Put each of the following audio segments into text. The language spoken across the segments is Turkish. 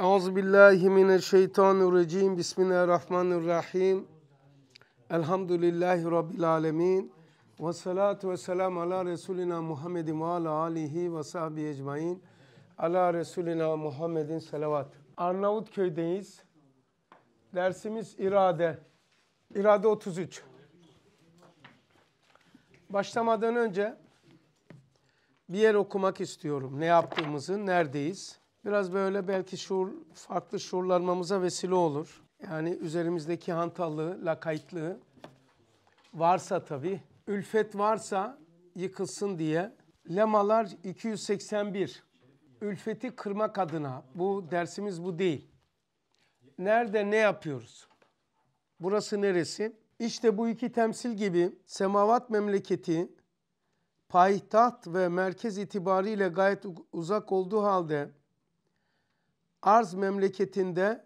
Euzubillahimineşşeytanirracim. Bismillahirrahmanirrahim. Elhamdülillahi Rabbil alemin. Ve salatu ve selam ala Resulina Muhammedin ve ala alihi ve sahbihi ecmain. Ala Resulina Muhammedin selavat. Arnavutköy'deyiz. Dersimiz irade. İrade 33. Başlamadan önce bir yer okumak istiyorum. Ne yaptığımızı, neredeyiz? biraz böyle belki şuur, farklı şuurlanmamıza vesile olur. Yani üzerimizdeki hantallığı, lakaytlığı varsa tabii, ülfet varsa yıkılsın diye lemalar 281 ülfeti kırmak adına bu dersimiz bu değil. Nerede ne yapıyoruz? Burası neresi? İşte bu iki temsil gibi semavat memleketi payitaht ve merkez itibariyle gayet uzak olduğu halde arz memleketinde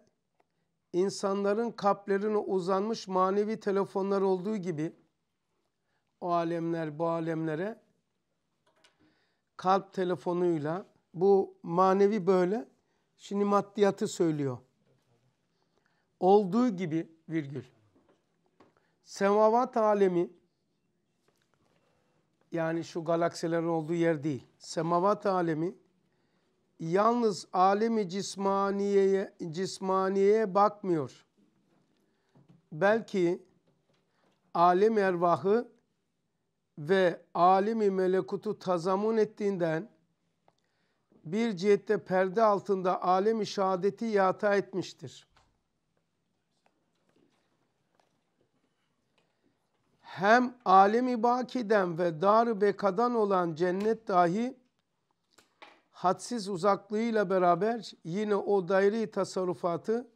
insanların kalplerine uzanmış manevi telefonlar olduğu gibi o alemler bu alemlere kalp telefonuyla bu manevi böyle şimdi maddiyatı söylüyor. Olduğu gibi virgül. Semavat alemi yani şu galaksilerin olduğu yer değil. Semavat alemi yalnız alemi cismaniyeye, cismaniyeye bakmıyor. Belki alem ervahı ve alimi melekutu tazamun ettiğinden bir cihette perde altında alemi şehadeti yata etmiştir. Hem alemi bakiden ve dar bekadan olan cennet dahi hadsiz uzaklığıyla beraber yine o daire tasarrufatı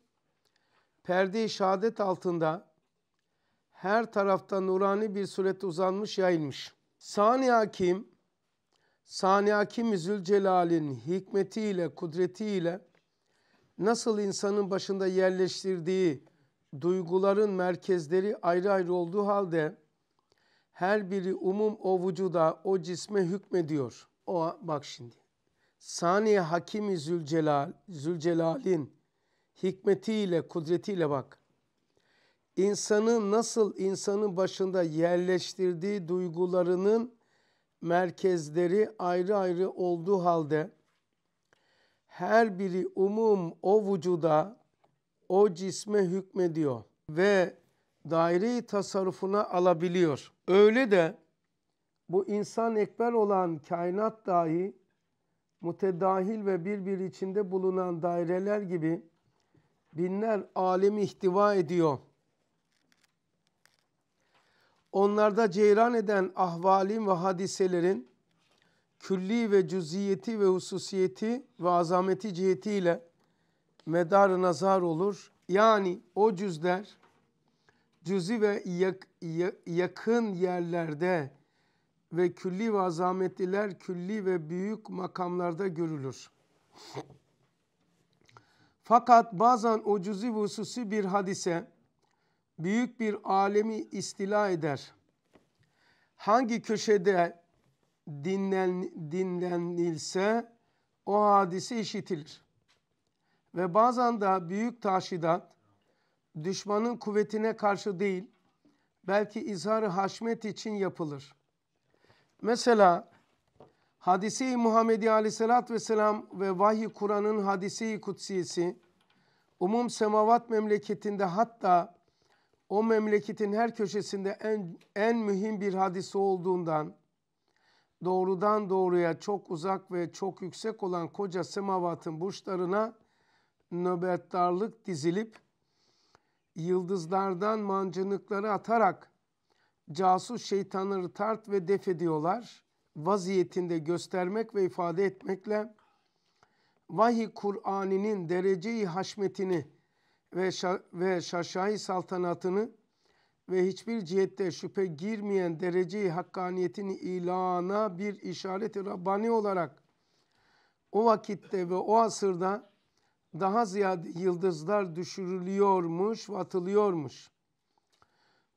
perde-i şehadet altında her tarafta nurani bir surette uzanmış yayılmış. Sani Hakim, Sani Hakim Zülcelal'in hikmetiyle, kudretiyle nasıl insanın başında yerleştirdiği duyguların merkezleri ayrı ayrı olduğu halde her biri umum o vücuda, o cisme hükmediyor. O bak şimdi. Saniye Hakimi Zülcelal, Zülcelal'in hikmetiyle, kudretiyle bak. İnsanı nasıl insanın başında yerleştirdiği duygularının merkezleri ayrı ayrı olduğu halde her biri umum o vücuda, o cisme hükmediyor ve daire tasarrufuna alabiliyor. Öyle de bu insan ekber olan kainat dahi mütedahil ve birbir içinde bulunan daireler gibi binler alemi ihtiva ediyor. Onlarda ceyran eden ahvalin ve hadiselerin külli ve cüziyeti ve hususiyeti ve azameti cihetiyle medar nazar olur. Yani o cüzler cüzi ve yak, yakın yerlerde ve külli ve azametliler külli ve büyük makamlarda görülür. Fakat bazen o cüzi ve hususi bir hadise büyük bir alemi istila eder. Hangi köşede dinlen, dinlenilse o hadise işitilir. Ve bazen de büyük taşidat düşmanın kuvvetine karşı değil belki izhar-ı haşmet için yapılır. Mesela hadisi Muhammedi Aleyhisselatü Vesselam ve Vahyi Kur'an'ın hadisi kutsiyesi umum semavat memleketinde hatta o memleketin her köşesinde en, en mühim bir hadisi olduğundan doğrudan doğruya çok uzak ve çok yüksek olan koca semavatın burçlarına nöbetdarlık dizilip yıldızlardan mancınıkları atarak casus şeytanları tart ve def ediyorlar. Vaziyetinde göstermek ve ifade etmekle vahiy Kur'an'inin dereceyi haşmetini ve, şa ve şaşahi saltanatını ve hiçbir cihette şüphe girmeyen dereceyi hakkaniyetini ilana bir işaret işareti Rabbani olarak o vakitte ve o asırda daha ziyade yıldızlar düşürülüyormuş ve atılıyormuş.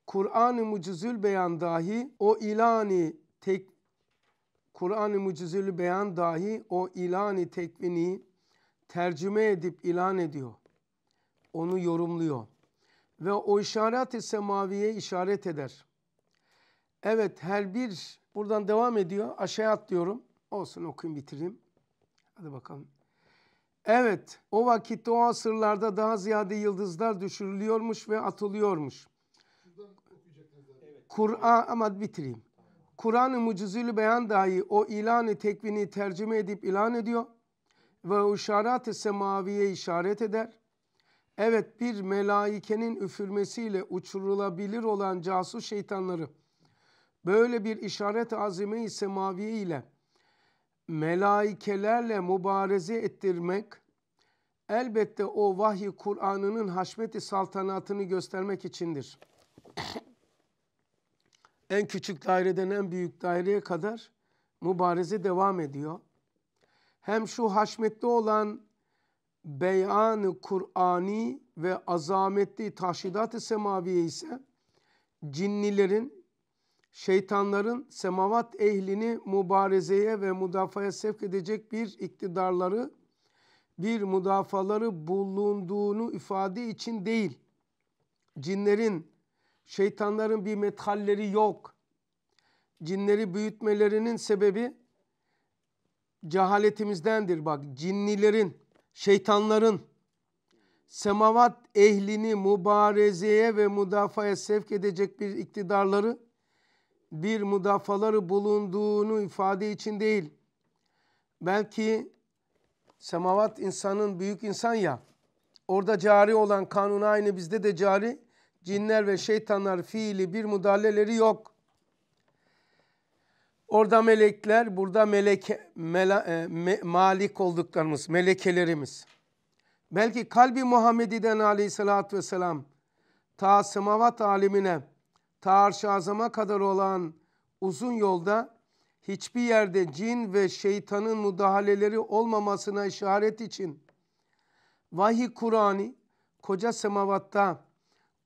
Kur'an-ı Mucizül Beyan dahi o ilani tek Kur'an-ı Mucizül Beyan dahi o ilani tekvini tercüme edip ilan ediyor. Onu yorumluyor. Ve o işaret-i semaviye işaret eder. Evet her bir buradan devam ediyor. Aşağı atlıyorum. Olsun okuyayım bitireyim. Hadi bakalım. Evet o vakitte o asırlarda daha ziyade yıldızlar düşürülüyormuş ve atılıyormuş. Kur'an ama bitireyim. Kur'an-ı Mucizül Beyan dahi o ilanı ı tekvini tercüme edip ilan ediyor ve işaret-i semaviye işaret eder. Evet bir melaikenin üfürmesiyle uçurulabilir olan casus şeytanları böyle bir işaret azime ise semaviye ile melaikelerle mübareze ettirmek elbette o vahyi Kur'an'ının haşmeti saltanatını göstermek içindir en küçük daireden en büyük daireye kadar mübareze devam ediyor. Hem şu haşmetli olan beyanı Kur'ani ve azametli tahşidat-ı semaviye ise cinnilerin, şeytanların semavat ehlini mübarezeye ve müdafaya sevk edecek bir iktidarları, bir müdafaları bulunduğunu ifade için değil, cinlerin, Şeytanların bir methalleri yok. Cinleri büyütmelerinin sebebi cehaletimizdendir. Bak cinnilerin, şeytanların semavat ehlini mübarezeye ve müdafaya sevk edecek bir iktidarları, bir müdafaları bulunduğunu ifade için değil. Belki semavat insanın büyük insan ya, orada cari olan kanun aynı bizde de cari, cinler ve şeytanlar fiili bir müdahaleleri yok. Orada melekler, burada melek, mela, e, me, malik olduklarımız, melekelerimiz. Belki kalbi Muhammedi'den aleyhissalatü vesselam ta semavat alimine, ta azama kadar olan uzun yolda hiçbir yerde cin ve şeytanın müdahaleleri olmamasına işaret için vahiy Kur'an'ı koca semavatta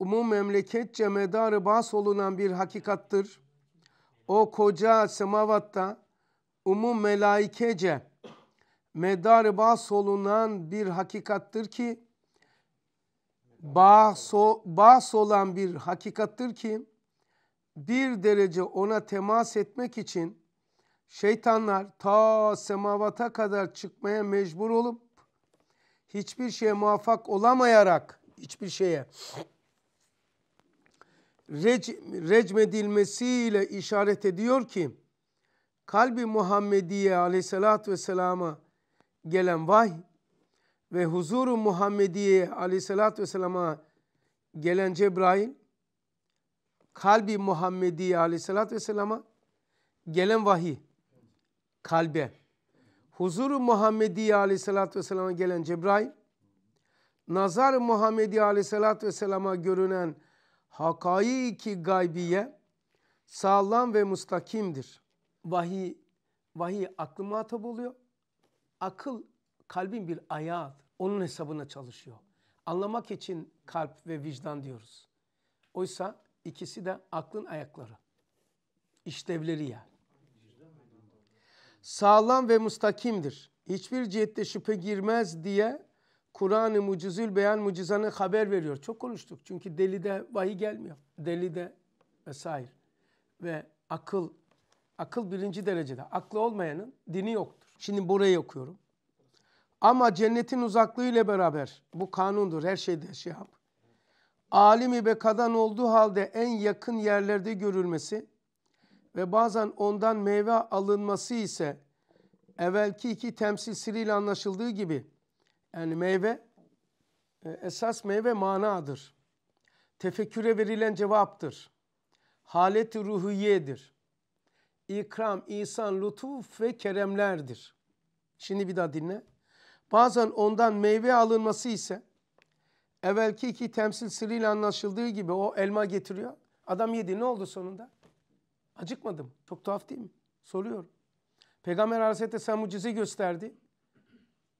umum memleketçe medarı bas olunan bir hakikattır. O koca semavatta umum melaikece medarı bas olunan bir hakikattır ki bahso, bahs olan bir hakikattır ki bir derece ona temas etmek için şeytanlar ta semavata kadar çıkmaya mecbur olup hiçbir şeye muvaffak olamayarak hiçbir şeye rec, recmedilmesiyle işaret ediyor ki kalbi Muhammediye aleyhissalatü vesselama gelen vahy ve huzuru Muhammediye aleyhissalatü vesselama gelen Cebrail kalbi Muhammediye aleyhissalatü vesselama gelen vahiy kalbe huzuru Muhammediye aleyhissalatü vesselama gelen Cebrail nazar Muhammediye aleyhissalatü vesselama görünen hakaiki gaybiye sağlam ve mustakimdir. Vahiy, vahiy aklı muhatap oluyor. Akıl kalbin bir ayağıdır. Onun hesabına çalışıyor. Anlamak için kalp ve vicdan diyoruz. Oysa ikisi de aklın ayakları. İşlevleri yani. Sağlam ve mustakimdir. Hiçbir cihette şüphe girmez diye Kur'an-ı Mucizül Beyan mucizanı haber veriyor. Çok konuştuk. Çünkü delide vahiy gelmiyor. Delide vesaire. Ve akıl, akıl birinci derecede. Aklı olmayanın dini yoktur. Şimdi burayı okuyorum. Ama cennetin uzaklığı ile beraber bu kanundur her şeyde şey yap. Alimi bekadan olduğu halde en yakın yerlerde görülmesi ve bazen ondan meyve alınması ise evvelki iki temsil siriyle anlaşıldığı gibi yani meyve e, esas meyve manadır. Tefekküre verilen cevaptır. Haleti ruhiyedir. İkram, insan lütuf ve keremlerdir. Şimdi bir daha dinle. Bazen ondan meyve alınması ise evvelki iki temsil temsilsiriyle anlaşıldığı gibi o elma getiriyor. Adam yedi ne oldu sonunda? Acıkmadım. Çok tuhaf değil mi? Soruyorum. Peygamber Aleyhisselatü Vesselam mucize gösterdi.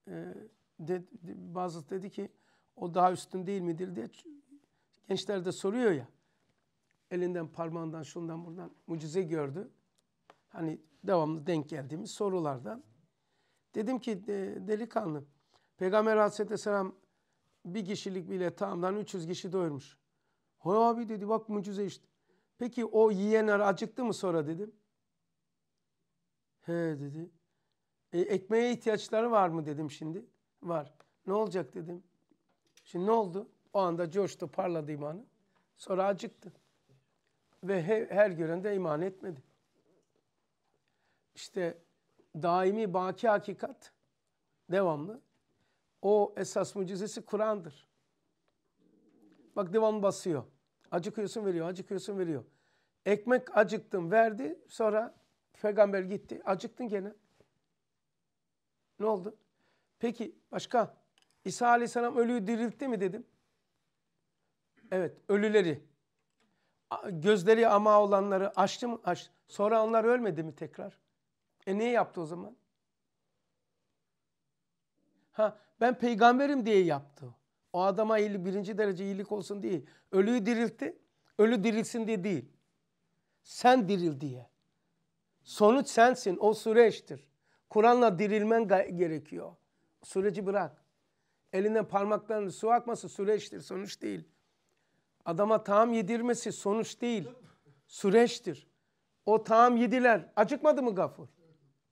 Ee, de, de, bazı dedi ki o daha üstün değil midir diye gençler de soruyor ya. Elinden parmağından şundan buradan mucize gördü. Hani devamlı denk geldiğimiz sorulardan. Dedim ki de, delikanlı Peygamber aleyhisselam bir kişilik bile tamdan 300 kişi doyurmuş. Hay abi dedi bak mucize işte. Peki o yiyenler acıktı mı sonra dedim. He dedi. E, ekmeğe ihtiyaçları var mı dedim şimdi var. Ne olacak dedim. Şimdi ne oldu? O anda coştu, parladı imanı. Sonra acıktı. Ve he, her gören de iman etmedi. İşte daimi baki hakikat devamlı. O esas mucizesi Kur'an'dır. Bak devamlı basıyor. Acıkıyorsun veriyor, acıkıyorsun veriyor. Ekmek acıktım verdi. Sonra peygamber gitti. Acıktın gene. Ne oldu? Peki başka? İsa aleyhisselam ölüyü diriltti mi dedim. Evet ölüleri. Gözleri ama olanları açtı mı? Açtı. Sonra onlar ölmedi mi tekrar? E niye yaptı o zaman? Ha ben peygamberim diye yaptı. O adama iyilik, birinci derece iyilik olsun diye. Ölüyü diriltti. Ölü dirilsin diye değil. Sen diril diye. Sonuç sensin. O süreçtir. Kur'an'la dirilmen gerekiyor. Süreci bırak. Eline parmaklarını su akması süreçtir, sonuç değil. Adama tam yedirmesi sonuç değil, süreçtir. O tam yediler. Acıkmadı mı gafur?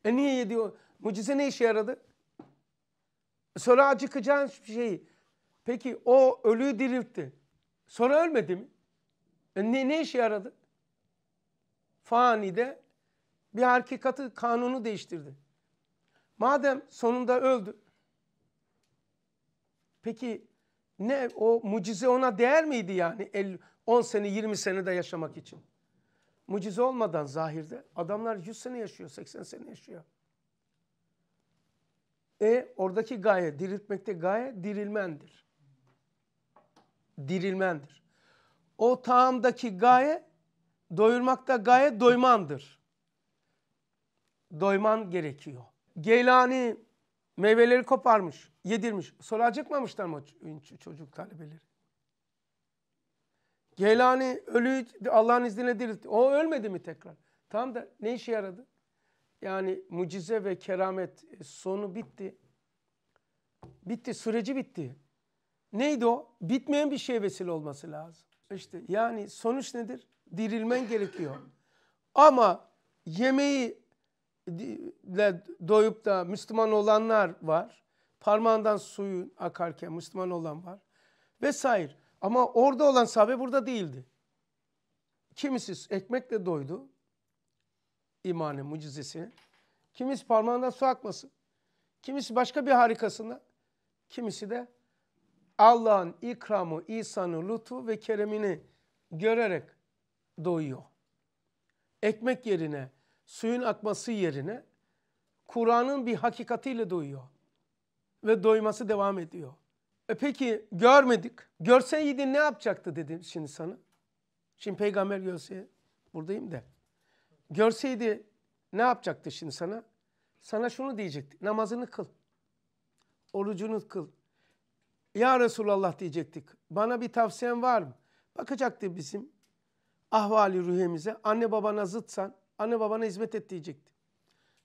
E niye yedi o? Mucize ne işe yaradı? Sonra acıkacağın şeyi. Peki o ölüyü diriltti. Sonra ölmedi mi? E ne, ne işe yaradı? Fani de bir hakikati kanunu değiştirdi. Madem sonunda öldü, Peki ne o mucize ona değer miydi yani 10 sene 20 sene de yaşamak için? Mucize olmadan zahirde adamlar 100 sene yaşıyor 80 sene yaşıyor. E oradaki gaye diriltmekte gaye dirilmendir. Dirilmendir. O tağımdaki gaye doyurmakta gaye doymandır. Doyman gerekiyor. Geylani meyveleri koparmış yedirmiş. Sola acıkmamışlar mı çocuk talebeleri? Gelani ölü Allah'ın izniyle dirildi. O ölmedi mi tekrar? Tamam da ne işe yaradı? Yani mucize ve keramet e, sonu bitti. Bitti, süreci bitti. Neydi o? Bitmeyen bir şey vesile olması lazım. İşte yani sonuç nedir? Dirilmen gerekiyor. Ama yemeği doyup da Müslüman olanlar var. Parmağından suyun akarken Müslüman olan var. Vesaire. Ama orada olan sahabe burada değildi. Kimisi ekmekle doydu. imanın mucizesi. Kimisi parmağından su akması. Kimisi başka bir harikasına. Kimisi de Allah'ın ikramı, ihsanı, lütfu ve keremini görerek doyuyor. Ekmek yerine, suyun akması yerine Kur'an'ın bir hakikatiyle doyuyor ve doyması devam ediyor. E peki görmedik. Görseydi ne yapacaktı dedim şimdi sana. Şimdi peygamber görse buradayım de. Görseydi ne yapacaktı şimdi sana? Sana şunu diyecekti. Namazını kıl. Orucunu kıl. Ya Resulallah diyecektik. Bana bir tavsiyen var mı? Bakacaktı bizim ahvali ruhimize. Anne babana zıtsan anne babana hizmet et diyecekti.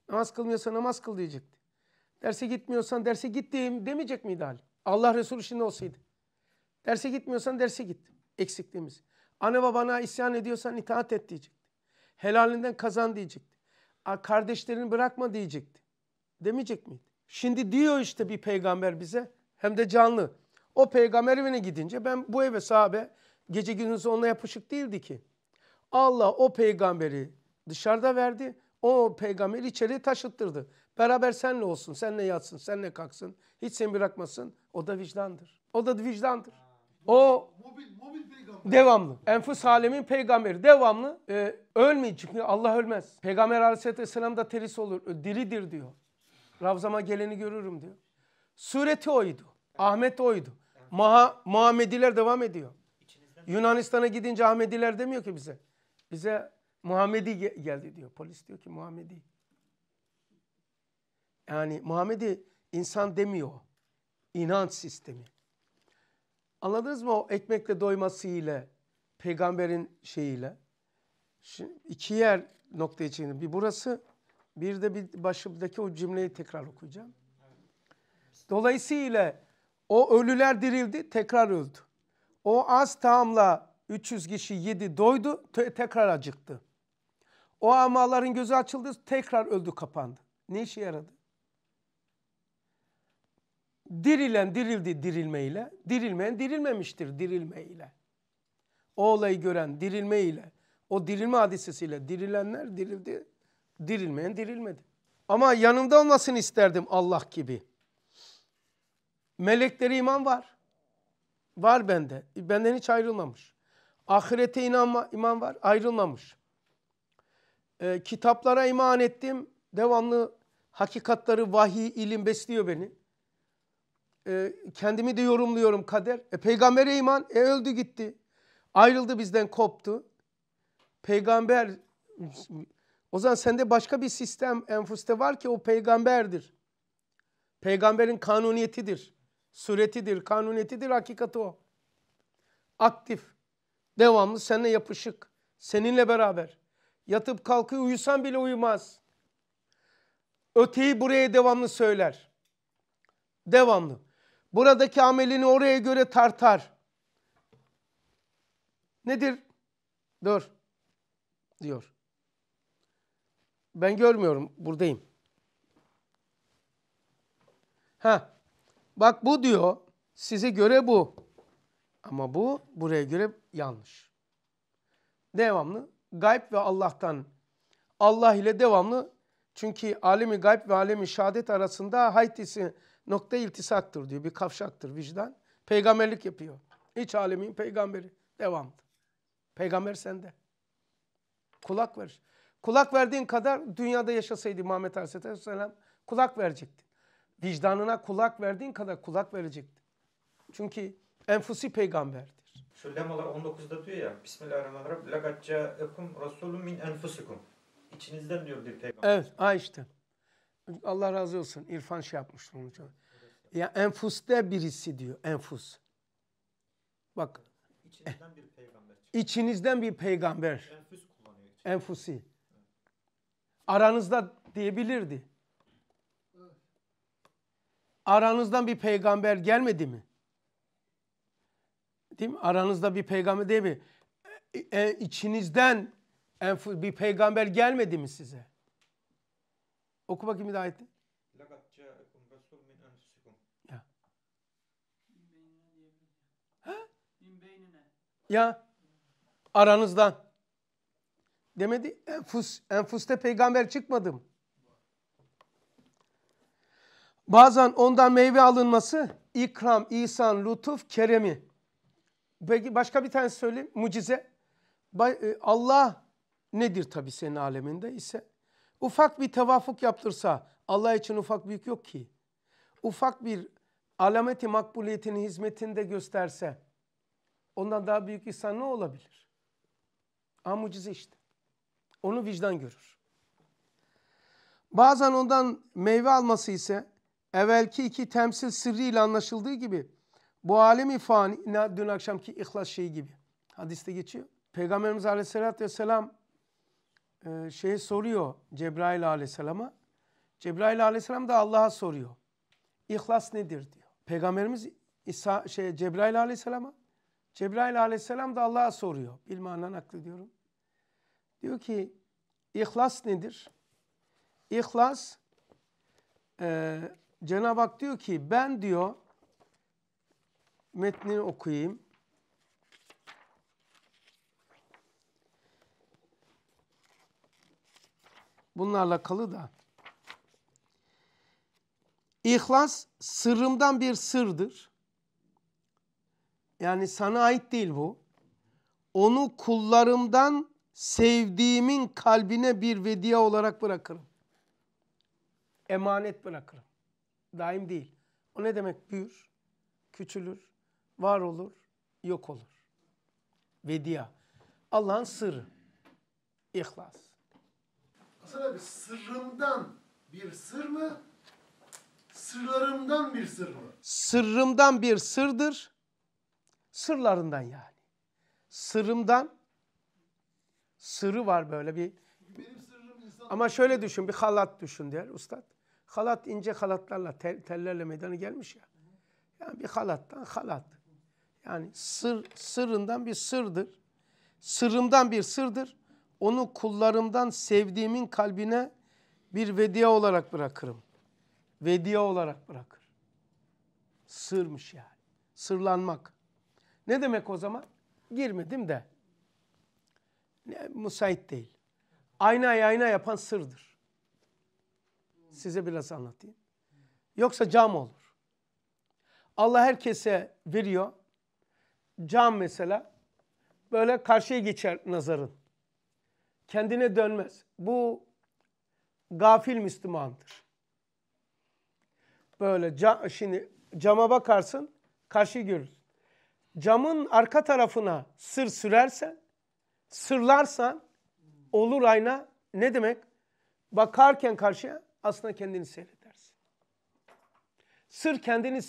Namaz kılmıyorsa namaz kıl diyecekti. Derse gitmiyorsan derse gittim demeyecek miydi hal? Allah Resulü şimdi olsaydı. Derse gitmiyorsan derse git. Eksikliğimiz. Anne babana isyan ediyorsan itaat et diyecekti. Helalinden kazan diyecekti. Kardeşlerini bırakma diyecekti. Demeyecek miydi? Şimdi diyor işte bir peygamber bize hem de canlı. O peygamber evine gidince ben bu eve sahabe gece gündüz onunla yapışık değildi ki. Allah o peygamberi dışarıda verdi. O peygamberi içeri taşıttırdı. Beraber senle olsun, senle yatsın, senle kalksın. Hiç seni bırakmasın. O da vicdandır. O da vicdandır. O mobil, mobil peygamber. devamlı. Enfus alemin peygamberi devamlı e, ölmeyecek mi? Allah ölmez. Peygamber aleyhisselam da teris olur. E, diridir diyor. Ravzama geleni görürüm diyor. Sureti oydu. Ahmet oydu. Maha, Muhammediler devam ediyor. Yunanistan'a gidince Ahmediler demiyor ki bize. Bize Muhammedi geldi diyor. Polis diyor ki Muhammedi. Yani Muhammed'i insan demiyor. İnanç sistemi. Anladınız mı o ekmekle doyması ile peygamberin şeyiyle? Şimdi iki yer nokta için Bir burası bir de bir başımdaki o cümleyi tekrar okuyacağım. Dolayısıyla o ölüler dirildi tekrar öldü. O az tamla 300 kişi yedi doydu tekrar acıktı. O amaların gözü açıldı tekrar öldü kapandı. Ne işe yaradı? Dirilen dirildi dirilmeyle, dirilmeyen dirilmemiştir dirilmeyle. O olayı gören dirilmeyle, o dirilme hadisesiyle dirilenler dirildi, dirilmeyen dirilmedi. Ama yanımda olmasını isterdim Allah gibi. Melekleri iman var. Var bende. Benden hiç ayrılmamış. Ahirete inanma, iman var. Ayrılmamış. E, kitaplara iman ettim. Devamlı hakikatları, vahiy, ilim besliyor beni. E, kendimi de yorumluyorum kader. E, peygambere iman e, öldü gitti. Ayrıldı bizden koptu. Peygamber o zaman sende başka bir sistem enfuste var ki o peygamberdir. Peygamberin kanuniyetidir. Suretidir, kanuniyetidir, hakikati o. Aktif, devamlı seninle yapışık, seninle beraber. Yatıp kalkıyor, uyusan bile uyumaz. Öteyi buraya devamlı söyler. Devamlı. Buradaki amelini oraya göre tartar. Nedir? Dur. Diyor. Ben görmüyorum. Buradayım. Ha. Bak bu diyor. Size göre bu. Ama bu buraya göre yanlış. Devamlı gayb ve Allah'tan Allah ile devamlı çünkü alemi gayb ve alemi şehadet arasında haytisi Nokta iltisaktır diyor. Bir kavşaktır vicdan. Peygamberlik yapıyor. İç alemin peygamberi. Devam. Peygamber sende. Kulak ver. Kulak verdiğin kadar dünyada yaşasaydı Muhammed Aleyhisselam kulak verecekti. Vicdanına kulak verdiğin kadar kulak verecekti. Çünkü enfusi peygamberdir. Şu lemalar 19'da diyor ya Bismillahirrahmanirrahim. Lagatca ekum rasulun min enfusikum. İçinizden diyor bir peygamber. Evet, ha işte. Allah razı olsun. İrfan şey yapmıştı onun için. Ya enfuste birisi diyor. Enfus. Bak. İçinizden bir peygamber. Çıkıyor. İçinizden bir peygamber. Enfus kullanıyor. İçin. Enfusi. Aranızda diyebilirdi. Aranızdan bir peygamber gelmedi mi? Değil mi? Aranızda bir peygamber değil mi? E, e içinizden enfus, bir peygamber gelmedi mi size? Oku bakayım bir daha ayeti. Ya. Ha? Ya. Aranızdan. Demedi enfus. Enfuste peygamber çıkmadım. Bazen ondan meyve alınması ikram, ihsan, lütuf, keremi. Peki başka bir tane söyleyeyim. Mucize. E, Allah nedir tabi senin aleminde ise Ufak bir tevafuk yaptırsa Allah için ufak büyük yok ki. Ufak bir alameti makbuliyetini hizmetinde gösterse ondan daha büyük insan ne olabilir? Ama mucize işte. Onu vicdan görür. Bazen ondan meyve alması ise evvelki iki temsil sırrıyla anlaşıldığı gibi bu alemi fani dün akşamki ihlas şeyi gibi hadiste geçiyor. Peygamberimiz aleyhissalatü vesselam ee, şey soruyor Cebrail aleyhisselama. Cebrail aleyhisselam da Allah'a soruyor. İhlas nedir diyor. Peygamberimiz İsa, şey, Cebrail aleyhisselama. Cebrail aleyhisselam da Allah'a soruyor. Bilmanen haklı diyorum. Diyor ki İhlas nedir? İhlas e, Cenab-ı Hak diyor ki ben diyor metnini okuyayım. bunlarla kalı da. İhlas sırrımdan bir sırdır. Yani sana ait değil bu. Onu kullarımdan sevdiğimin kalbine bir vediye olarak bırakırım. Emanet bırakırım. Daim değil. O ne demek? Büyür, küçülür, var olur, yok olur. Vedia. Allah'ın sırrı. İhlas. Baksana bir sırrımdan bir sır mı? Sırlarımdan bir sır mı? Sırrımdan bir sırdır. Sırlarından yani. Sırrımdan sırrı var böyle bir. Benim sırrım Ama şöyle düşün bir halat düşün der ustad. Halat ince halatlarla tel, tellerle meydana gelmiş ya. Yani bir halattan halat. Yani sır sırrından bir sırdır. Sırrımdan bir sırdır. Onu kullarımdan sevdiğimin kalbine bir vediye olarak bırakırım. Vediye olarak bırakır. Sırmış yani. Sırlanmak. Ne demek o zaman? Girmedim de. Ne, müsait değil. Ayna ayna yapan sırdır. Size biraz anlatayım. Yoksa cam olur. Allah herkese veriyor. Cam mesela böyle karşıya geçer nazarın kendine dönmez. Bu gafil Müslümandır. Böyle cam, şimdi cama bakarsın karşı görürsün. Camın arka tarafına sır sürersen, sırlarsan olur ayna ne demek? Bakarken karşıya aslında kendini seyredersin. Sır kendini,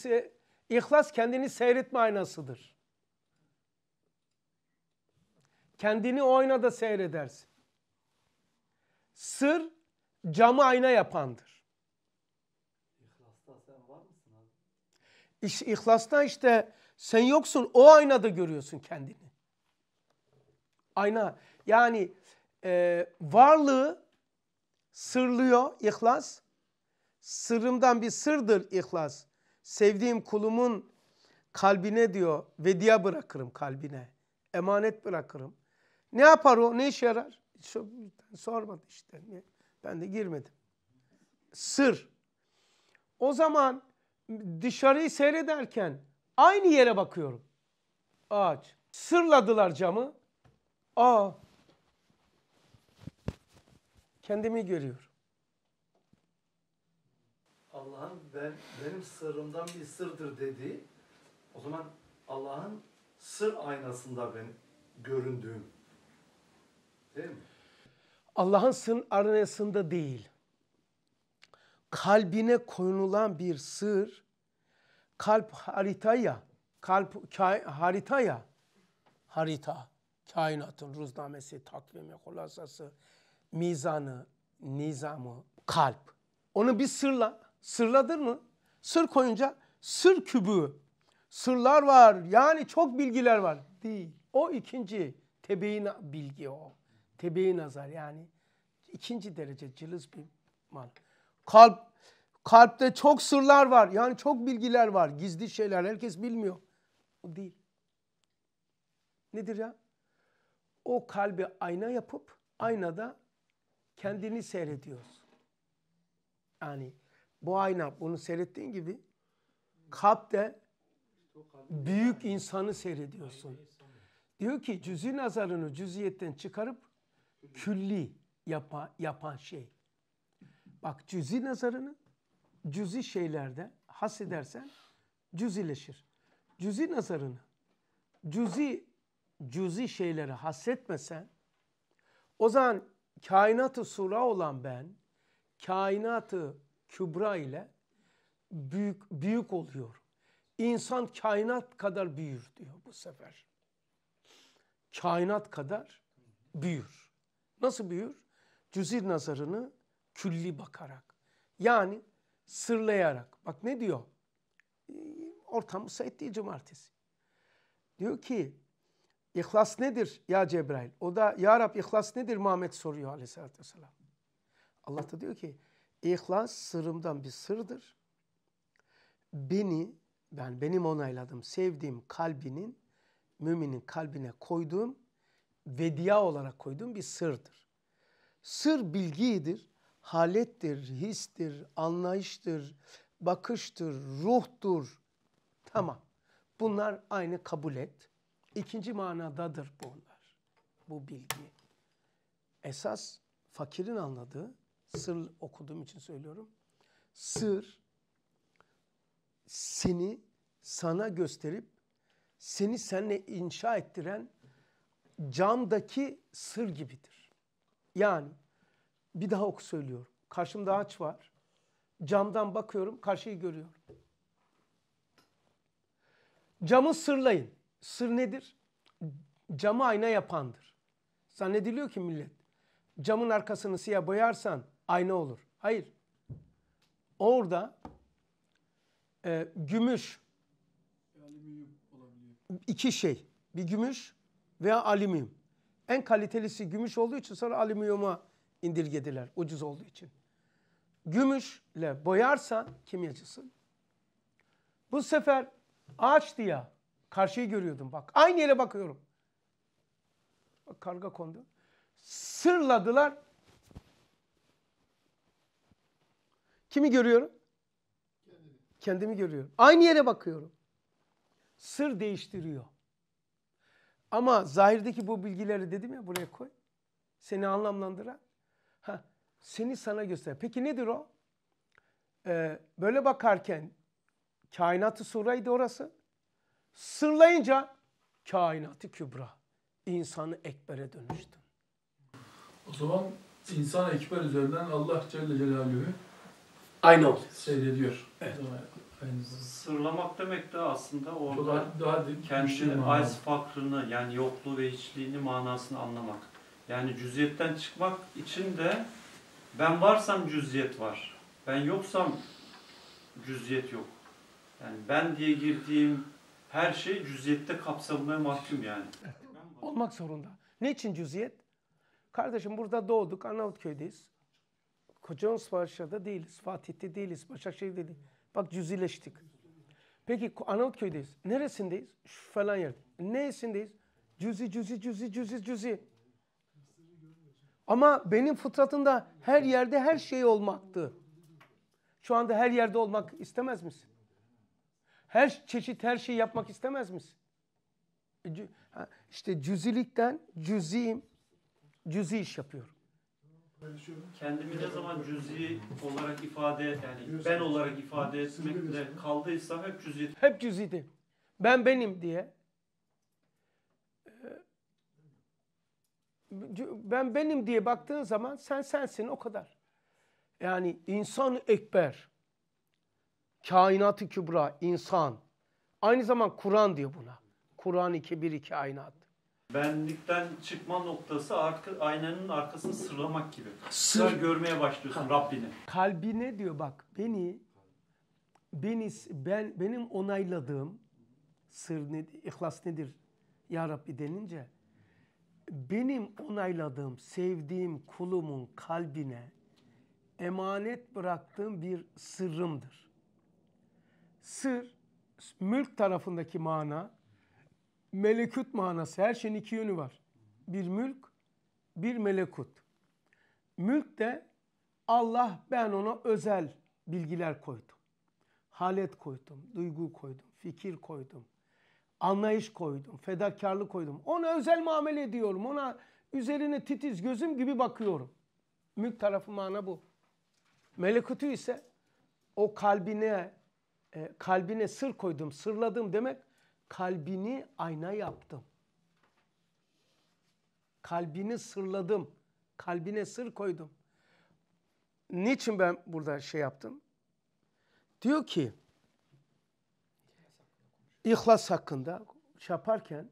ihlas kendini seyretme aynasıdır. Kendini o aynada seyredersin. Sır camı ayna yapandır. İhlas'ta var mısın abi? İş, ihlas'ta işte sen yoksun o aynada görüyorsun kendini. Ayna yani e, varlığı sırlıyor ihlas. Sırrımdan bir sırdır ihlas. Sevdiğim kulumun kalbine diyor vediye bırakırım kalbine. Emanet bırakırım. Ne yapar o? Ne işe yarar? şu sormadı işte. Niye? Ben de girmedim. Sır. O zaman dışarıyı seyrederken aynı yere bakıyorum. Ağaç. Sırladılar camı. Aa. Kendimi görüyorum. Allah'ın ben benim sırrımdan bir sırdır dedi o zaman Allah'ın sır aynasında ben göründüğüm değil mi? Allah'ın sın aranasında değil. Kalbine konulan bir sır, kalp haritaya, kalp kay, haritaya, harita, kainatın ruznamesi, takvimi, kolasası, mizanı, nizamı, kalp. Onu bir sırla, sırladın mı? Sır koyunca sır kübü, sırlar var yani çok bilgiler var. Değil. O ikinci tebeyin bilgi o tebeyi nazar yani ikinci derece cılız bir mal. Kalp kalpte çok sırlar var. Yani çok bilgiler var. Gizli şeyler herkes bilmiyor. O değil. Nedir ya? O kalbi ayna yapıp aynada kendini seyrediyoruz. Yani bu ayna bunu seyrettiğin gibi kalpte büyük insanı seyrediyorsun. Diyor ki cüzi nazarını cüziyetten çıkarıp külli yapa, yapan şey. Bak cüzi nazarını cüzi şeylerde hasedersen cüzileşir. Cüzi nazarını cüzi cüzi şeylere hasetmesen o zaman kainatı sura olan ben kainatı kübra ile büyük büyük oluyor. İnsan kainat kadar büyür diyor bu sefer. Kainat kadar büyür. Nasıl büyür? Cüzir nazarını külli bakarak. Yani sırlayarak. Bak ne diyor? Ee, ortam müsait değil cumartesi. Diyor ki İhlas nedir ya Cebrail? O da Ya Rab ihlas nedir Muhammed soruyor aleyhissalatü vesselam. Allah da diyor ki İhlas sırrımdan bir sırdır. Beni, ben benim onayladım, sevdiğim kalbinin, müminin kalbine koyduğum Vedia olarak koyduğum bir sırdır. Sır bilgidir, halettir, histir, anlayıştır, bakıştır, ruhtur. Tamam. Bunlar aynı kabul et. İkinci manadadır bunlar. Bu bilgi. Esas fakirin anladığı, sır okuduğum için söylüyorum. Sır seni sana gösterip seni seninle inşa ettiren camdaki sır gibidir. Yani bir daha oku söylüyorum. Karşımda ağaç var. Camdan bakıyorum, karşıyı görüyorum. Camı sırlayın. Sır nedir? Camı ayna yapandır. Zannediliyor ki millet. Camın arkasını siyah boyarsan ayna olur. Hayır. Orada e, gümüş İki şey. Bir gümüş veya alüminyum. En kalitelisi gümüş olduğu için sonra alüminyuma indirgediler ucuz olduğu için. Gümüşle boyarsan kimyacısın. Bu sefer ağaç diye karşıyı görüyordum bak. Aynı yere bakıyorum. Bak karga kondu. Sırladılar. Kimi görüyorum? Kendimi. Kendimi görüyorum. Aynı yere bakıyorum. Sır değiştiriyor. Ama zahirdeki bu bilgileri dedim ya buraya koy. Seni anlamlandıran. Ha, seni sana göster. Peki nedir o? Ee, böyle bakarken kainatı suraydı orası. Sırlayınca kainatı kübra. İnsanı ekbere dönüştü. O zaman insan ekber üzerinden Allah Celle Celaluhu aynı oluyor. Seyrediyor. Evet. Sırlamak demek de aslında orada daha, daha kendi şey arz fakrını yani yokluğu ve hiçliğini manasını anlamak. Yani cüziyetten çıkmak için de ben varsam cüziyet var. Ben yoksam cüziyet yok. Yani ben diye girdiğim her şey cüziyette kapsamaya mahkum yani. Olmak zorunda. Ne için cüziyet? Kardeşim burada doğduk, Arnavutköy'deyiz. Kocaoğuz Paşa'da değiliz, Fatih'te değiliz, Başakşehir'de değiliz. Bak cüzileştik. Peki Arnavutköy'deyiz. Neresindeyiz? Şu falan yerde. Neyesindeyiz? Cüzi, cüzi, cüzi, cüzi, cüzi. Ama benim fıtratında her yerde her şey olmaktı. Şu anda her yerde olmak istemez misin? Her çeşit her şeyi yapmak istemez misin? E, işte cüzilikten cüziyim, cüzi iş yapıyorum. Kendimi ne zaman cüz'i olarak ifade yani ben olarak ifade etmekle kaldıysam hep cüz'i. Hep cüz'iydi. Ben benim diye. Ee, ben benim diye baktığın zaman sen sensin o kadar. Yani insan ekber. Kainatı kübra, insan. Aynı zaman Kur'an diyor buna. Kur'an 2, 1, 2 aynı ad. Benlikten çıkma noktası arka, aynanın arkasını sırlamak gibi. Sır. Sen görmeye başlıyorsun Rabbini. kalbi ne diyor bak beni beni ben benim onayladığım sır ne, ihlas nedir ya Rabbi denince benim onayladığım, sevdiğim kulumun kalbine emanet bıraktığım bir sırrımdır. Sır, mülk tarafındaki mana, melekut manası. Her şeyin iki yönü var. Bir mülk, bir melekut. Mülk de Allah ben ona özel bilgiler koydum. Halet koydum, duygu koydum, fikir koydum. Anlayış koydum, fedakarlık koydum. Ona özel muamele ediyorum. Ona üzerine titiz gözüm gibi bakıyorum. Mülk tarafı mana bu. Melekutu ise o kalbine, e, kalbine sır koydum, sırladım demek kalbini ayna yaptım. Kalbini sırladım. Kalbine sır koydum. Niçin ben burada şey yaptım? Diyor ki İhlas hakkında şey yaparken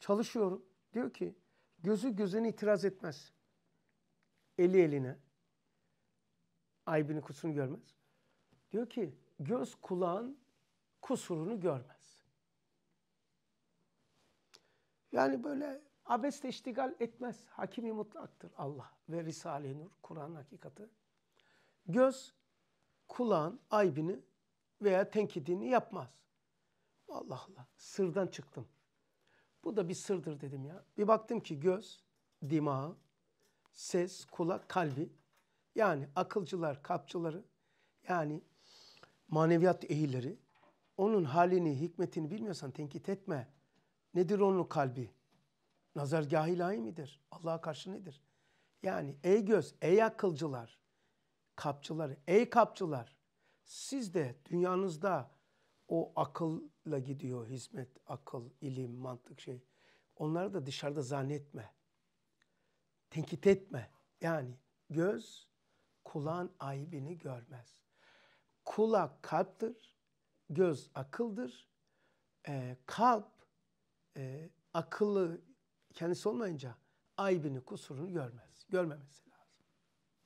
çalışıyorum. Diyor ki gözü gözüne itiraz etmez. Eli eline aybini kusurunu görmez. Diyor ki göz kulağın kusurunu görmez. Yani böyle abesle iştigal etmez. Hakimi mutlaktır Allah ve Risale-i Nur, Kur'an hakikati. Göz, kulağın aybini veya tenkidini yapmaz. Allah Allah, sırdan çıktım. Bu da bir sırdır dedim ya. Bir baktım ki göz, dimağı, ses, kulak, kalbi. Yani akılcılar, kapçıları, yani maneviyat ehilleri, Onun halini, hikmetini bilmiyorsan tenkit etme. Nedir onun kalbi? Nazargah ilahi midir? Allah'a karşı nedir? Yani ey göz, ey akılcılar, kapçılar, ey kapçılar. Siz de dünyanızda o akılla gidiyor hizmet, akıl, ilim, mantık şey. Onları da dışarıda zannetme. Tenkit etme. Yani göz kulağın aybini görmez. Kulak kalptir, göz akıldır, e, kalp e, akıllı kendisi olmayınca aybini, kusurunu görmez. Görmemesi lazım.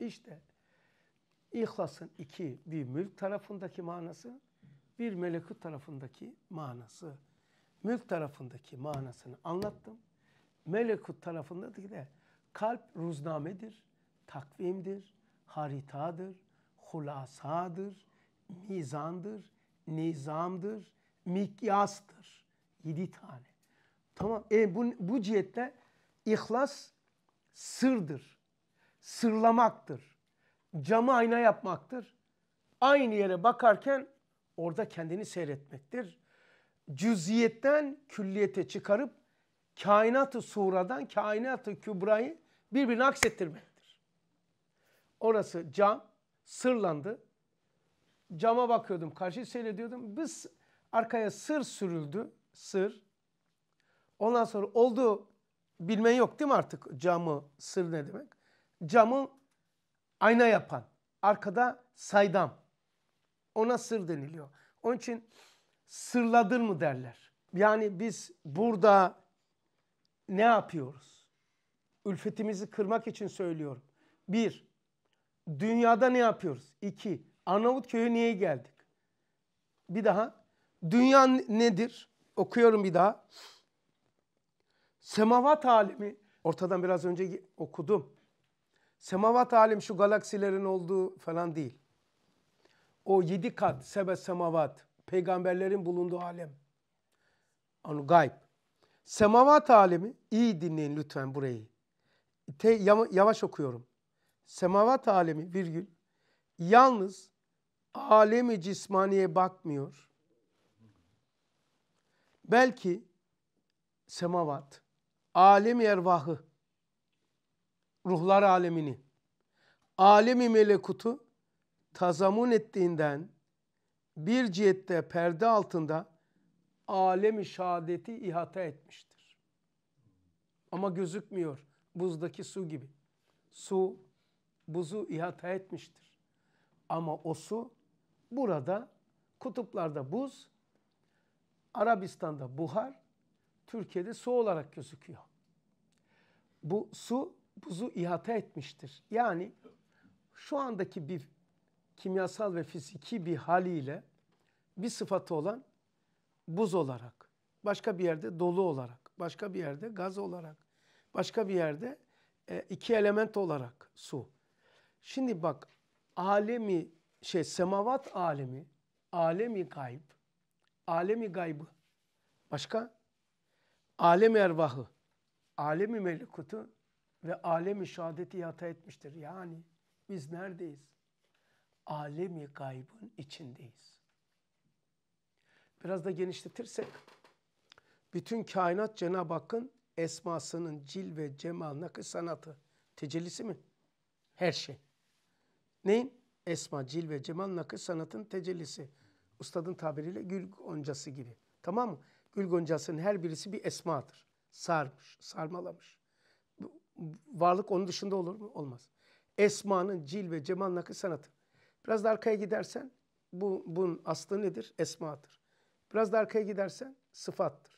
İşte İhlas'ın iki, bir mülk tarafındaki manası, bir melekut tarafındaki manası. Mülk tarafındaki manasını anlattım. Melekut tarafındaki de kalp ruznamedir, takvimdir, haritadır, hulasadır, mizandır, nizamdır, mikyastır. Yedi tane. Tamam. E bu, bu cihette ihlas sırdır. Sırlamaktır. Camı ayna yapmaktır. Aynı yere bakarken orada kendini seyretmektir. Cüziyetten külliyete çıkarıp kainatı suradan kainatı kübrayı birbirine aksettirmektir. Orası cam sırlandı. Cama bakıyordum, karşı seyrediyordum. Biz arkaya sır sürüldü, sır. Ondan sonra olduğu bilmen yok değil mi artık camı sır ne demek? Camı ayna yapan. Arkada saydam. Ona sır deniliyor. Onun için sırladır mı derler. Yani biz burada ne yapıyoruz? Ülfetimizi kırmak için söylüyorum. Bir, dünyada ne yapıyoruz? İki, Arnavutköy'e niye geldik? Bir daha, dünya nedir? Okuyorum bir daha. Semavat alemi ortadan biraz önce okudum. Semavat alem şu galaksilerin olduğu falan değil. O yedi kat sebe semavat peygamberlerin bulunduğu alem. Anu gayb. Semavat alemi iyi dinleyin lütfen burayı. Te, yavaş okuyorum. Semavat alemi virgül yalnız alemi cismaniye bakmıyor. Belki semavat alem ervahı, ruhlar alemini, alemi melekutu tazamun ettiğinden bir cihette perde altında alemi şahadeti ihata etmiştir. Ama gözükmüyor buzdaki su gibi. Su buzu ihata etmiştir. Ama o su burada kutuplarda buz, Arabistan'da buhar, Türkiye'de su olarak gözüküyor. Bu su buzu ihata etmiştir. Yani şu andaki bir kimyasal ve fiziki bir haliyle bir sıfatı olan buz olarak, başka bir yerde dolu olarak, başka bir yerde gaz olarak, başka bir yerde e, iki element olarak su. Şimdi bak alemi şey semavat alemi, alemi gayb, alemi gaybı başka alem ervahı, alemi melekutu ve alemi şehadeti yata etmiştir. Yani biz neredeyiz? Alemi gaybın içindeyiz. Biraz da genişletirsek, bütün kainat Cenab-ı Hakk'ın esmasının cil ve cemal nakış sanatı tecellisi mi? Her şey. Neyin? Esma, cil ve cemal nakış sanatın tecellisi. Ustadın tabiriyle gül oncası gibi. Tamam mı? Gül Goncası'nın her birisi bir esmadır. Sarmış, sarmalamış. Varlık onun dışında olur mu? Olmaz. Esmanın cil ve cemal nakı sanatı. Biraz da arkaya gidersen bu, bunun aslı nedir? Esmadır. Biraz da arkaya gidersen sıfattır.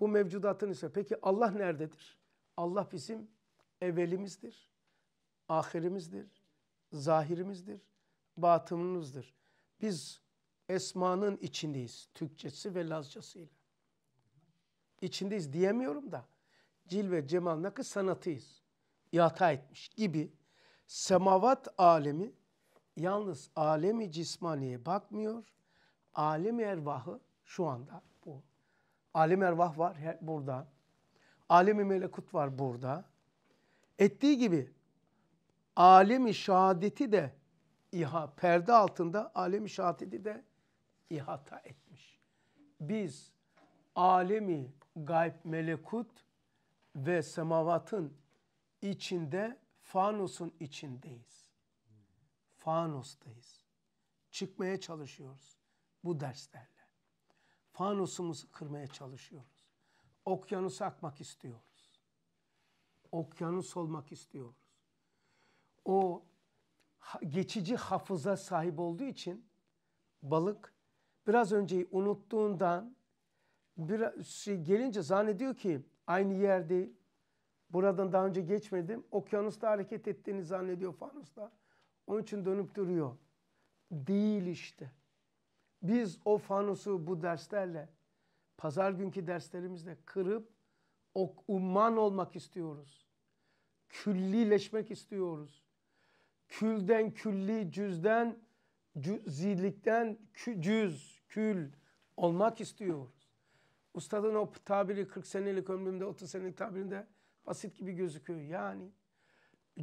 Bu mevcudatın ise peki Allah nerededir? Allah bizim evvelimizdir, ahirimizdir, zahirimizdir, batınımızdır. Biz esmanın içindeyiz Türkçesi ve Lazcasıyla içindeyiz diyemiyorum da Cil ve cemal nakı sanatıyız. İhata etmiş gibi semavat alemi yalnız alemi cismaniye bakmıyor. Alemi ervahı şu anda bu. Alem ervah var burada. Alemi melekut var burada. Ettiği gibi alemi şehadeti de İHA, perde altında alemi şahadeti de ihata etmiş. Biz alemi gayb melekut ve semavatın içinde fanusun içindeyiz. Fanustayız. Çıkmaya çalışıyoruz bu derslerle. Fanusumuzu kırmaya çalışıyoruz. Okyanus akmak istiyoruz. Okyanus olmak istiyoruz. O geçici hafıza sahip olduğu için balık biraz önceyi unuttuğundan bir şey gelince zannediyor ki aynı yerde buradan daha önce geçmedim. Okyanusta hareket ettiğini zannediyor fanusta. Onun için dönüp duruyor. Değil işte. Biz o fanusu bu derslerle pazar günkü derslerimizle kırıp ok, umman olmak istiyoruz. Küllileşmek istiyoruz. Külden külli, cüzden, cüzilikten cüz, kül olmak istiyor. Ustadın o tabiri 40 senelik ömrümde, 30 senelik tabirinde basit gibi gözüküyor. Yani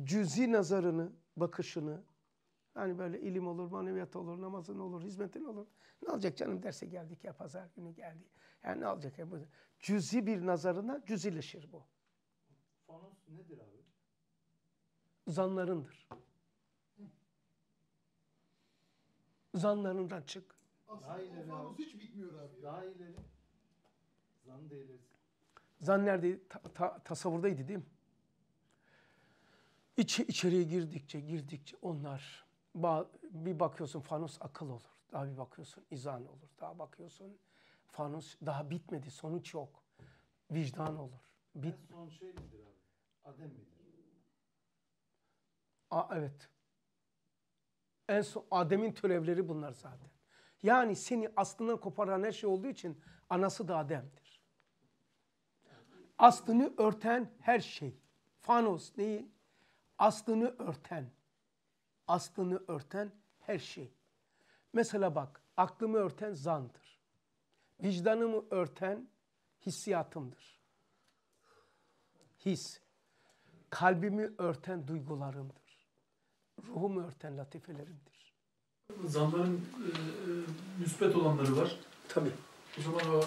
cüzi nazarını, bakışını, yani böyle ilim olur, maneviyat olur, namazın olur, hizmetin olur. Ne alacak canım derse geldik ya pazar günü geldi. Yani ne alacak ya? Cüzi bir nazarına cüzileşir bu. Fanos nedir abi? Zanlarındır. Zanlarından çık. Aslında Daha o fanos hiç bitmiyor abi. Ya. Daha ileri. Zan değiliriz. Zan neredeydi? Ta, ta, tasavvurdaydı değil mi? İç, içeriye girdikçe girdikçe onlar bir bakıyorsun fanus akıl olur. Daha bir bakıyorsun izan olur. Daha bakıyorsun fanus daha bitmedi. Sonuç yok. Vicdan olur. Bit en son şey midir abi? Adem midir? Aa, evet. En son Adem'in türevleri bunlar zaten. Yani seni aslından koparan her şey olduğu için anası da Adem'di aslını örten her şey. Fanos neyi? Aslını örten. Aslını örten her şey. Mesela bak aklımı örten zandır. Vicdanımı örten hissiyatımdır. His. Kalbimi örten duygularımdır. Ruhumu örten latifelerimdir. Zanların e, e, müspet olanları var. Tabii. O zaman o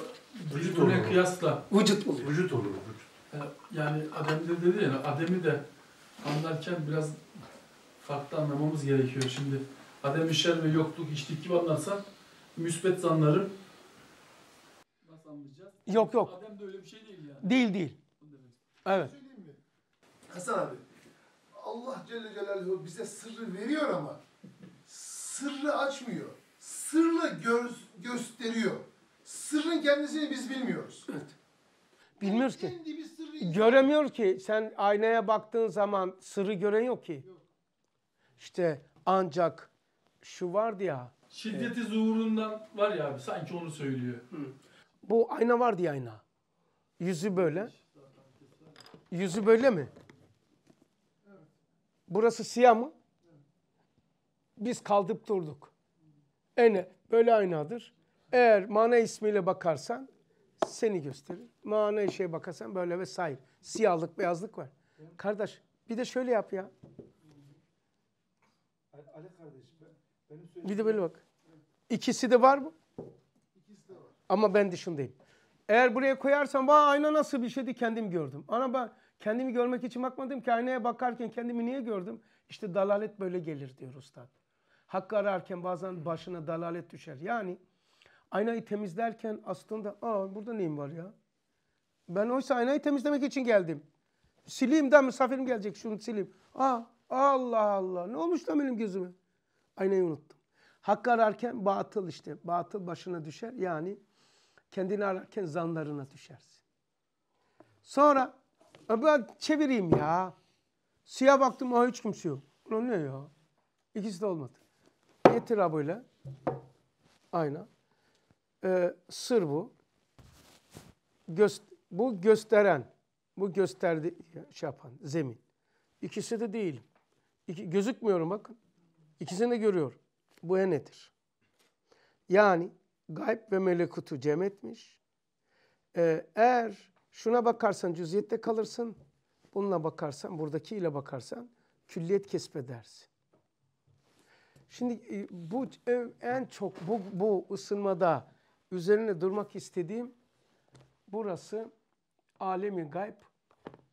vücut olur. kıyasla Vücut oluyor. vücut olur. Vücut. E, yani Adem de dedi ya Adem'i de anlarken biraz farklı anlamamız gerekiyor. Şimdi Adem şer ve yokluk içtik gibi anlatsak müsbet zanları nasıl anlayacağız? Yok yok. Adem de öyle bir şey değil yani. Değil değil. Evet. Şey Hasan abi. Allah Celle Celaluhu bize sırrı veriyor ama sırrı açmıyor. Sırla göz, gösteriyor. Sırrın kendisini biz bilmiyoruz. Evet. Bilmiyoruz ki. Göremiyor ki. Sen aynaya baktığın zaman sırrı gören yok ki. Yok. İşte ancak şu vardı ya. Şiddeti evet. zuhurundan var ya abi sanki onu söylüyor. Hı. Bu ayna vardı ya ayna. Yüzü böyle. Yüzü böyle mi? Burası siyah mı? Biz kaldıp durduk. Ene böyle aynadır. Eğer mana ismiyle bakarsan seni gösterir. Mana şeye bakarsan böyle vesaire. Siyahlık, beyazlık var. Kardeş bir de şöyle yap ya. Ali kardeş benim Bir de böyle bak. İkisi de var mı? İkisi de var. Ama ben dışındayım. Eğer buraya koyarsan vay ayna nasıl bir şeydi kendim gördüm. Ana ben kendimi görmek için bakmadım ki aynaya bakarken kendimi niye gördüm? İşte dalalet böyle gelir diyor ustad. Hakkı ararken bazen başına dalalet düşer. Yani Aynayı temizlerken aslında aa burada neyim var ya? Ben oysa aynayı temizlemek için geldim. Sileyim daha misafirim gelecek şunu sileyim. Aa Allah Allah ne olmuş da benim gözüme? Aynayı unuttum. Hakkı ararken batıl işte. Batıl başına düşer. Yani kendini ararken zanlarına düşersin. Sonra ben çevireyim ya. Suya baktım o hiç kimse yok. Ulan ne ya? İkisi de olmadı. Getir böyle. Ayna e, sır bu. Göst, bu gösteren, bu gösterdi şey yapan zemin. İkisi de değilim. İki, gözükmüyorum bakın. İkisini de görüyorum. Bu nedir? Yani gayb ve melekutu cem etmiş. Ee, eğer şuna bakarsan cüziyette kalırsın. Bununla bakarsan, buradakiyle bakarsan külliyet kesbedersin. Şimdi e, bu e, en çok bu, bu ısınmada üzerine durmak istediğim burası alemi gayb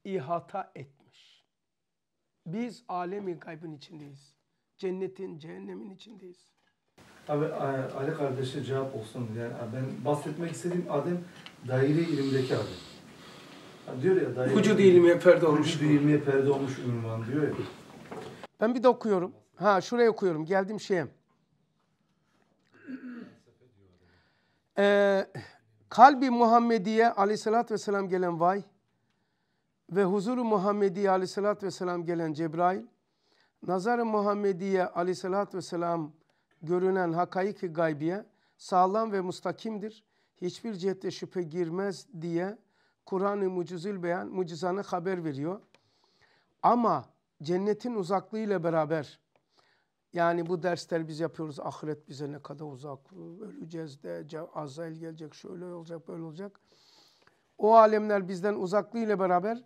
ihata etmiş. Biz alemi gaybın içindeyiz. Cennetin, cehennemin içindeyiz. Abi e, Ali kardeşe cevap olsun. Yani e, ben bahsetmek istediğim Adem daire ilimdeki Adem. E, diyor ya daire Vücudu ilmiye perde olmuş. Vücudu ilmiye perde olmuş ünvan diyor ya. Ben bir de okuyorum. Ha şuraya okuyorum. Geldim şeye. e, kalbi Muhammediye aleyhissalatü vesselam gelen vay ve huzuru Muhammediye aleyhissalatü vesselam gelen Cebrail, nazar-ı Muhammediye aleyhissalatü vesselam görünen hakaik gaybiye sağlam ve mustakimdir. Hiçbir cihette şüphe girmez diye Kur'an-ı Mucizül Beyan mucizanı haber veriyor. Ama cennetin uzaklığı ile beraber yani bu dersler biz yapıyoruz. Ahiret bize ne kadar uzak. Öleceğiz de Azrail gelecek, şöyle olacak, böyle olacak. O alemler bizden uzaklığı ile beraber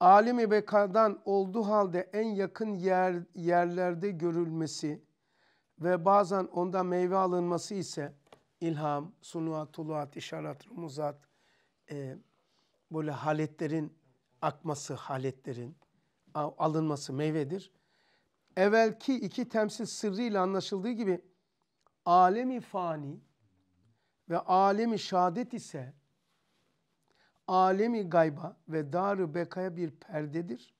alemi bekadan olduğu halde en yakın yer, yerlerde görülmesi ve bazen onda meyve alınması ise ilham, sunuat, tuluat, işaret, rumuzat, e, böyle haletlerin akması, haletlerin alınması meyvedir evvelki iki temsil sırrıyla anlaşıldığı gibi alemi fani ve alemi şadet ise alemi gayba ve darı bekaya bir perdedir.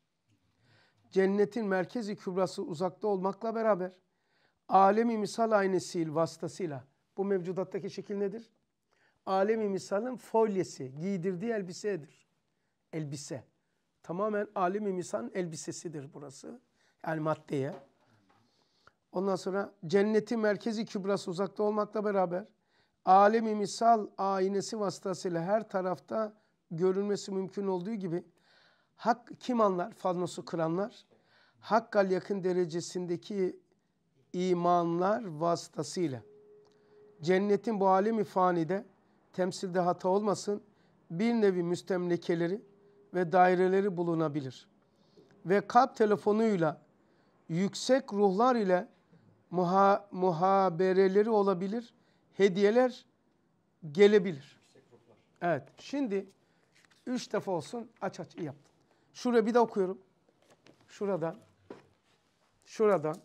Cennetin merkezi kübrası uzakta olmakla beraber alemi misal aynesi vasıtasıyla bu mevcudattaki şekil nedir? Alemi misalın folyesi, giydirdiği elbisedir. Elbise. Tamamen alemi misalın elbisesidir burası el maddeye. Ondan sonra cenneti merkezi kübrası uzakta olmakla beraber alemi misal aynesi vasıtasıyla her tarafta görünmesi mümkün olduğu gibi hak kim anlar? Falnosu kıranlar. Hakkal yakın derecesindeki imanlar vasıtasıyla cennetin bu alemi fanide temsilde hata olmasın bir nevi müstemlekeleri ve daireleri bulunabilir. Ve kalp telefonuyla yüksek ruhlar ile muha, muhabereleri olabilir, hediyeler gelebilir. Evet, şimdi üç defa olsun aç aç iyi yaptın. Şuraya bir de okuyorum. Şuradan, şuradan.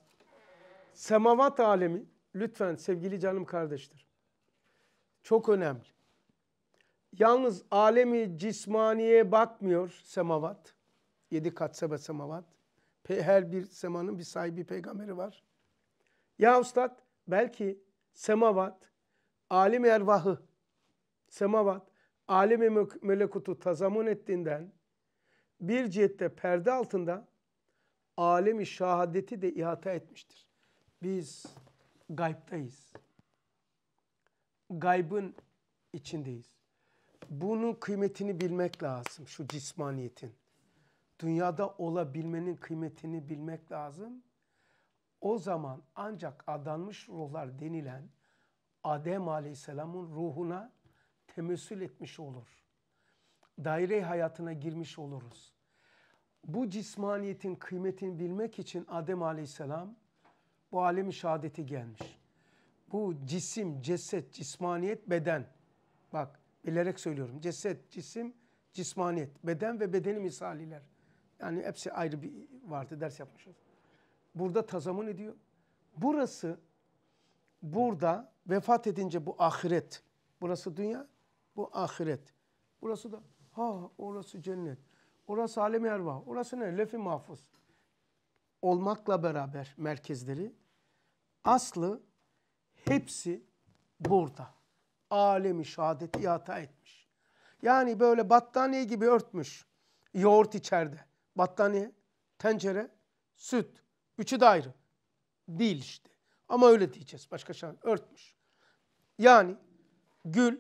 Semavat alemi, lütfen sevgili canım kardeştir. Çok önemli. Yalnız alemi cismaniye bakmıyor semavat. Yedi kat sebe semavat her bir semanın bir sahibi peygamberi var. Ya ustad belki semavat, alim ervahı, semavat, alemi melekutu tazamun ettiğinden bir cihette perde altında alemi şahadeti de ihata etmiştir. Biz gaybdayız. Gaybın içindeyiz. Bunun kıymetini bilmek lazım şu cismaniyetin dünyada olabilmenin kıymetini bilmek lazım. O zaman ancak adanmış ruhlar denilen Adem Aleyhisselam'ın ruhuna temsil etmiş olur. Daire hayatına girmiş oluruz. Bu cismaniyetin kıymetini bilmek için Adem Aleyhisselam bu alemi şehadeti gelmiş. Bu cisim, ceset, cismaniyet, beden. Bak bilerek söylüyorum. Ceset, cisim, cismaniyet, beden ve bedeni misaliler. Yani hepsi ayrı bir vardı ders yapmışız. Burada tazamın ediyor. Burası burada vefat edince bu ahiret. Burası dünya, bu ahiret. Burası da ha orası cennet. Orası alem yer var. Orası ne? Lefi mahfuz. Olmakla beraber merkezleri aslı hepsi burada. Alemi şehadeti yata etmiş. Yani böyle battaniye gibi örtmüş. Yoğurt içeride battaniye, tencere, süt. Üçü de ayrı. Değil işte. Ama öyle diyeceğiz. Başka şey örtmüş. Yani gül,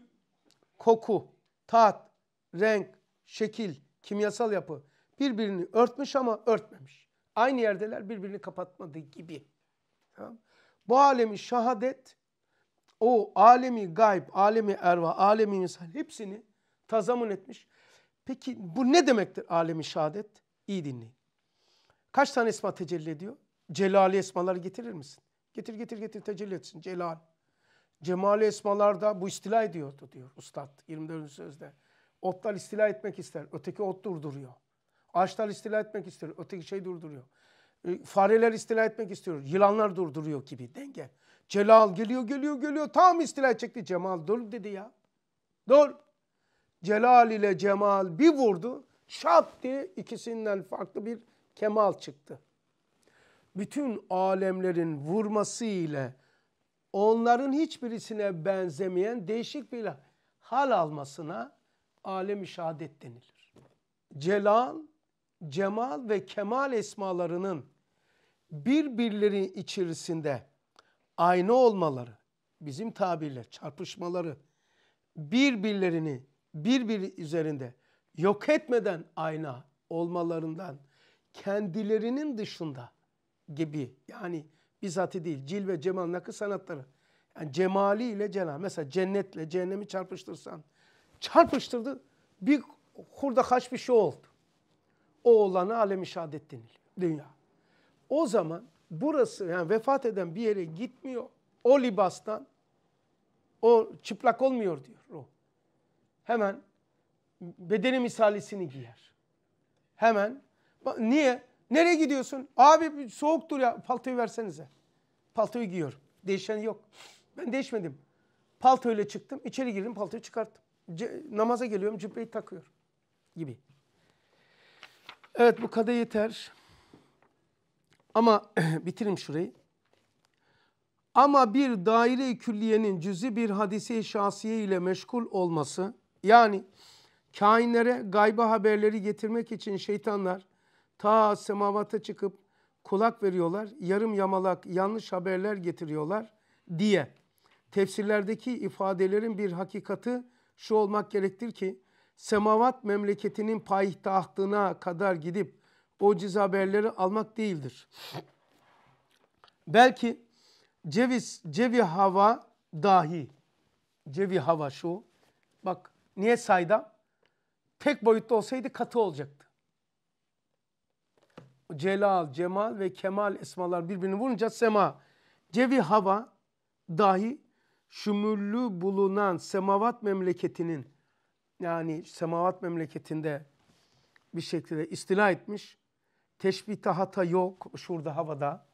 koku, tat, renk, şekil, kimyasal yapı birbirini örtmüş ama örtmemiş. Aynı yerdeler birbirini kapatmadığı gibi. Tamam. Bu alemi şahadet, o alemi gayb, alemi erva, alemi misal hepsini tazamun etmiş. Peki bu ne demektir alemi şahadet? İyi dinleyin. Kaç tane esma tecelli ediyor? Celali esmaları getirir misin? Getir getir getir tecelli etsin. Celal. Cemali esmalarda bu istila ediyordu diyor Ustad 24. sözde. Otlar istila etmek ister. Öteki ot durduruyor. Ağaçlar istila etmek ister. Öteki şey durduruyor. Ee, fareler istila etmek istiyor. Yılanlar durduruyor gibi denge. Celal geliyor geliyor geliyor. Tam istila çekti. Cemal dur dedi ya. Dur. Celal ile Cemal bir vurdu şap diye ikisinden farklı bir kemal çıktı. Bütün alemlerin vurması ile onların hiçbirisine benzemeyen değişik bir hal almasına alem-i şehadet denilir. Celal, cemal ve kemal esmalarının birbirleri içerisinde aynı olmaları, bizim tabirle çarpışmaları, birbirlerini birbiri üzerinde yok etmeden ayna olmalarından kendilerinin dışında gibi yani bizatihi değil cil ve cemal nakı sanatları. Yani cemali ile cenah mesela cennetle cehennemi çarpıştırsan çarpıştırdı bir kurda kaç bir şey oldu. O olana alemi şehadet deniliyor dünya. O zaman burası yani vefat eden bir yere gitmiyor. O libastan o çıplak olmuyor diyor ruh. Hemen bedeni misalisini giyer. Hemen. Niye? Nereye gidiyorsun? Abi soğuktur ya. Paltoyu versenize. Paltoyu giyiyorum. Değişen yok. Ben değişmedim. Paltoyla çıktım. içeri girdim. Paltoyu çıkarttım. C namaza geliyorum. Cübbeyi takıyor Gibi. Evet bu kadar yeter. Ama bitirim şurayı. Ama bir daire-i külliyenin cüzi bir hadise-i şahsiye ile meşgul olması yani Kainlere gayba haberleri getirmek için şeytanlar ta semavata çıkıp kulak veriyorlar, yarım yamalak yanlış haberler getiriyorlar diye. Tefsirlerdeki ifadelerin bir hakikati şu olmak gerektir ki, semavat memleketinin payitahtına kadar gidip o ciz haberleri almak değildir. Belki ceviz, cevi hava dahi, cevi hava şu, bak niye sayda? Tek boyutlu olsaydı katı olacaktı. Celal, Cemal ve Kemal esmalar birbirini vurunca sema. Cevi hava dahi şümüllü bulunan semavat memleketinin yani semavat memleketinde bir şekilde istila etmiş. Teşbihte hata yok şurada havada.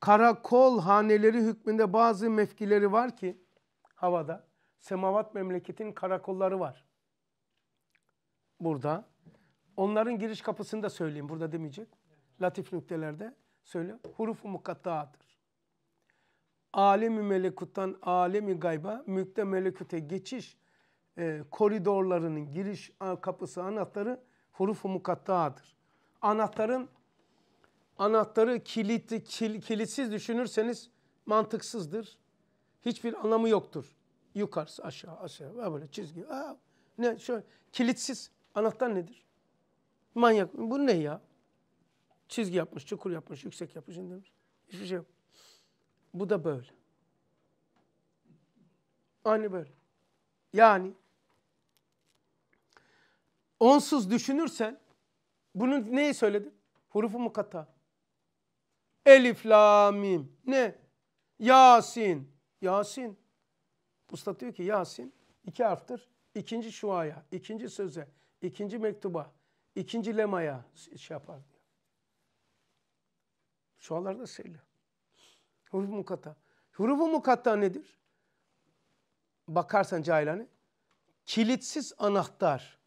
Karakol haneleri hükmünde bazı mefkileri var ki havada. Semavat memleketin karakolları var burada. Onların giriş kapısını da söyleyeyim. Burada demeyecek. Latif nüktelerde söyle. Huruf-u mukattaadır. Alemi melekuttan alemi gayba, mükte meleküte geçiş e, koridorlarının giriş kapısı, anahtarı huruf-u mukattaadır. Anahtarın anahtarı kilit, kil, kilitsiz düşünürseniz mantıksızdır. Hiçbir anlamı yoktur. Yukarısı aşağı aşağı böyle çizgi. Aa, ne şöyle kilitsiz. Anahtar nedir? Manyak. Bu ne ya? Çizgi yapmış, çukur yapmış, yüksek yapmış, indirmiş. Hiçbir şey yok. Bu da böyle. Aynı böyle. Yani onsuz düşünürsen bunu neyi söyledi? Hurufu mukatta. Elif, la, mim. Ne? Yasin. Yasin. Usta diyor ki Yasin iki harftir. İkinci şuaya, ikinci söze, ikinci mektuba, ikinci lemaya şey yapar diyor. da söyle. Huruf mukatta. Huruf mukatta nedir? Bakarsan cahilane. Kilitsiz anahtar.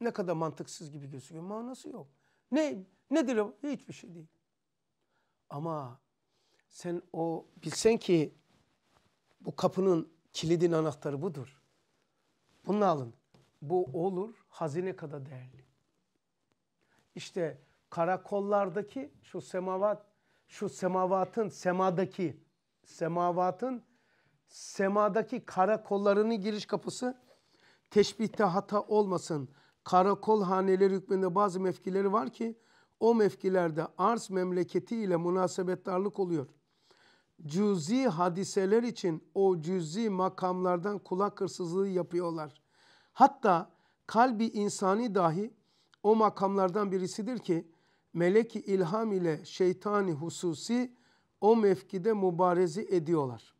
Ne kadar mantıksız gibi gözüküyor. Manası yok. Ne nedir o? Hiçbir şey değil. Ama sen o bilsen ki bu kapının kilidin anahtarı budur. Bunu alın bu olur hazine kadar değerli. İşte karakollardaki şu semavat şu semavatın semadaki semavatın semadaki karakollarının giriş kapısı teşbihte hata olmasın. Karakol haneleri hükmünde bazı mevkileri var ki o mevkilerde arz memleketi ile münasebetdarlık oluyor. Cüzi hadiseler için o cüzi makamlardan kulak hırsızlığı yapıyorlar. Hatta kalbi insani dahi o makamlardan birisidir ki meleki ilham ile şeytani hususi o mevkide mübarezi ediyorlar.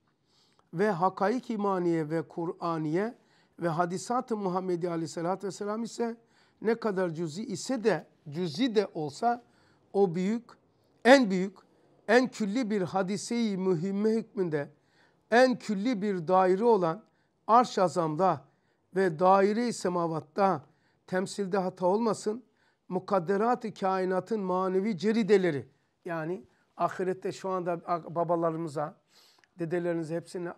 Ve hakaik imaniye ve Kur'aniye ve hadisat-ı Muhammedi aleyhissalatü vesselam ise ne kadar cüzi ise de cüzi de olsa o büyük, en büyük, en külli bir hadiseyi mühimme hükmünde en külli bir daire olan arş azamda ve daire-i semavatta temsilde hata olmasın. Mukadderat-ı kainatın manevi cerideleri yani ahirette şu anda babalarımıza, dedelerinize hepsine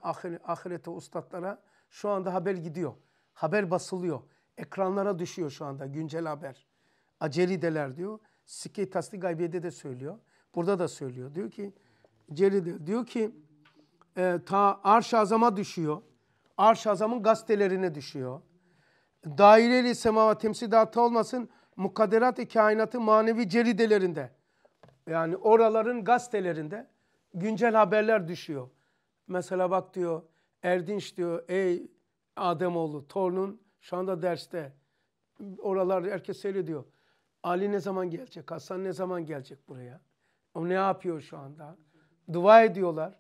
ahirete ustatlara şu anda haber gidiyor. Haber basılıyor. Ekranlara düşüyor şu anda güncel haber. Acerideler diyor. Sikke tasli gaybiyede de söylüyor. Burada da söylüyor. Diyor ki ceride diyor ki e, ta arş azama düşüyor. Arş Azam'ın gazetelerine düşüyor. Daireli semava temsidatı olmasın mukadderat-ı kainatı manevi ceridelerinde yani oraların gazetelerinde güncel haberler düşüyor. Mesela bak diyor Erdinç diyor ey Ademoğlu torunun şu anda derste. Oralar herkes seyrediyor. Ali ne zaman gelecek? Hasan ne zaman gelecek buraya? O ne yapıyor şu anda? Dua ediyorlar.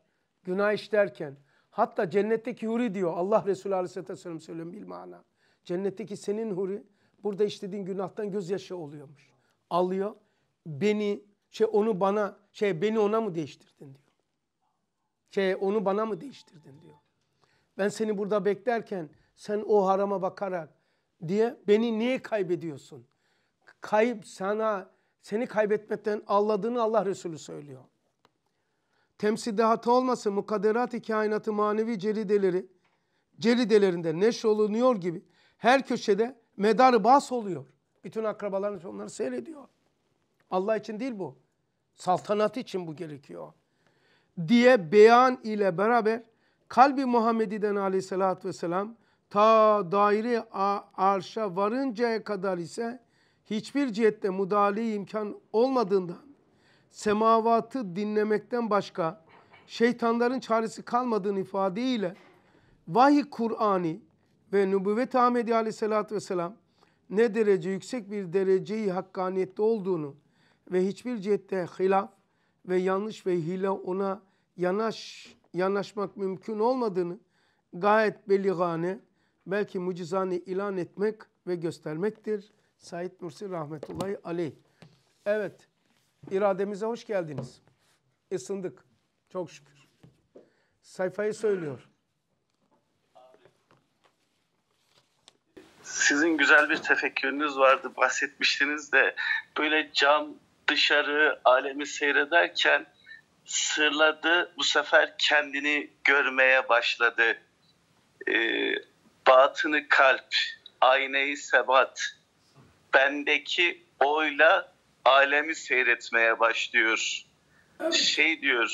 Günah işlerken. Hatta cennetteki huri diyor Allah Resulü Aleyhisselatü Vesselam söylüyor bil mana. Cennetteki senin huri burada işlediğin günahtan gözyaşı oluyormuş. Alıyor beni şey onu bana şey beni ona mı değiştirdin diyor. Şey onu bana mı değiştirdin diyor. Ben seni burada beklerken sen o harama bakarak diye beni niye kaybediyorsun? Kayıp sana seni kaybetmekten alladığını Allah Resulü söylüyor temsilde hata olmasın mukadderat-ı kainatı manevi celideleri celidelerinde neşrolunuyor gibi her köşede medarı bas oluyor. Bütün akrabalarınız onları seyrediyor. Allah için değil bu. Saltanat için bu gerekiyor. Diye beyan ile beraber kalbi Muhammedi'den aleyhissalatü vesselam ta daire arşa varıncaya kadar ise hiçbir cihette müdahale imkan olmadığından semavatı dinlemekten başka şeytanların çaresi kalmadığını ifadeyle vahiy Kur'an'ı ve nübüvvet Ahmedi aleyhissalatü vesselam ne derece yüksek bir dereceyi hakkaniyette olduğunu ve hiçbir cihette hilaf ve yanlış ve hile ona yanaş yanaşmak mümkün olmadığını gayet beligane belki mucizane ilan etmek ve göstermektir. Said Nursi rahmetullahi aleyh. Evet İrademize hoş geldiniz. Isındık. Çok şükür. Sayfayı söylüyor. Sizin güzel bir tefekkürünüz vardı. Bahsetmiştiniz de böyle cam dışarı alemi seyrederken sırladı. Bu sefer kendini görmeye başladı. Ee, batını kalp, aynayı sebat, bendeki oyla alemi seyretmeye başlıyor. Şey diyor.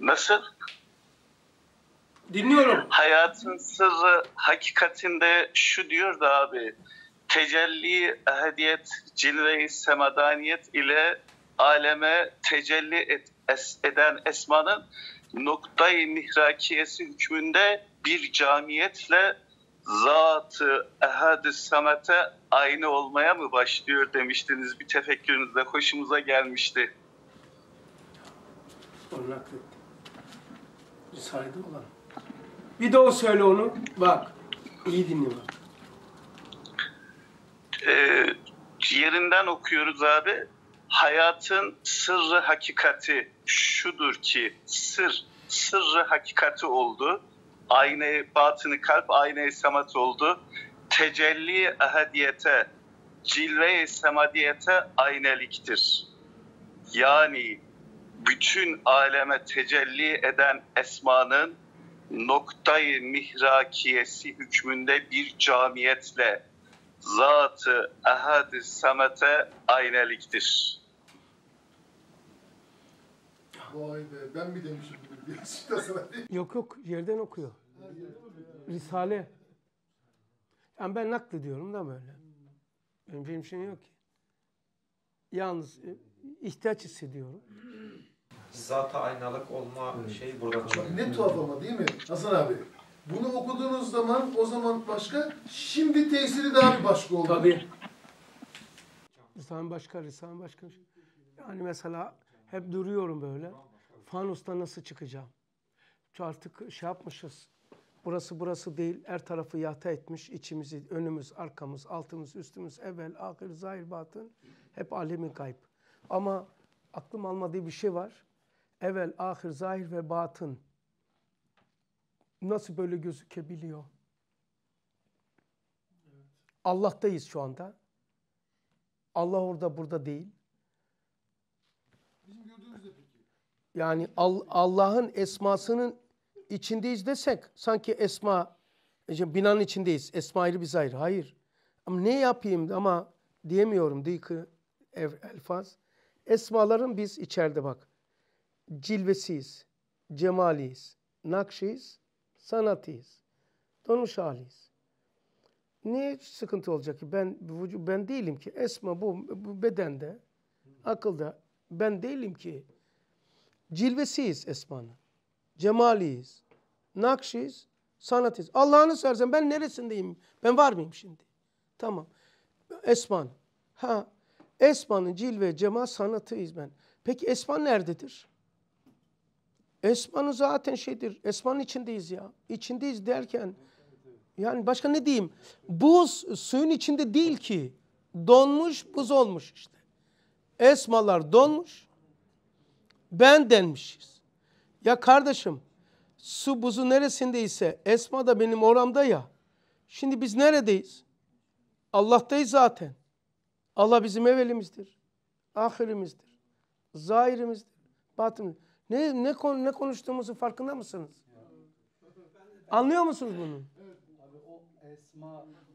Nasıl? Dinliyorum. Hayatın sırrı hakikatinde şu diyor da abi. Tecelli ehadiyet cilve-i semadaniyet ile aleme tecelli et, es, eden esmanın noktayı mihrakiyesi hükmünde bir camiyetle zatı ehad-ı samete aynı olmaya mı başlıyor demiştiniz. Bir tefekkürünüzde hoşumuza gelmişti. Onu naklettim. Risale'de olan. Bir de o söyle onu. Bak. İyi dinle bak. Ee, yerinden okuyoruz abi. Hayatın sırrı hakikati şudur ki sır sırrı hakikati oldu. Aynı batını kalp, aynı semat oldu tecelli ahadiyete, cilve-i semadiyete ayneliktir. Yani bütün aleme tecelli eden esmanın noktayı mihrakiyesi hükmünde bir camiyetle zatı ehad-i samete ayneliktir. Vay be ben mi demişim yok yok yerden okuyor. Risale. Yani ben nakli diyorum da böyle. Benim film şeyim yok ki. Yalnız e, ihtiyaç hissediyorum. Zata aynalık olma şeyi burada. Çok ne tuhaf ama değil mi Hasan abi? Bunu okuduğunuz zaman o zaman başka, şimdi tesiri daha bir başka oldu. Tabii. Risale başka, Risale başka. Yani mesela hep duruyorum böyle. Fanus'ta nasıl çıkacağım? Artık şey yapmışız, Burası burası değil, her tarafı yata etmiş, içimizi, önümüz, arkamız, altımız, üstümüz, evvel, ahir, zahir, batın, hep alemin kayıp. Ama aklım almadığı bir şey var. Evvel, ahir, zahir ve batın nasıl böyle gözükebiliyor? Evet. Allah'tayız şu anda. Allah orada burada değil. Bizim gördüğümüzde peki. Yani Allah'ın esmasının içindeyiz desek sanki Esma binanın içindeyiz. Esma ayrı biz ayrı. Hayır. Ama ne yapayım ama diyemiyorum. Dıyıkı ev, elfaz. Esmaların biz içeride bak. Cilvesiyiz. Cemaliyiz. Nakşiyiz. Sanatıyız. Donuş haliyiz. Niye sıkıntı olacak ki? Ben ben değilim ki. Esma bu, bu bedende, akılda. Ben değilim ki. Cilvesiyiz Esma'nın cemaliyiz, nakşiyiz, sanatiz. Allah'ını sersen ben neresindeyim? Ben var mıyım şimdi? Tamam. Esman. Ha. Esman'ın cilve cema sanatıyız ben. Peki Esman nerededir? Esman'ı zaten şeydir. Esman'ın içindeyiz ya. İçindeyiz derken yani başka ne diyeyim? Buz suyun içinde değil ki. Donmuş buz olmuş işte. Esmalar donmuş. Ben denmişiz. Ya kardeşim su buzu neresindeyse Esma da benim oramda ya. Şimdi biz neredeyiz? Allah'tayız zaten. Allah bizim evelimizdir, Ahirimizdir. Zahirimizdir. Batınımızdır. Ne, ne, konu, ne konuştuğumuzu farkında mısınız? Anlıyor musunuz bunu?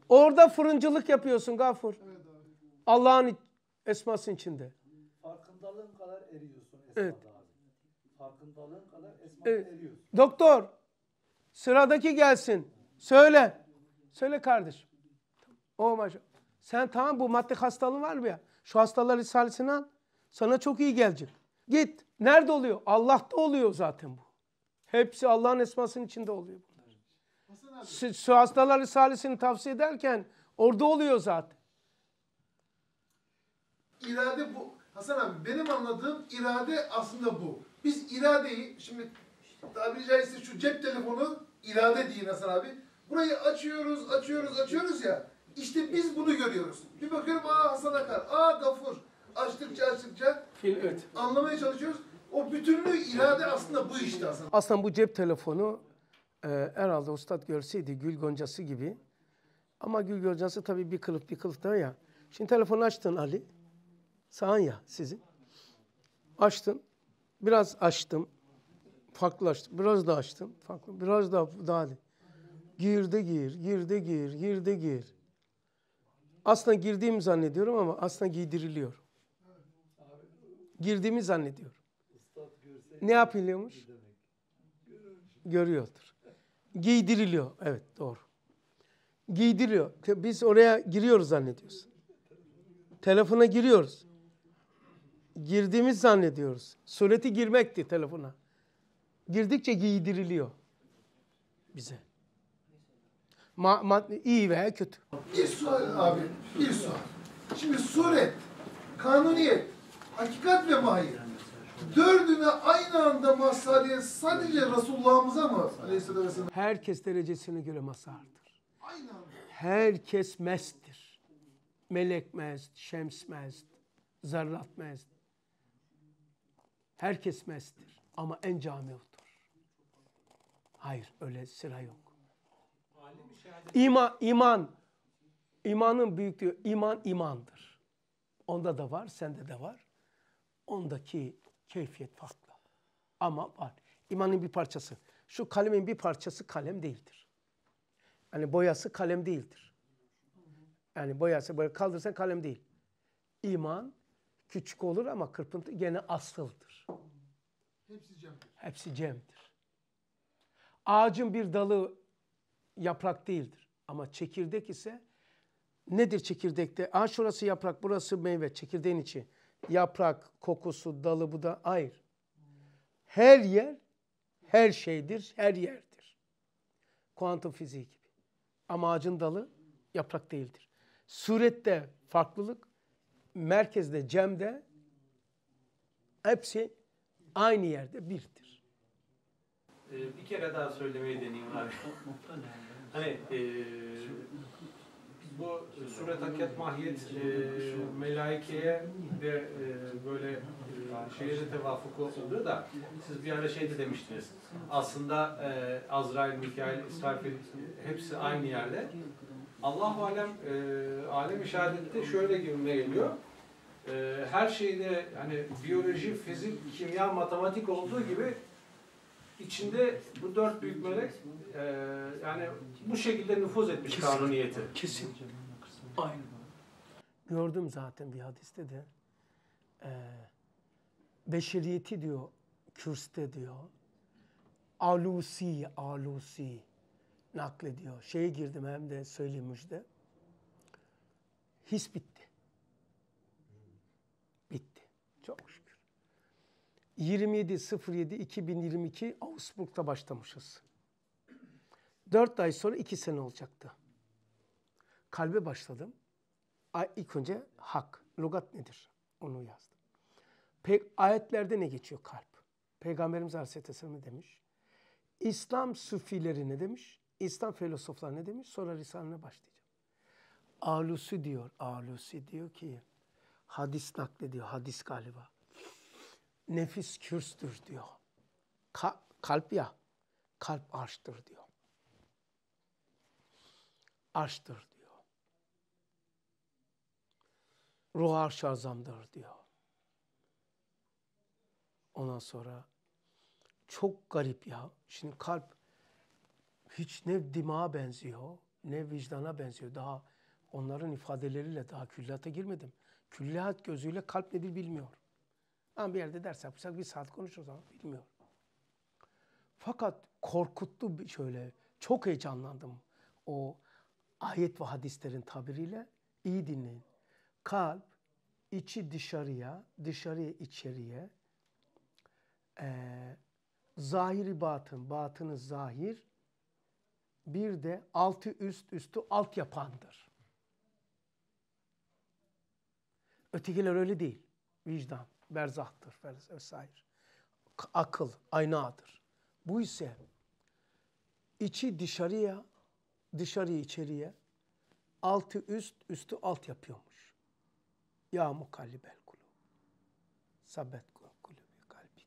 Orada fırıncılık yapıyorsun Gafur. Allah'ın esmasının içinde. Farkındalığın kadar eriyorsun esmada. Evet. Farkındalığın kadar esma evet. eriyoruz. Doktor sıradaki gelsin. Söyle. Söyle kardeşim. O oh, maşa. Sen tamam bu madde hastalığın var mı ya? Şu hastalar risalesini al. Sana çok iyi gelecek. Git. Nerede oluyor? Allah'ta oluyor zaten bu. Hepsi Allah'ın esmasının içinde oluyor bunlar. Şu hastalar risalesini tavsiye ederken orada oluyor zaten. İrade bu. Hasan abi benim anladığım irade aslında bu. Biz iradeyi, şimdi tabiri caizse şu cep telefonu irade diye Hasan abi. Burayı açıyoruz, açıyoruz, açıyoruz ya. İşte biz bunu görüyoruz. Bir bakıyorum aa Hasan Akar, aa Gafur. Açtıkça açtıkça evet. anlamaya çalışıyoruz. O bütünlüğü irade aslında bu işte aslında. Aslında bu cep telefonu e, herhalde ustad görseydi gül goncası gibi. Ama gül goncası tabii bir kılıf bir kılıf daha ya. Şimdi telefonu açtın Ali. Sağın ya sizin. Açtın. Biraz açtım. Farklılaştım. Biraz daha açtım. Farklı. Biraz daha daha Gir de gir, gir de gir, gir gir. Aslında girdiğimi zannediyorum ama aslında giydiriliyor. Girdiğimi zannediyor. Ne yapılıyormuş? Görüyordur. Giydiriliyor. Evet doğru. Giydiriyor. Biz oraya giriyoruz zannediyoruz. Telefona giriyoruz girdiğimiz zannediyoruz. Sureti girmekti telefona. Girdikçe giydiriliyor bize. Ma, ma, iyi veya kötü. Bir sual abi, bir sual. Şimdi suret, kanuniyet, hakikat ve mahiyet. Dördüne aynı anda mazhariye sadece Resulullah'ımıza mı Aleyhisselam. Herkes derecesine göre mazhardır. Aynı anda. Herkes mesttir. Melek mest, şems mest, zarlat mest, Herkes mestir ama en cami camivdir. Hayır öyle sıra yok. İman, iman, imanın büyüklüğü, iman imandır. Onda da var, sende de var. Ondaki keyfiyet farklı. Ama var. İmanın bir parçası. Şu kalemin bir parçası kalem değildir. Yani boyası kalem değildir. Yani boyası böyle kaldırsan kalem değil. İman küçük olur ama kırpıntı gene asıldır. Hepsi cemdir. Hepsi cemdir. Ağacın bir dalı yaprak değildir. Ama çekirdek ise nedir çekirdekte? Ağaç şurası yaprak, burası meyve, çekirdeğin içi. Yaprak, kokusu, dalı bu da ayrı. Her yer her şeydir, her yerdir. Kuantum fiziği gibi. Ama ağacın dalı yaprak değildir. Surette farklılık merkezde, cemde hepsi aynı yerde birdir. Ee, bir kere daha söylemeyi deneyeyim abi. hani e, bu suret hakikat mahiyet e, melaikeye de e, böyle e, şeye de tevafuk oluyor da siz bir ara şey de demiştiniz. Aslında e, Azrail, Mikail, İsrafil e, hepsi aynı yerde. Allah alem e, alem işadette şöyle gibi geliyor. E, her şeyde yani biyoloji, fizik, kimya, matematik olduğu gibi içinde bu dört büyük melek e, yani bu şekilde nüfuz etmiş kesin, kanuniyeti. Kesin. Aynen. Gördüm zaten bir hadiste de. E, beşeriyeti diyor, kürste diyor. Alusi, alusi naklediyor. Şeye girdim hem de söyleyeyim müjde. His bitti. Bitti. Çok şükür. 27.07.2022 Augsburg'da başlamışız. Dört ay sonra iki sene olacaktı. Kalbe başladım. İlk önce hak, Lugat nedir? Onu yazdım. Pe ayetlerde ne geçiyor kalp? Peygamberimiz Aleyhisselatü Vesselam demiş? İslam sufileri ne demiş? İslam filozoflar ne demiş? Sonra Risale'ne başlayacağım. Alusi diyor, Alusi diyor ki, hadis naklediyor, hadis galiba. Nefis kürstür diyor. Ka kalp ya, kalp arştır diyor. Arştır diyor. Ruh arş azamdır diyor. Ondan sonra çok garip ya. Şimdi kalp hiç ne dima benziyor, ne vicdana benziyor. Daha onların ifadeleriyle daha külliyata girmedim. Külliyat gözüyle kalp nedir bilmiyor. Ben bir yerde ders yapsak bir saat konuşuruz ama bilmiyor. Fakat korkuttu şöyle. Çok heyecanlandım o ayet ve hadislerin tabiriyle. iyi dinleyin. Kalp içi dışarıya, dışarıya içeriye, e, zahiri batın, batını zahir, bir de altı üst üstü alt yapandır. Ötekiler öyle değil. Vicdan, berzahtır vesaire. Akıl, aynadır. Bu ise içi dışarıya, dışarıyı içeriye, altı üst, üstü alt yapıyormuş. Ya mukallibel kulu. Sabet kulu kalbik.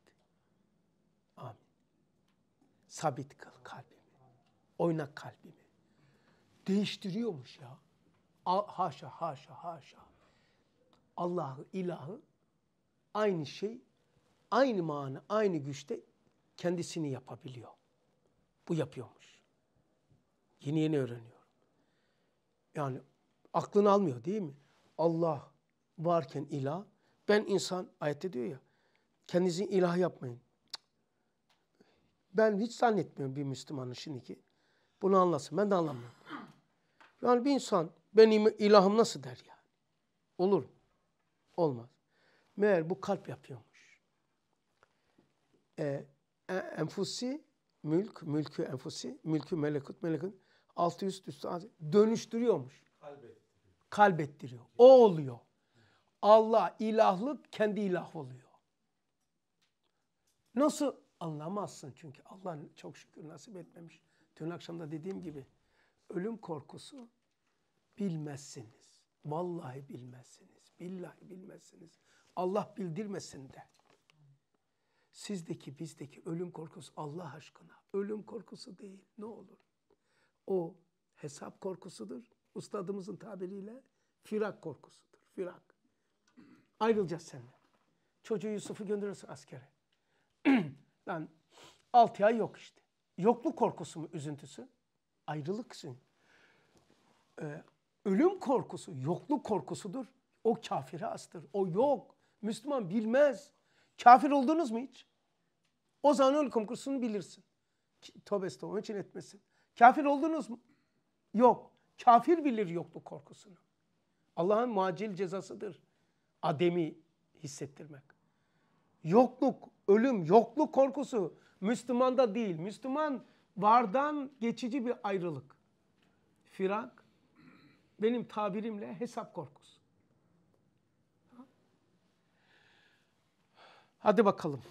Amin. Sabit kıl kalbi oynak kalbimi. Değiştiriyormuş ya. Haşa haşa haşa. Allah'ı, ilahı aynı şey, aynı mana, aynı güçte kendisini yapabiliyor. Bu yapıyormuş. Yeni yeni öğreniyorum. Yani aklını almıyor değil mi? Allah varken ilah, ben insan ayette diyor ya, kendinizi ilah yapmayın. Ben hiç zannetmiyorum bir Müslümanın şimdiki bunu anlasın. Ben de anlamıyorum. Yani bir insan benim ilahım nasıl der yani? Olur mu? Olmaz. Meğer bu kalp yapıyormuş. Ee, e, enfusi, mülk, mülkü enfusi, mülkü melekut, melekut. Altı üst üstü altı, dönüştürüyormuş. Kalbettiriyor. Kalbettiriyor. O oluyor. Allah ilahlık kendi ilah oluyor. Nasıl anlamazsın çünkü Allah çok şükür nasip etmemiş. Dün akşam da dediğim gibi ölüm korkusu bilmezsiniz. Vallahi bilmezsiniz. Billahi bilmezsiniz. Allah bildirmesin de. Sizdeki bizdeki ölüm korkusu Allah aşkına. Ölüm korkusu değil ne olur. O hesap korkusudur. Ustadımızın tabiriyle firak korkusudur. Firak. Ayrılacağız seninle. Çocuğu Yusuf'u gönderirsin askere. Lan 6 ay yok işte. Yokluk korkusu mu üzüntüsü? Ayrılık için. Ee, ölüm korkusu, yokluk korkusudur. O kafire astır. O yok. Müslüman bilmez. Kafir oldunuz mu hiç? O zaman ölüm korkusunu bilirsin. Tövbe estağfurullah. Onun için etmesin. Kafir oldunuz mu? Yok. Kafir bilir yokluk korkusunu. Allah'ın macil cezasıdır. Ademi hissettirmek. Yokluk, ölüm, yokluk korkusu Müslüman da değil. Müslüman vardan geçici bir ayrılık. Firak benim tabirimle hesap korkusu. Hadi bakalım.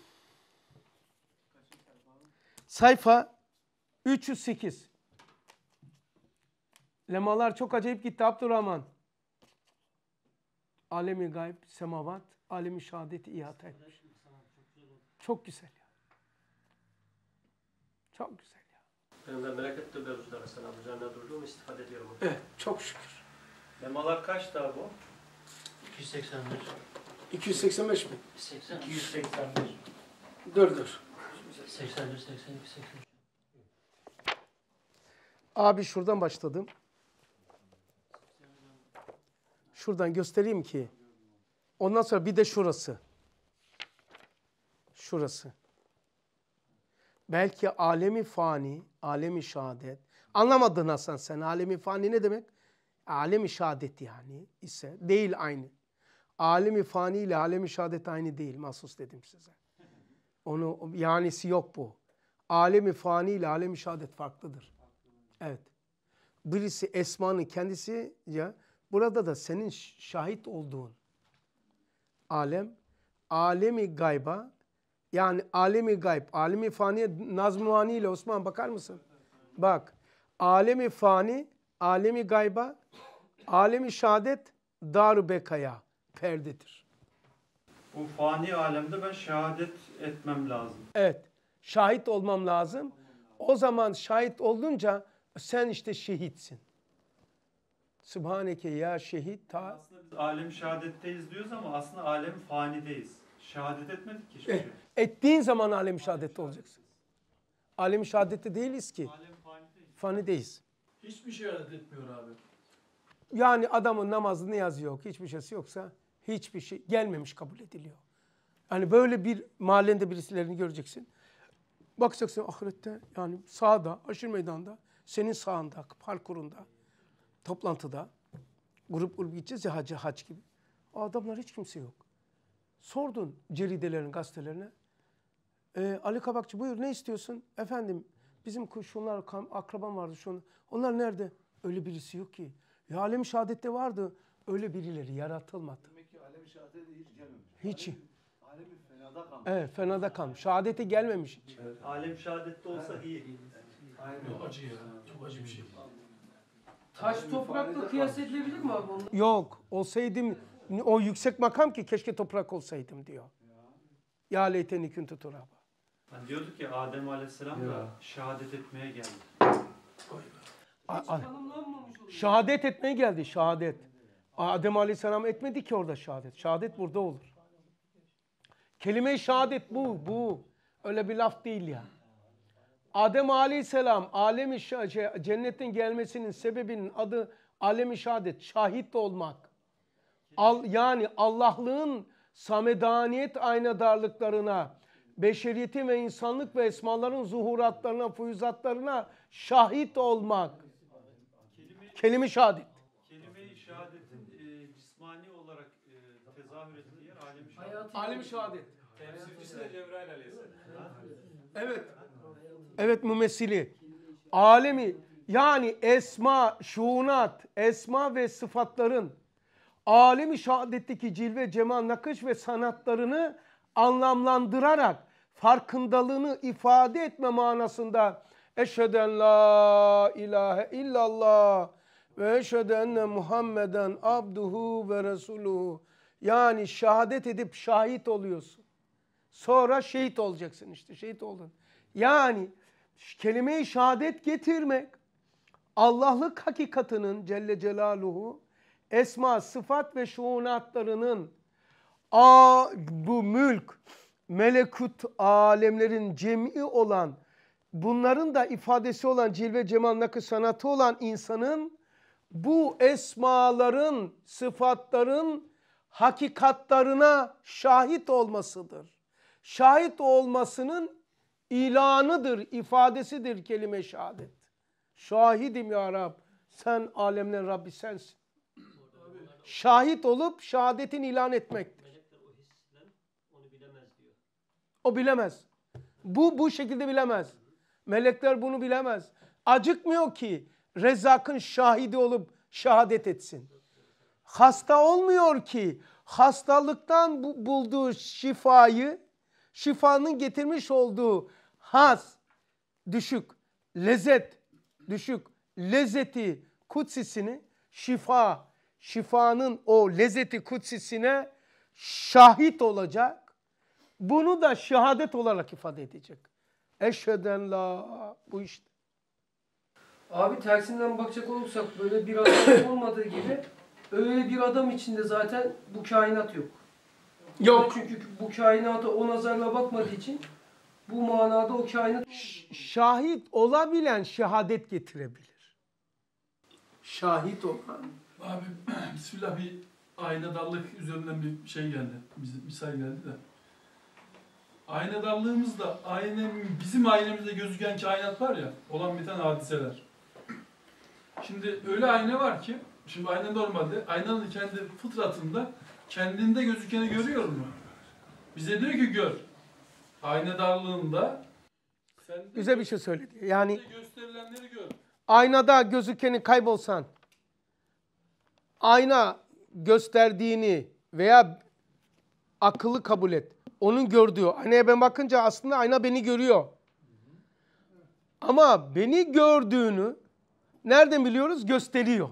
Sayfa 308. Lemalar çok acayip gitti Abdurrahman. Alemi gayb, semavat, alemi şehadeti ihata etmiş. Çok güzel ya. Çok güzel ya. Benim de merak bereket de Beruz'da mesela üzerine durduğum istifade ediyorum. Evet, çok şükür. Memalar kaç daha bu? 285. 285 mi? 80. 285. Dur dur. 81, 82, 83. Abi şuradan başladım. Şuradan göstereyim ki. Ondan sonra bir de şurası. Şurası belki alemi fani, alemi şahadet. Anlamadın Hasan sen alemi fani ne demek? Alemi şahadet yani ise değil aynı. Alemi fani ile alemi şahadet aynı değil mahsus dedim size. Onu yanisi yok bu. Alemi fani ile alemi şahadet farklıdır. Evet. Birisi esmanı kendisi ya burada da senin şahit olduğun alem alemi gayba yani alemi gayb, alemi faniye nazm ile Osman bakar mısın? Bak. Alemi fani, alemi gayba, alemi şahadet daru bekaya perdedir. Bu fani alemde ben şehadet etmem lazım. Evet. Şahit olmam lazım. O zaman şahit olunca sen işte şehitsin. Sübhaneke ya şehit ta. Aslında biz alem şehadetteyiz diyoruz ama aslında alem fanideyiz. Şehadet etmedik ki e, Ettiğin zaman alem şehadette olacaksın. Alem şehadette değiliz ki. Alem fani değiliz. Hiçbir şey şehadet etmiyor abi. Yani adamın namazı ne yazı yok, hiçbir şeysi yoksa hiçbir şey gelmemiş kabul ediliyor. Yani böyle bir mahallende birisilerini göreceksin. Bakacaksın ahirette yani sağda, aşırı meydanda, senin sağında, parkurunda, toplantıda grup grup gideceğiz ya hacı hac gibi. O adamlar hiç kimse yok. Sordun ceridelerin, gazetelerine. Ee, Ali Kabakçı buyur ne istiyorsun? Efendim bizim şunlar akrabam vardı şunlar. Onlar nerede? Öyle birisi yok ki. Ya alem şehadette vardı. Öyle birileri yaratılmadı. Demek ki alem şehadete hiç gelmemiş. Hiç. Alem, alem fenada kalmış. Evet fenada kalmış. Şehadete gelmemiş hiç. Evet, alem şehadette olsa evet. iyi. Aynen. Çok acı ya. Çok acı bir şey. Taş toprakla kıyas edilebilir mi abi? Onunla? Yok. Olsaydım o yüksek makam ki keşke toprak olsaydım diyor. Ya leyteni kuntu turaba. Yani diyorduk ki Adem Aleyhisselam ya. da şehadet etmeye geldi. Şehadet etmeye geldi şehadet. Adem Aleyhisselam etmedi ki orada şehadet. Şehadet burada olur. Kelime-i şehadet bu, bu. Öyle bir laf değil yani. Adem Aleyhisselam alemi cennetin gelmesinin sebebinin adı alemi şehadet, şahit olmak. Al, yani Allah'lığın samedaniyet darlıklarına, beşeriyeti ve insanlık ve esmaların zuhuratlarına, fuyuzatlarına şahit olmak. Kelime, Kelime şehadet. Kelime-i şehadetin e, cismani olarak e, tezahür ettiği yer alem-i şehadet. Alem-i şehadet. Temsilcisi de Cebrail aleyhisselam. Evet. Evet mümessili. Alemi yani esma, şuunat, esma ve sıfatların alemi şehadetteki cilve, cemal, nakış ve sanatlarını anlamlandırarak farkındalığını ifade etme manasında eşheden la ilahe illallah ve eşhedenne Muhammeden abduhu ve resuluhu. Yani şehadet edip şahit oluyorsun. Sonra şehit olacaksın işte şehit oldun. Yani kelime-i şehadet getirmek Allah'lık hakikatının Celle Celaluhu esma, sıfat ve şuunatlarının a bu mülk, melekut alemlerin cemi olan bunların da ifadesi olan cilve cemal nakı sanatı olan insanın bu esmaların, sıfatların hakikatlarına şahit olmasıdır. Şahit olmasının ilanıdır, ifadesidir kelime şehadet. Şahidim ya Rab, sen alemlerin Rabbi sensin. Şahit olup şahadetin ilan etmektir. O bilemez. Bu bu şekilde bilemez. Melekler bunu bilemez. Acıkmıyor ki Rezak'ın şahidi olup şahadet etsin. Hasta olmuyor ki hastalıktan bu, bulduğu şifayı, şifanın getirmiş olduğu has, düşük, lezzet, düşük, lezzeti, kutsisini şifa, şifanın o lezzeti kutsisine şahit olacak. Bunu da şehadet olarak ifade edecek. Eşheden la bu işte. Abi tersinden bakacak olursak böyle bir adam olmadığı gibi öyle bir adam içinde zaten bu kainat yok. Yok. Çünkü bu kainata o nazarla bakmadığı için bu manada o kainat... Şahit olabilen şehadet getirebilir. Şahit olan Abi bismillah bir aynadarlık üzerinden bir şey geldi. Misal geldi de. Aynadarlığımızda aynen bizim aynamızda gözüken aynat var ya olan biten hadiseler. Şimdi öyle ayna var ki şimdi ayna normalde aynanın kendi fıtratında kendinde gözükeni görüyor mu? Bize diyor ki gör. Ayna Aynadarlığında Güzel bir şey söyledi. Yani gösterilenleri gör. aynada gözükeni kaybolsan ayna gösterdiğini veya akıllı kabul et. Onun gördüğü. Aynaya ben bakınca aslında ayna beni görüyor. Ama beni gördüğünü nereden biliyoruz? Gösteriyor.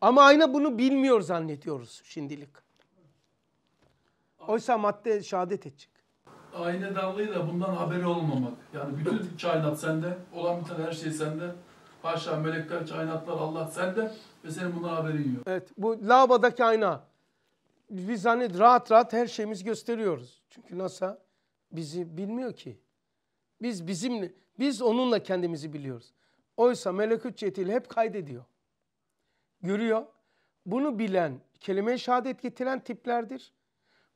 Ama ayna bunu bilmiyor zannediyoruz şimdilik. Oysa madde şehadet edecek. Ayna da bundan haberi olmamak. Yani bütün kainat sende, olan biten her şey sende. Haşa melekler, kainatlar, Allah sende. Ve senin bundan haberin yok. Evet bu labada ayna, Biz hani rahat rahat her şeyimiz gösteriyoruz. Çünkü NASA bizi bilmiyor ki. Biz bizimle, biz onunla kendimizi biliyoruz. Oysa melekut cetiyle hep kaydediyor. Görüyor. Bunu bilen, kelime-i şehadet getiren tiplerdir.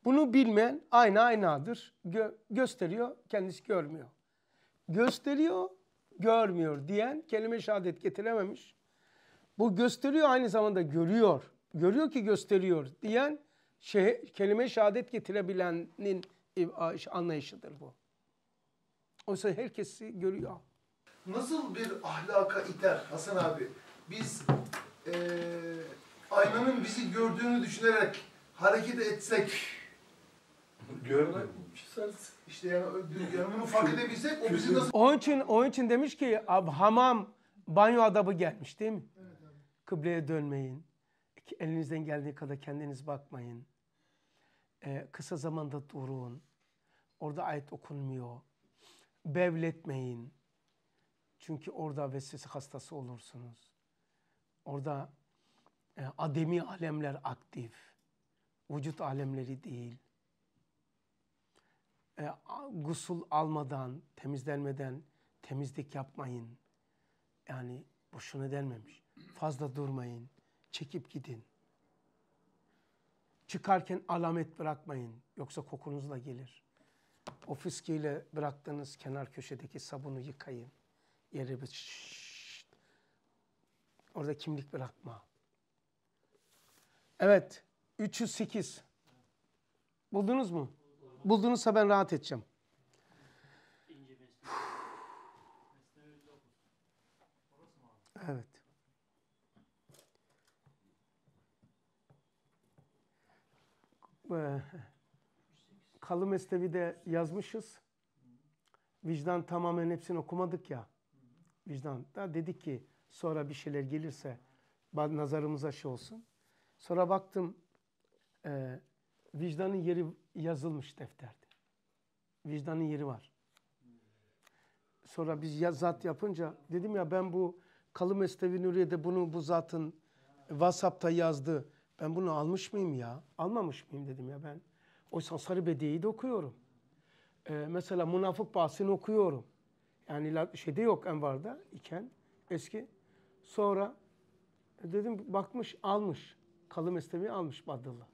Bunu bilmeyen ayna aynadır. Gö gösteriyor, kendisi görmüyor. Gösteriyor, görmüyor diyen kelime-i şehadet getirememiş. Bu gösteriyor aynı zamanda görüyor. Görüyor ki gösteriyor diyen şey, kelime şehadet getirebilenin e, anlayışıdır bu. Oysa herkesi görüyor. Nasıl bir ahlaka iter Hasan abi? Biz e, aynanın bizi gördüğünü düşünerek hareket etsek Görmek işte yani görmemi fark edebilsek o bizi nasıl... Onun için, onun için demiş ki hamam banyo adabı gelmiş değil mi? Kıbleye dönmeyin. Elinizden geldiği kadar kendiniz bakmayın. Ee, kısa zamanda durun. Orada ayet okunmuyor. Bevletmeyin. Çünkü orada vesvese hastası olursunuz. Orada e, ademi alemler aktif. Vücut alemleri değil. E, gusul almadan, temizlenmeden temizlik yapmayın. Yani boşuna denmemiş. Fazla durmayın. Çekip gidin. Çıkarken alamet bırakmayın. Yoksa kokunuzla gelir. O fıskiyle bıraktığınız kenar köşedeki sabunu yıkayın. Yere bir şşşt. Orada kimlik bırakma. Evet. 308. Buldunuz mu? Buldunuzsa ben rahat edeceğim. Evet. Ee, Kalı Mesnevi'de yazmışız. Vicdan tamamen hepsini okumadık ya. Vicdan. Da dedik ki sonra bir şeyler gelirse nazarımıza şey olsun. Sonra baktım e, vicdanın yeri yazılmış defterde. Vicdanın yeri var. Sonra biz zat yapınca dedim ya ben bu Kalı Mesnevi Nuriye'de bunu bu zatın WhatsApp'ta yazdı. Ben bunu almış mıyım ya? Almamış mıyım dedim ya ben. Oysa Sarı Bediye'yi de okuyorum. Ee, mesela Münafık Bahsini okuyorum. Yani şeyde yok Envar'da iken eski. Sonra e, dedim bakmış almış. Kalı Mesnevi almış Badıllah.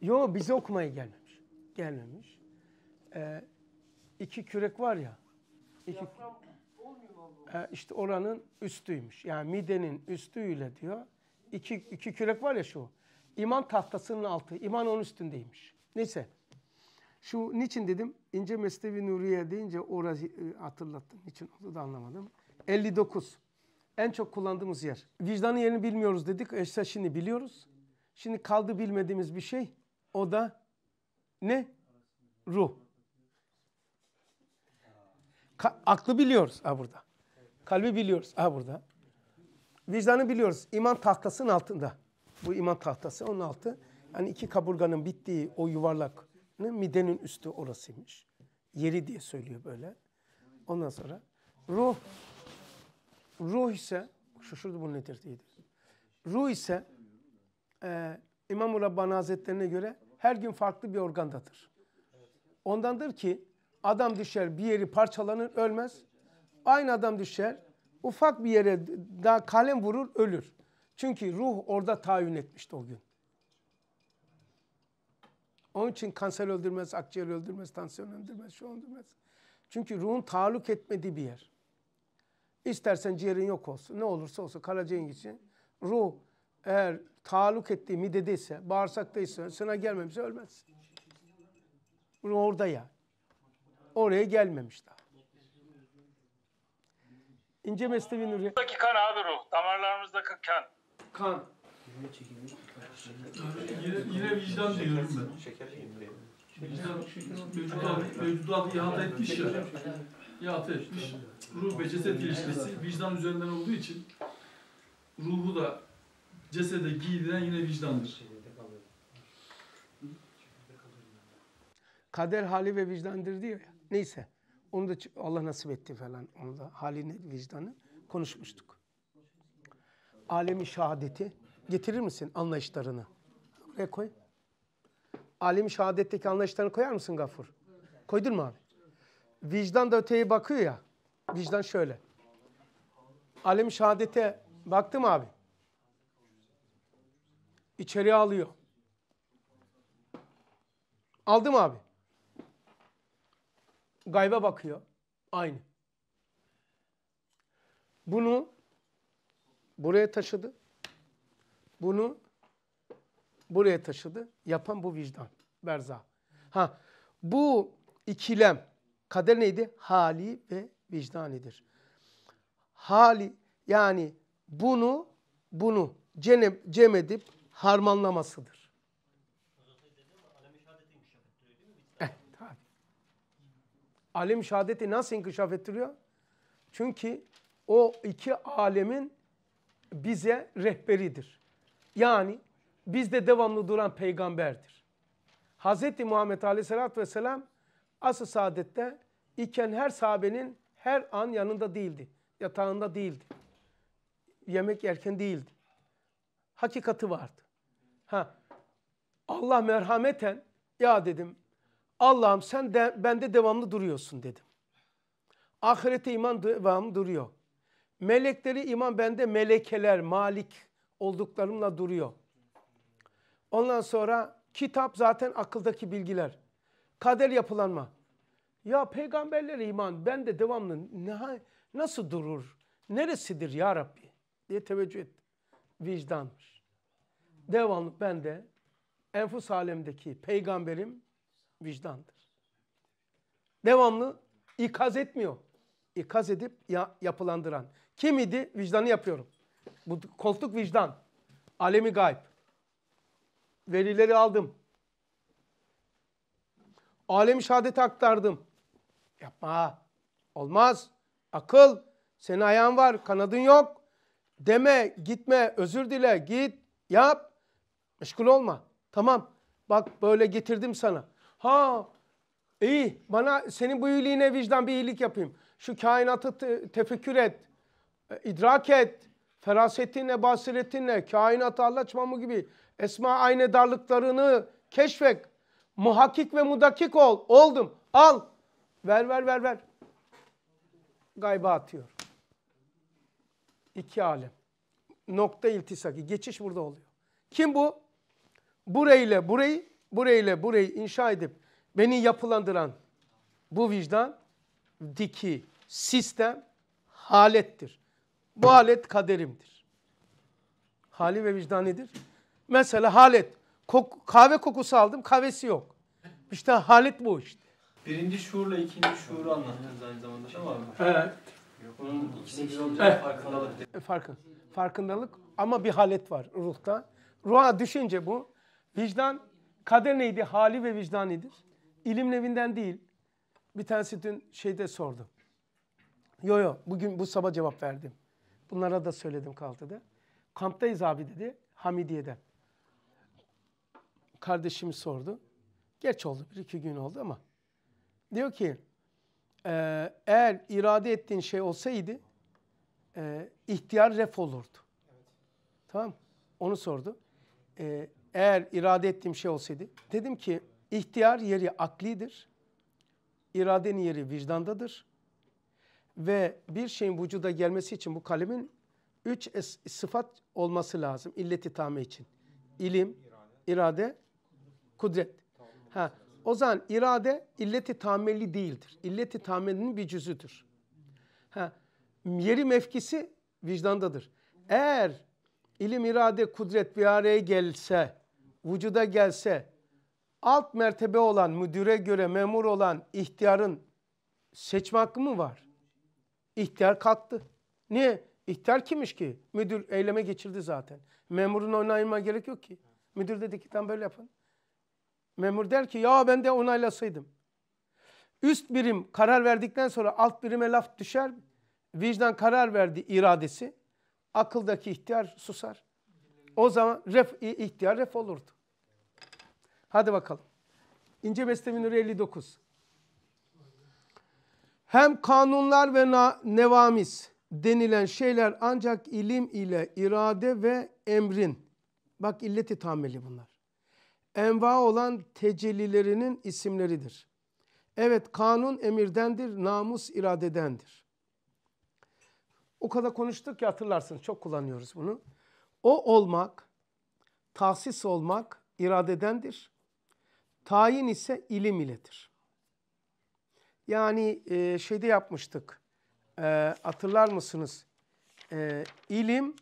Yo bize okumaya gelmemiş. Gelmemiş. Ee, iki kürek var ya. Iki, E, işte oranın üstüymüş. Yani midenin üstüyle diyor iki, iki kürek var ya şu. İman tahtasının altı. İman onun üstündeymiş. Neyse. Şu niçin dedim? İnce Mesnevi Nuriye deyince orayı e, hatırlattın Niçin oldu da anlamadım. 59. En çok kullandığımız yer. Vicdanın yerini bilmiyoruz dedik. İşte şimdi biliyoruz. Şimdi kaldı bilmediğimiz bir şey. O da ne? Ruh. Ka aklı biliyoruz. Ha burada. Kalbi biliyoruz. Ha burada. Vicdanı biliyoruz. İman tahtasının altında. Bu iman tahtası onun altı. Yani iki kaburganın bittiği o yuvarlak midenin üstü orasıymış. Yeri diye söylüyor böyle. Ondan sonra ruh ruh ise şaşırdı bu nedir diye. Ruh ise e, i̇mam Rabbani Hazretlerine göre her gün farklı bir organdadır. Ondandır ki adam düşer bir yeri parçalanır ölmez. Aynı adam düşer ufak bir yere daha kalem vurur ölür. Çünkü ruh orada tayin etmişti o gün. Onun için kanser öldürmez, akciğer öldürmez, tansiyon öldürmez, şu öldürmez. Çünkü ruhun taluk etmediği bir yer. İstersen ciğerin yok olsun, ne olursa olsun karaciğerin için ruh eğer taalluk ettiği midedeyse, bağırsaktaysa, sına gelmemişse ölmez. Ruh orada ya. Oraya gelmemiş daha. İnce mesnevi nuri. Buradaki kan abi ruh. Damarlarımızdaki kan. Kan. Yine, yine vicdan diyorum ben. Şekerliyim diye. Vicdan mevcut mevcudat ihata etmiş ya. İhata etmiş. Ruh ve ceset ilişkisi vicdan üzerinden olduğu için ruhu da cesede giydiren yine vicdandır. Kader hali ve vicdandır diyor ya. Neyse. Onu da Allah nasip etti falan. Onu da halini, vicdanı konuşmuştuk. Alemi şahadeti getirir misin anlayışlarını? Buraya koy. Alemi şahadetteki anlayışlarını koyar mısın Gafur? Koydun mu abi? Vicdan da öteye bakıyor ya. Vicdan şöyle. Alemi şahadete baktım abi. İçeriye alıyor. Aldım abi gaybe bakıyor. Aynı. Bunu buraya taşıdı. Bunu buraya taşıdı. Yapan bu vicdan. Berza. Ha, bu ikilem kader neydi? Hali ve vicdanidir. Hali yani bunu bunu cem, cem edip harmanlamasıdır. alem şehadeti nasıl inkişaf ettiriyor? Çünkü o iki alemin bize rehberidir. Yani bizde devamlı duran peygamberdir. Hz. Muhammed Aleyhisselatü Vesselam asıl saadette iken her sahabenin her an yanında değildi. Yatağında değildi. Yemek yerken değildi. Hakikati vardı. Ha, Allah merhameten ya dedim Allah'ım sen de, bende devamlı duruyorsun dedim. Ahirete iman devamlı duruyor. Melekleri iman bende melekeler, malik olduklarımla duruyor. Ondan sonra kitap zaten akıldaki bilgiler. Kader yapılanma. Ya peygamberlere iman bende devamlı ne, nasıl durur? Neresidir ya Rabbi? diye teveccüh ettim. Vicdanmış. Devamlı bende enfus alemdeki peygamberim vicdandır. Devamlı ikaz etmiyor. İkaz edip ya, yapılandıran. Kim idi? Vicdanı yapıyorum. Bu koltuk vicdan. Alemi gayb. Verileri aldım. Alemi şehadete aktardım. Yapma. Olmaz. Akıl. Senin ayağın var, kanadın yok. Deme, gitme, özür dile, git, yap. Meşgul olma. Tamam. Bak böyle getirdim sana. Ha iyi bana senin bu iyiliğine vicdan bir iyilik yapayım. Şu kainatı te tefekkür et, e, idrak et. Ferasetinle, basiretinle, kainatı Allah çamamı gibi esma aynı darlıklarını keşfet. Muhakkik ve mudakik ol. Oldum. Al. Ver ver ver ver. Gayba atıyor. İki alem. Nokta iltisaki. Geçiş burada oluyor. Kim bu? Burayı ile burayı burayla burayı inşa edip beni yapılandıran bu vicdan diki sistem halettir. Bu halet kaderimdir. Hali ve vicdan nedir? Mesela halet. Kok, kahve kokusu aldım, kahvesi yok. İşte halet bu işte. Birinci şuurla ikinci şuuru anlattınız aynı zamanda değil mi abi? Evet. Bunun bir olunca evet. farkındalık. E, farkın. Farkındalık ama bir halet var ruhta. Ruha düşünce bu. Vicdan Kader neydi? Hali ve vicdanidir. İlim nevinden değil. Bir tanesi dün şeyde sordu. Yo yo bugün bu sabah cevap verdim. Bunlara da söyledim kaltıda. Kamptayız abi dedi Hamidiye'de. Kardeşimi sordu. Geç oldu bir iki gün oldu ama. Diyor ki e, eğer irade ettiğin şey olsaydı e, ihtiyar ref olurdu. Tamam Onu sordu. E, eğer irade ettiğim şey olsaydı dedim ki ihtiyar yeri aklidir. İradenin yeri vicdandadır. Ve bir şeyin vücuda gelmesi için bu kalemin üç sıfat olması lazım illeti tamir için. İlim, irade, kudret. Ha, o zaman irade illeti tamirli değildir. İlleti tamirinin bir cüzüdür. Ha, yeri mefkisi vicdandadır. Eğer ilim, irade, kudret bir araya gelse, vücuda gelse, alt mertebe olan, müdüre göre memur olan ihtiyarın seçme hakkı mı var? İhtiyar kalktı. Niye? İhtiyar kimmiş ki? Müdür eyleme geçirdi zaten. Memurun onayına gerek yok ki. Müdür dedi ki tam böyle yapın. Memur der ki ya ben de onaylasaydım. Üst birim karar verdikten sonra alt birime laf düşer Vicdan karar verdi iradesi. Akıldaki ihtiyar susar. O zaman ref, ihtiyar ref olurdu. Hadi bakalım. İnce Beslemin 59. Hem kanunlar ve nevamis denilen şeyler ancak ilim ile irade ve emrin. Bak illeti tahammülü bunlar. Enva olan tecellilerinin isimleridir. Evet kanun emirdendir, namus iradedendir. O kadar konuştuk ki hatırlarsınız çok kullanıyoruz bunu. O olmak, tahsis olmak iradedendir. Tayin ise ilim iledir. Yani e, şeyde yapmıştık. E, hatırlar mısınız? E, ilim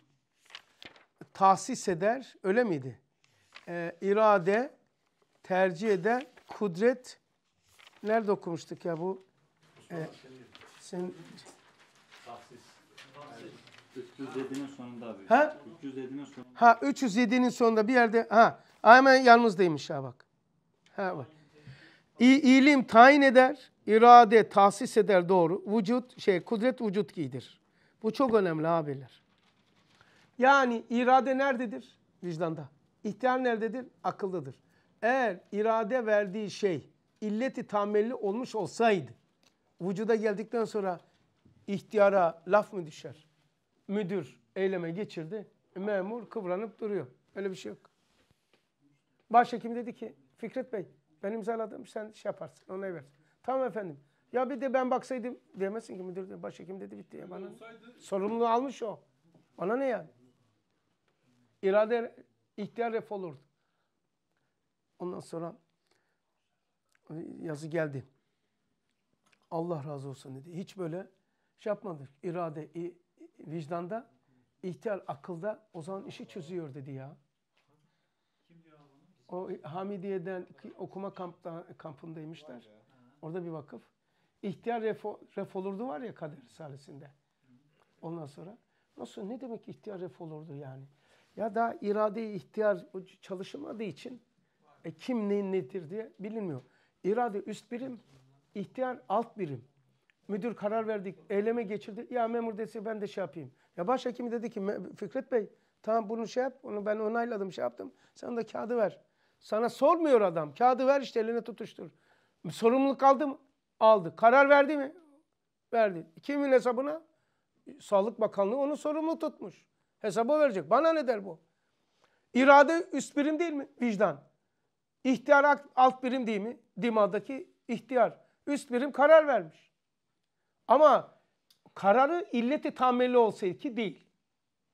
tahsis eder, öyle miydi? E, irade tercih eder, kudret nerede okumuştuk ya bu? E, sen 307'nin sonunda abi. Ha? 307'nin sonunda. Ha 307'nin sonunda bir yerde ha hemen yalnızdaymış ha bak. Ha bak. İ, ilim tayin eder, irade tahsis eder doğru. Vücut şey kudret vücut giydir. Bu çok önemli abiler. Yani irade nerededir? Vicdanda. İhtiyar nerededir? Akıldadır. Eğer irade verdiği şey illeti tamelli olmuş olsaydı vücuda geldikten sonra ihtiyara laf mı düşer? müdür eyleme geçirdi. Memur kıvranıp duruyor. Öyle bir şey yok. Başhekim dedi ki Fikret Bey ben imzaladım sen şey yaparsın onay ver. Tamam efendim. Ya bir de ben baksaydım diyemezsin ki müdür de başhekim dedi bitti ya bana. Olsaydı... Sorumluluğu almış o. Bana ne yani? İrade ihtiyar ref olurdu. Ondan sonra yazı geldi. Allah razı olsun dedi. Hiç böyle şey yapmadı. İrade, vicdanda, ihtiyar akılda o zaman işi çözüyor dedi ya. O Hamidiye'den okuma kampta, kampındaymışlar. Orada bir vakıf. İhtiyar refo, refolurdu var ya Kader Risalesi'nde. Ondan sonra nasıl ne demek ihtiyar refolurdu yani? Ya da irade ihtiyar çalışmadığı için e, kim ne nedir diye bilinmiyor. İrade üst birim, ihtiyar alt birim. Müdür karar verdik, eyleme geçirdi. Ya memur dese ben de şey yapayım. Ya başhekim dedi ki Fikret Bey tamam bunu şey yap. Onu ben onayladım şey yaptım. Sen de kağıdı ver. Sana sormuyor adam. Kağıdı ver işte eline tutuştur. Sorumluluk aldı mı? Aldı. Karar verdi mi? Verdi. Kimin hesabına? Sağlık Bakanlığı onu sorumlu tutmuş. Hesabı verecek. Bana ne der bu? İrade üst birim değil mi? Vicdan. İhtiyar alt birim değil mi? Dima'daki ihtiyar. Üst birim karar vermiş. Ama kararı illeti tamelli olsaydı ki değil.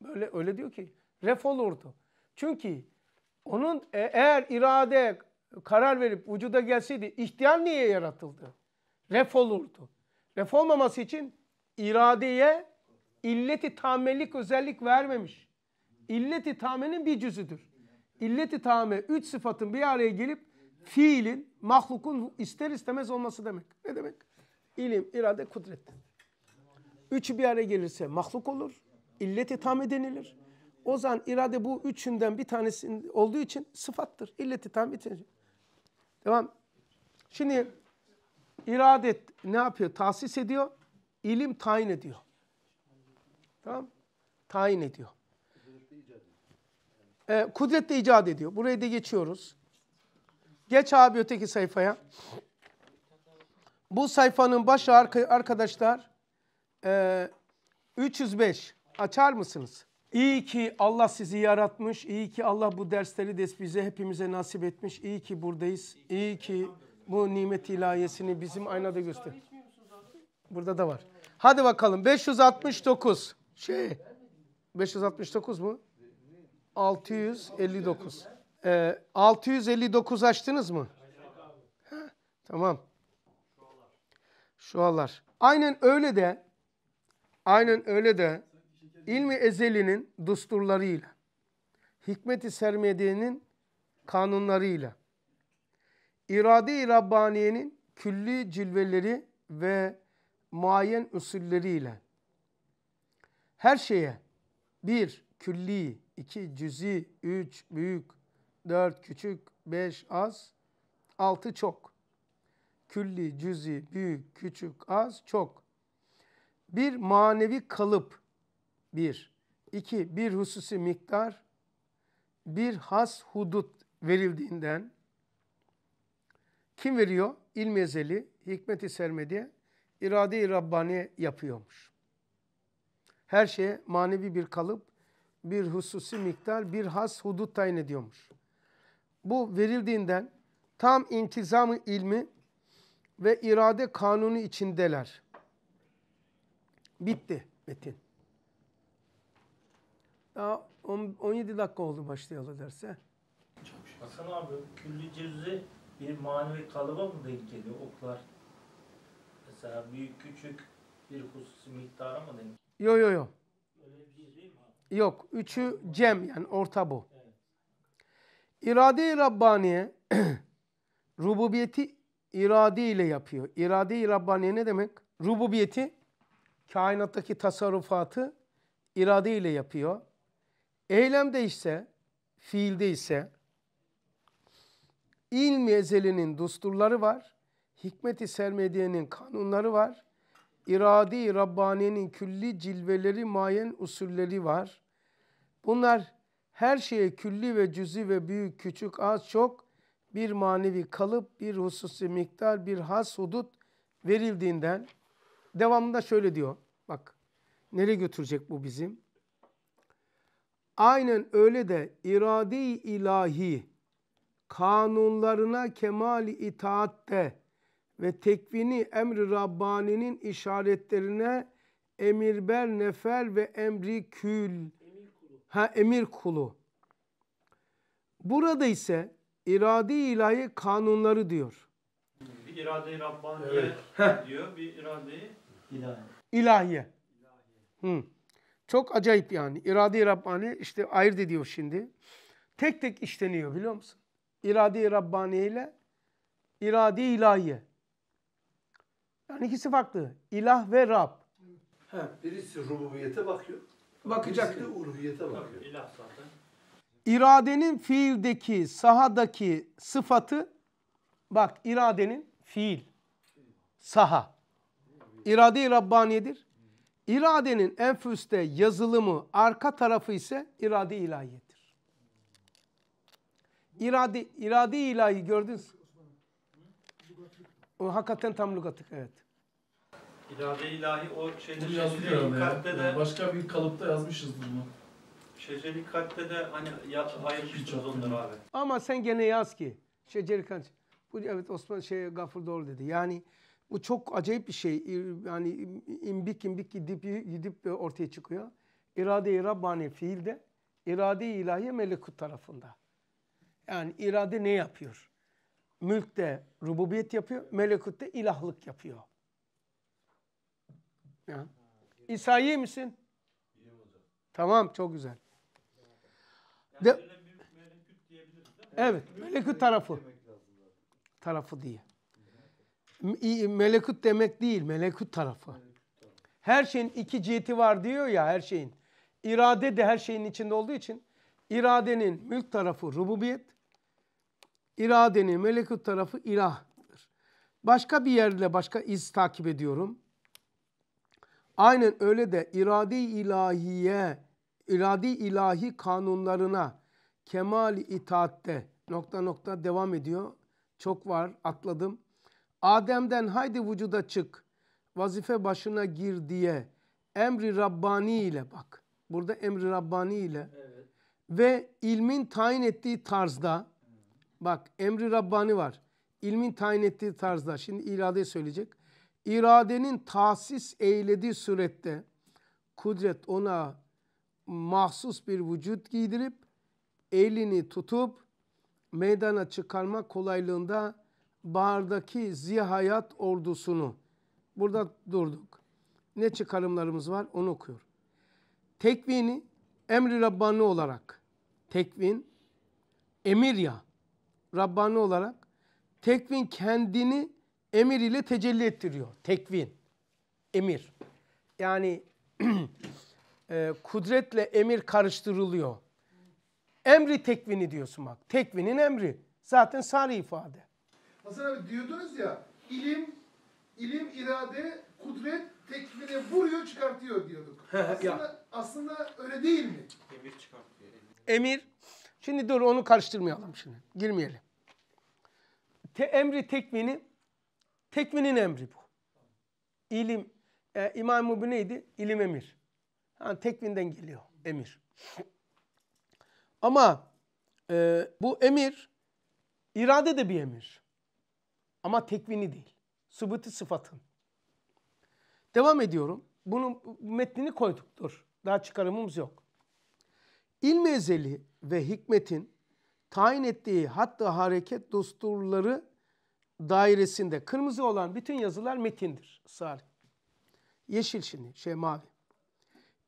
Böyle öyle diyor ki ref olurdu. Çünkü onun e, eğer irade karar verip vücuda gelseydi ihtiyar niye yaratıldı? Ref olurdu. Ref olmaması için iradeye illeti tamellik özellik vermemiş. İlleti tamenin bir cüzüdür. İlleti tame üç sıfatın bir araya gelip fiilin, mahlukun ister istemez olması demek. Ne demek? İlim, irade, kudret. Üçü bir araya gelirse mahluk olur. İlleti tam edinilir. O zaman irade bu üçünden bir tanesi olduğu için sıfattır. İlleti tam edinilir. Devam. Şimdi irade ne yapıyor? Tahsis ediyor. İlim tayin ediyor. Tamam Tayin ediyor. E, kudret de icat ediyor. Buraya da geçiyoruz. Geç abi öteki sayfaya. Bu sayfanın başı arkadaşlar e, 305. Açar mısınız? İyi ki Allah sizi yaratmış. İyi ki Allah bu dersleri de bize hepimize nasip etmiş. İyi ki buradayız. İyi ki bu nimet ilahiyesini bizim aynada göster. Burada da var. Hadi bakalım 569. Şey 569 mu? 659. Ee, 659 açtınız mı? Ha, tamam. Şualar. Aynen öyle de aynen öyle de ilmi ezelinin dusturlarıyla hikmeti sermediğinin kanunlarıyla irade-i Rabbaniye'nin külli cilveleri ve muayyen usulleriyle her şeye bir külli, iki cüzi, üç büyük, dört küçük, beş az, altı çok külli, cüzi, büyük, küçük, az, çok. Bir manevi kalıp, bir. iki bir hususi miktar, bir has hudut verildiğinden, kim veriyor? İlm ezeli, hikmet sermediye, irade-i Rabbani yapıyormuş. Her şeye manevi bir kalıp, bir hususi miktar, bir has hudut tayin ediyormuş. Bu verildiğinden tam intizamı ilmi ve irade kanunu içindeler. Bitti metin. Daha 17 dakika oldu başlayalı derse. Hasan abi külli cüz'i bir manevi kalıba mı denk geliyor oklar? Mesela büyük küçük bir hususi miktara mı denk geliyor? Yok yok yok. Yok. Üçü cem yani orta bu. Evet. İrade-i Rabbaniye rububiyeti iradi ile yapıyor. İradi-i Rabbaniye ne demek? Rububiyeti, kainattaki tasarrufatı irade ile yapıyor. Eylemde ise, fiilde ise ilmi ezelinin dusturları var. Hikmeti sermediyenin kanunları var. İradi Rabbaniye'nin külli cilveleri, mayen usulleri var. Bunlar her şeye külli ve cüzi ve büyük, küçük, az, çok bir manevi kalıp, bir hususi miktar, bir has hudut verildiğinden devamında şöyle diyor. Bak nereye götürecek bu bizim? Aynen öyle de irade ilahi kanunlarına kemali itaatte ve tekvini emri Rabbani'nin işaretlerine emirber nefer ve emri kül. Emir kulu. Ha emir kulu. Burada ise irade ilahi kanunları diyor. Bir irade-i Rabbaniye evet. diyor, bir irade-i ilahi. İlahi. Çok acayip yani. İrade-i Rabbani işte ayırt ediyor şimdi. Tek tek işleniyor biliyor musun? İrade-i Rabbaniye ile irade-i ilahiye. Yani ikisi farklı. İlah ve Rab. He, birisi rububiyete bakıyor. Bakacak. Birisi de uluhiyete bakıyor. İlah zaten iradenin fiildeki, sahadaki sıfatı bak iradenin fiil, saha. İrade-i Rabbaniyedir. İradenin enfüste yazılımı, arka tarafı ise irade ilahiyedir. İrade, irade ilahi gördünüz O hakikaten tam lugatık evet. İrade ilahi o şeyde şey, kalpte de. Başka bir kalıpta yazmışız bunu. Şeceri kalpte de hani ya, ayırmıştınız onları abi. Ama sen gene yaz ki. Şeceri kalpte. Bu evet Osman şey Gafur doğru dedi. Yani bu çok acayip bir şey. Yani imbik imbik gidip gidip ortaya çıkıyor. İrade-i Rabbani fiilde, irade-i ilahiye melekut tarafında. Yani irade ne yapıyor? Mülkte rububiyet yapıyor, melekutte ilahlık yapıyor. Ya. İsa'yı misin? Tamam, çok güzel de, evet, melekut tarafı. Tarafı diye. Melekut demek değil, melekut tarafı. Her şeyin iki ciheti var diyor ya her şeyin. İrade de her şeyin içinde olduğu için iradenin mülk tarafı rububiyet, iradenin melekut tarafı ilahtır. Başka bir yerle başka iz takip ediyorum. Aynen öyle de irade-i ilahiye iradi ilahi kanunlarına kemal itaatte nokta nokta devam ediyor. Çok var atladım. Adem'den haydi vücuda çık vazife başına gir diye emri Rabbani ile bak. Burada emri Rabbani ile evet. ve ilmin tayin ettiği tarzda bak emri Rabbani var. İlmin tayin ettiği tarzda şimdi irade söyleyecek. İradenin tahsis eylediği surette kudret ona mahsus bir vücut giydirip elini tutup meydana çıkarma kolaylığında bağırdaki zihayat ordusunu burada durduk. Ne çıkarımlarımız var onu okuyor. Tekvini emri Rabbani olarak tekvin emir ya Rabbani olarak tekvin kendini emir ile tecelli ettiriyor. Tekvin emir. Yani e, kudretle emir karıştırılıyor. Emri tekvini diyorsun bak. Tekvinin emri. Zaten sari ifade. Hasan abi diyordunuz ya ilim, ilim, irade, kudret tekvini vuruyor çıkartıyor diyorduk. aslında, aslında öyle değil mi? Emir çıkartıyor. Emir. Şimdi dur onu karıştırmayalım şimdi. Girmeyelim. Te, emri tekvini, tekvinin emri bu. İlim, e, İmam-ı neydi? İlim emir. Yani tekvinden geliyor emir. Ama e, bu emir irade de bir emir. Ama tekvini değil. Sıbıtı sıfatın. Devam ediyorum. Bunun metnini koyduk. Dur. Daha çıkarımımız yok. İlmi ezeli ve hikmetin tayin ettiği hatta hareket dosturları dairesinde kırmızı olan bütün yazılar metindir. Sarı. Yeşil şimdi şey mavi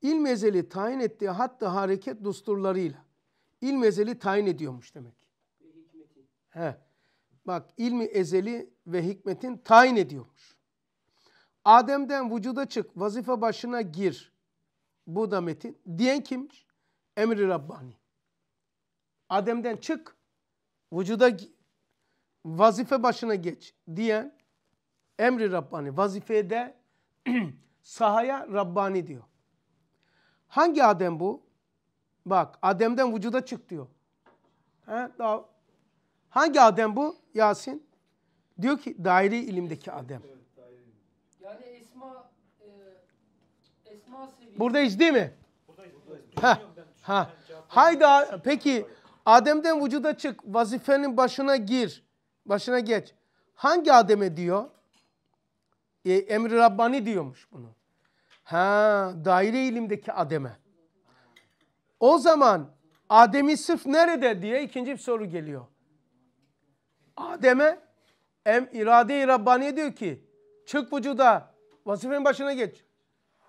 ilm ezeli tayin ettiği hatta hareket dusturlarıyla ilm ezeli tayin ediyormuş demek. He. Bak ilmi ezeli ve hikmetin tayin ediyormuş. Adem'den vücuda çık, vazife başına gir. Bu da metin. Diyen kimmiş? Emri Rabbani. Adem'den çık, vücuda vazife başına geç diyen emri Rabbani. Vazifede sahaya Rabbani diyor. Hangi Adem bu? Bak Adem'den vücuda çık diyor. He, daha. Hangi Adem bu? Yasin. Diyor ki daire ilimdeki Adem. Yani Esma e, Esma seviyesi. Buradayız değil mi? buradayız. Ha. Ha. Hayda peki Adem'den vücuda çık. Vazifenin başına gir. Başına geç. Hangi Adem'e diyor? E, Emri Rabbani diyormuş bunu. Ha, daire ilimdeki Adem'e. O zaman Adem'i sırf nerede diye ikinci bir soru geliyor. Adem'e em irade-i Rabbaniye diyor ki çık vücuda vazifenin başına geç.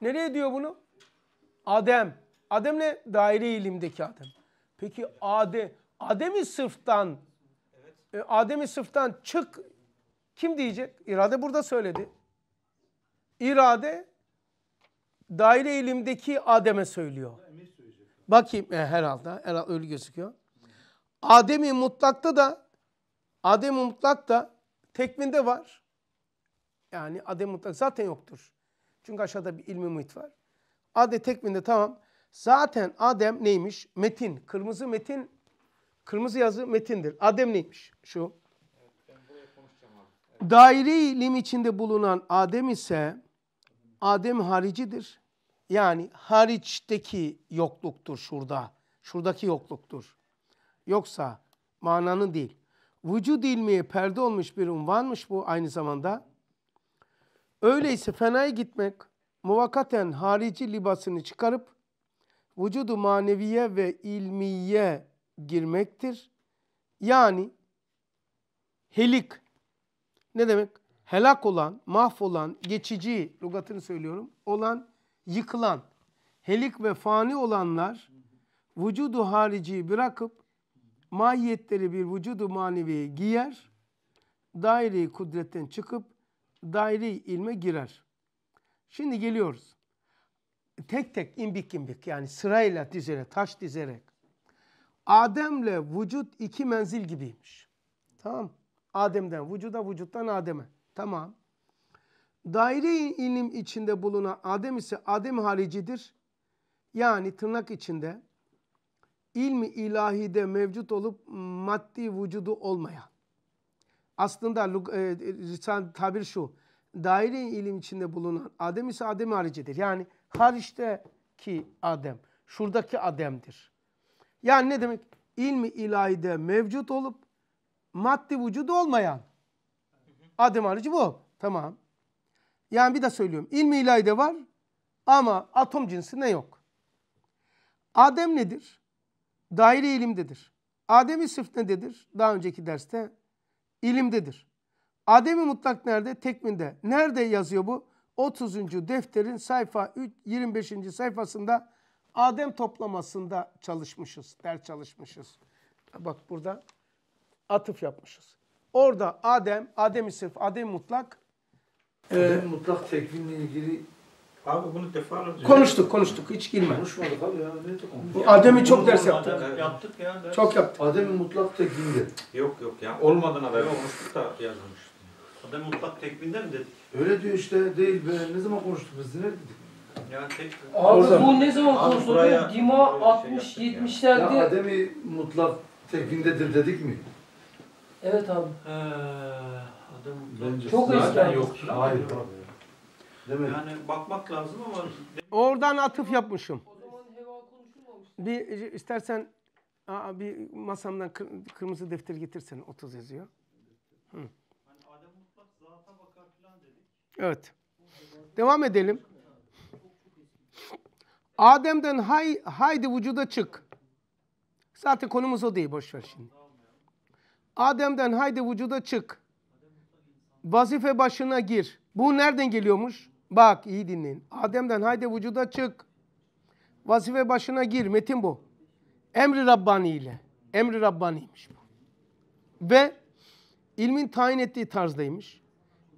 Nereye diyor bunu? Adem. Adem ne? Daire ilimdeki Adem. Peki Adem, Adem'i sırftan evet. Adem'i sırftan çık kim diyecek? İrade burada söyledi. İrade daire ilimdeki Adem'e söylüyor. Bakayım e, herhalde, herhalde öyle gözüküyor. Adem'i mutlakta da adem mutlakta tekminde var. Yani Adem mutlak zaten yoktur. Çünkü aşağıda bir ilmi muhit var. Adem tekminde tamam. Zaten Adem neymiş? Metin. Kırmızı metin, kırmızı yazı metindir. Adem neymiş? Şu. Evet, evet. Daire ilim içinde bulunan Adem ise Adem haricidir. Yani hariçteki yokluktur şurada. Şuradaki yokluktur. Yoksa mananın değil. Vücud ilmiye perde olmuş bir unvanmış bu aynı zamanda. Öyleyse fenaya gitmek muvakaten harici libasını çıkarıp vücudu maneviye ve ilmiye girmektir. Yani helik ne demek? helak olan, mahvolan, geçici, lugatını söylüyorum, olan, yıkılan, helik ve fani olanlar vücudu hariciyi bırakıp mahiyetleri bir vücudu maneviye giyer, daire kudretten çıkıp daire ilme girer. Şimdi geliyoruz. Tek tek imbik imbik yani sırayla dizerek, taş dizerek. Adem'le vücut iki menzil gibiymiş. Tamam Adem'den vücuda, vücuttan Adem'e. Tamam. Daire ilim içinde bulunan Adem ise Adem haricidir. Yani tırnak içinde ilmi ilahide mevcut olup maddi vücudu olmayan. Aslında e, tabir şu. Daire ilim içinde bulunan Adem ise Adem haricidir. Yani hariçteki Adem, şuradaki Adem'dir. Yani ne demek? İlmi ilahide mevcut olup maddi vücudu olmayan. Adem harici bu. Tamam. Yani bir daha söylüyorum. İlmi ilahide var ama atom cinsi ne yok. Adem nedir? Daire ilimdedir. Adem'i sıf nededir? Daha önceki derste ilimdedir. Adem'i mutlak nerede? Tekminde. Nerede yazıyor bu? 30. defterin sayfa 25. sayfasında Adem toplamasında çalışmışız, ders çalışmışız. Bak burada atıf yapmışız. Orada Adem, Adem'i sırf, Adem mutlak. Adem e, mutlak tekvinle ilgili Abi bunu defalarca konuştuk konuştuk hiç girme. Konuşmadık abi ya ne konuştuk. Adem'i çok ders yaptık. Adem, yaptık ya ders. Çok yaptık. Adem'i mutlak tekvinde. Yok yok ya olmadığına dair konuştuk da yazılmış. Adem mutlak tekvinde mi dedik? Öyle diyor işte değil be ne zaman konuştuk biz ne dedik? Yani tek... Abi Orada, bu ne zaman konuştuk? Dima 60-70'lerde. Şey ya, ya Adem'i mutlak tekvindedir dedik mi? Evet abi. Ee, adam Bence çok eski zaten yoktur. Hayır abi. Demek. Yani bakmak lazım ama Oradan atıf yapmışım. O zaman heva konuşulmamış. Bir istersen aa, bir masamdan kır- kırmızı defter getirsen 30 yazıyor. hani Adem mutlak zata Evet. Devam edelim. Adem'den hay, haydi vücuda çık. Zaten konumuz o değil boş ver şimdi. Adem'den haydi vücuda çık. Vazife başına gir. Bu nereden geliyormuş? Bak iyi dinleyin. Adem'den haydi vücuda çık. Vazife başına gir. Metin bu. Emri Rabbani ile. Emri Rabbani'ymiş bu. Ve ilmin tayin ettiği tarzdaymış.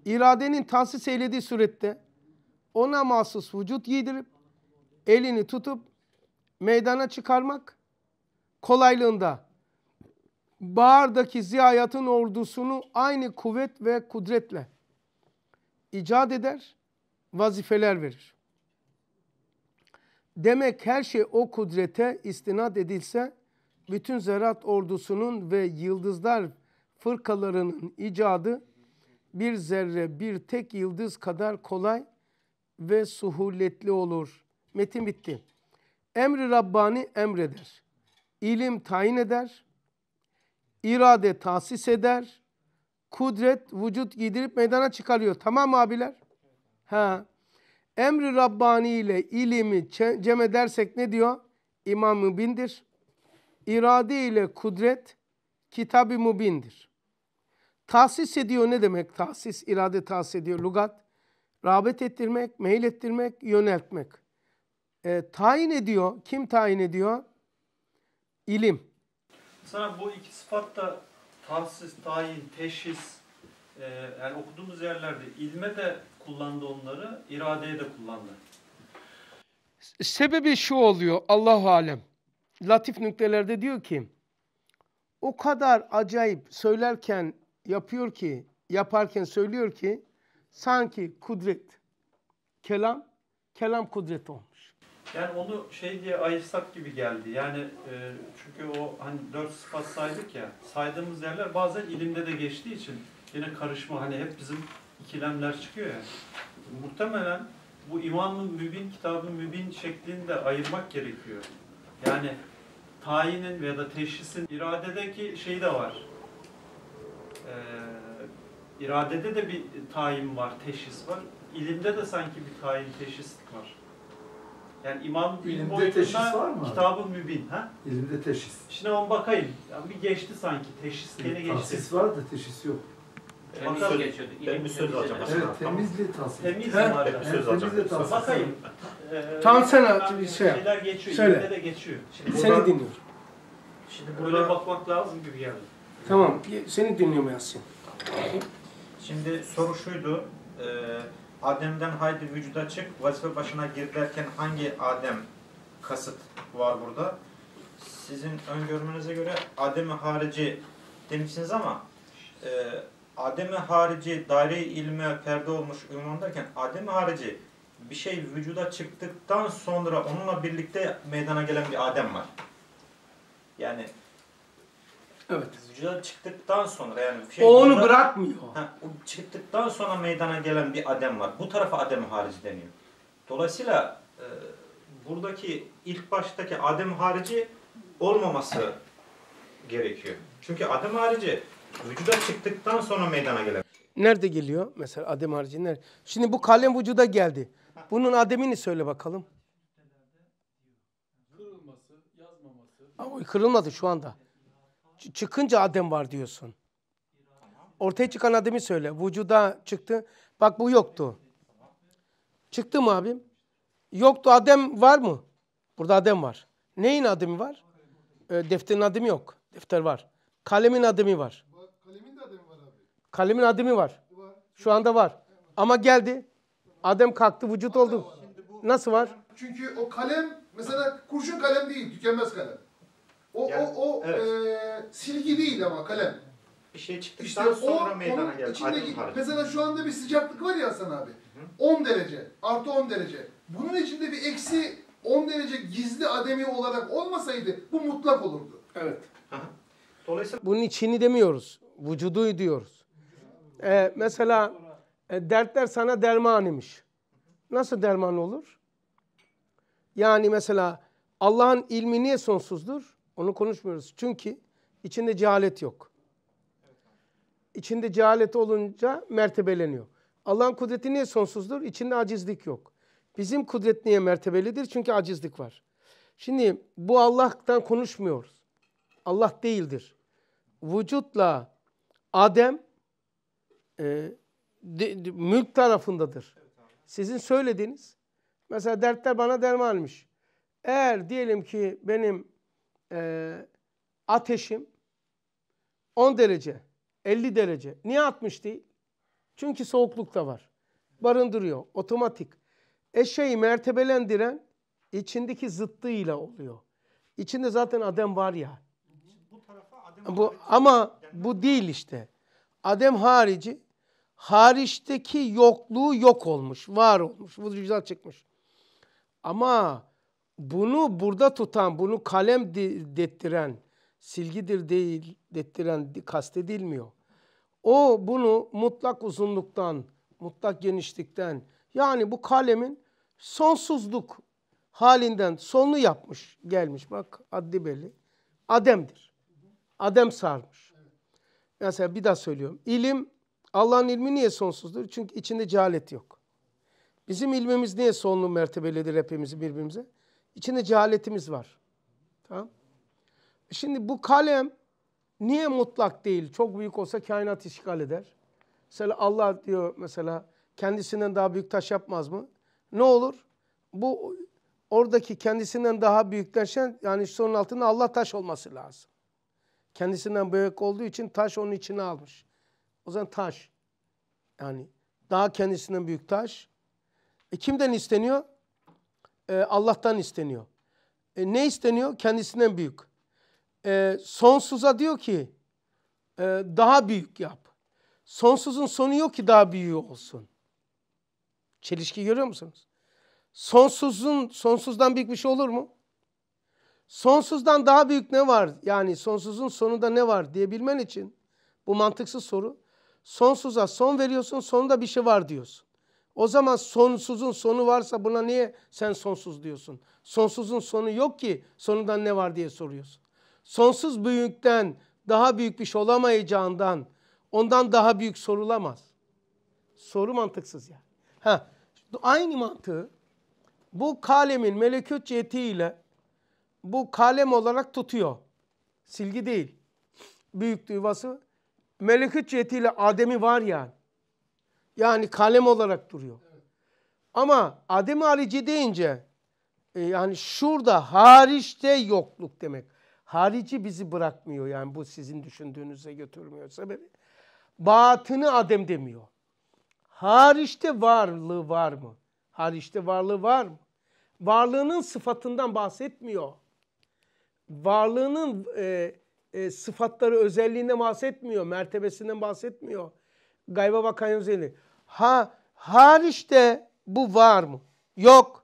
İradenin tahsis eylediği surette ona mahsus vücut giydirip elini tutup meydana çıkarmak kolaylığında Bağır'daki ziyayatın ordusunu aynı kuvvet ve kudretle icat eder, vazifeler verir. Demek her şey o kudrete istinad edilse bütün zerat ordusunun ve yıldızlar fırkalarının icadı bir zerre bir tek yıldız kadar kolay ve suhuletli olur. Metin bitti. Emri Rabbani emreder. İlim tayin eder irade tahsis eder, kudret vücut giydirip meydana çıkarıyor. Tamam mı abiler? Ha. Emri Rabbani ile ilimi cem edersek ne diyor? İmam mübindir. İrade ile kudret kitab-ı mübindir. Tahsis ediyor ne demek? Tahsis, irade tahsis ediyor. Lugat, rağbet ettirmek, meyil ettirmek, yöneltmek. E, tayin ediyor. Kim tayin ediyor? İlim. Sana bu iki sıfat da tahsis, tayin, teşhis e, yani okuduğumuz yerlerde ilme de kullandı onları, iradeye de kullandı. Sebebi şu oluyor Allah alem. Latif nüktelerde diyor ki o kadar acayip söylerken yapıyor ki, yaparken söylüyor ki sanki kudret, kelam, kelam kudret o. Yani onu şey diye ayırsak gibi geldi. Yani e, çünkü o hani dört sıfat saydık ya, saydığımız yerler bazen ilimde de geçtiği için yine karışma hani hep bizim ikilemler çıkıyor ya. Muhtemelen bu imamın mübin, kitabın mübin şeklinde ayırmak gerekiyor. Yani tayinin veya da teşhisin iradedeki şeyi de var. Ee, iradede de bir tayin var, teşhis var. İlimde de sanki bir tayin, teşhislik var. Yani imam ilim mı? kitabın mübin. Ha? İlimde teşhis. Şimdi on bakayım. Yani bir geçti sanki. Teşhis gene e, geçti. Teşhis var da teşhis yok. Temiz Bakalım. geçiyordu. Temiz söz alacağım. Evet, temizli tahsis. Temiz var. Temiz söz alacağım. Bakayım. Ee, Tam sen at bir şey. Şeyler geçiyor. Söyle. İlimde de geçiyor. Şimdi seni dinliyorum. Şimdi böyle bakmak lazım gibi geldi. Tamam. Seni dinliyorum Yasin. Şimdi soru şuydu. Eee Adem'den haydi vücuda çık, vazife başına gir derken hangi Adem kasıt var burada? Sizin öngörmenize göre Adem'i harici demişsiniz ama e, Adem'i harici daire ilme perde olmuş ünvan derken Adem'i harici bir şey vücuda çıktıktan sonra onunla birlikte meydana gelen bir Adem var. Yani Evet. Vücuda çıktıktan sonra yani şey o onu bırakmıyor. Ha, o çıktıktan sonra meydana gelen bir adem var. Bu tarafa adem harici deniyor. Dolayısıyla e, buradaki ilk baştaki adem harici olmaması gerekiyor. Çünkü adem harici vücuda çıktıktan sonra meydana gelen. Nerede geliyor mesela adem harici nerede? Şimdi bu kalem vücuda geldi. Bunun ademini söyle bakalım. Kırılması, yazmaması. Ama kırılmadı şu anda çıkınca Adem var diyorsun. Ortaya çıkan Adem'i söyle. Vücuda çıktı. Bak bu yoktu. Çıktı mı abim? Yoktu Adem var mı? Burada Adem var. Neyin Adem'i var? E, defterin Adem'i yok. Defter var. Kalemin Adem'i var. Kalemin de Adem'i var abi. Kalemin Adem'i var. Şu anda var. Ama geldi. Adem kalktı vücut oldu. Nasıl var? Çünkü o kalem mesela kurşun kalem değil. Tükenmez kalem. O, yani, o, o evet. e, silgi değil ama kalem. Bir şey çıktıktan işte sonra o, meydana geldi. Içindeki, mesela şu anda bir sıcaklık var ya Hasan abi. Hı. 10 derece, artı 10 derece. Bunun içinde bir eksi 10 derece gizli ademi olarak olmasaydı bu mutlak olurdu. Evet. Aha. Dolayısıyla... Bunun içini demiyoruz. Vücudu diyoruz. Ee, mesela e, dertler sana derman imiş. Nasıl derman olur? Yani mesela Allah'ın ilmi niye sonsuzdur? Onu konuşmuyoruz. Çünkü içinde cehalet yok. İçinde cehalet olunca mertebeleniyor. Allah'ın kudreti niye sonsuzdur? İçinde acizlik yok. Bizim kudret niye mertebelidir? Çünkü acizlik var. Şimdi bu Allah'tan konuşmuyoruz. Allah değildir. Vücutla Adem e, de, de, mülk tarafındadır. Sizin söylediğiniz mesela dertler bana dermanmış. Eğer diyelim ki benim e, ateşim 10 derece, 50 derece. Niye 60 değil? Çünkü soğukluk da var. Barındırıyor, otomatik. Eşeği mertebelendiren içindeki zıttıyla oluyor. İçinde zaten Adem var ya. Bu tarafa Adem bu, ama bu değil işte. Adem harici, hariçteki yokluğu yok olmuş, var olmuş, vücuda çıkmış. Ama bunu burada tutan, bunu kalem dettiren, silgidir değil dettiren kastedilmiyor. O bunu mutlak uzunluktan, mutlak genişlikten yani bu kalemin sonsuzluk halinden sonlu yapmış gelmiş. Bak adli belli. Adem'dir. Adem sarmış. Mesela bir daha söylüyorum. İlim, Allah'ın ilmi niye sonsuzdur? Çünkü içinde cehalet yok. Bizim ilmimiz niye sonlu mertebelidir hepimizi birbirimize? İçinde cehaletimiz var. Tamam. E şimdi bu kalem niye mutlak değil? Çok büyük olsa kainat işgal eder. Mesela Allah diyor mesela kendisinden daha büyük taş yapmaz mı? Ne olur? Bu oradaki kendisinden daha büyükleşen yani sonun altında Allah taş olması lazım. Kendisinden büyük olduğu için taş onun içine almış. O zaman taş. Yani daha kendisinden büyük taş. E kimden isteniyor? e, Allah'tan isteniyor. E, ne isteniyor? Kendisinden büyük. E, sonsuza diyor ki e, daha büyük yap. Sonsuzun sonu yok ki daha büyüğü olsun. Çelişki görüyor musunuz? Sonsuzun sonsuzdan büyük bir şey olur mu? Sonsuzdan daha büyük ne var? Yani sonsuzun sonunda ne var diyebilmen için bu mantıksız soru. Sonsuza son veriyorsun, sonunda bir şey var diyorsun. O zaman sonsuzun sonu varsa buna niye sen sonsuz diyorsun? Sonsuzun sonu yok ki sonundan ne var diye soruyorsun. Sonsuz büyükten daha büyük bir şey olamayacağından ondan daha büyük sorulamaz. Soru mantıksız yani. Ha, aynı mantığı bu kalemin melekut cihetiyle bu kalem olarak tutuyor. Silgi değil. Büyüklüğü vası. Melekut cihetiyle Adem'i var yani. Yani kalem olarak duruyor. Ama adem harici deyince e, yani şurada hariçte yokluk demek. Harici bizi bırakmıyor yani bu sizin düşündüğünüze götürmüyor sebebi. Batını adem demiyor. Hariçte varlığı var mı? Hariçte varlığı var mı? Varlığının sıfatından bahsetmiyor. Varlığının e, e, sıfatları özelliğinden bahsetmiyor. Mertebesinden bahsetmiyor. Gayba Bakan Yozeli. Ha hariçte bu var mı? Yok.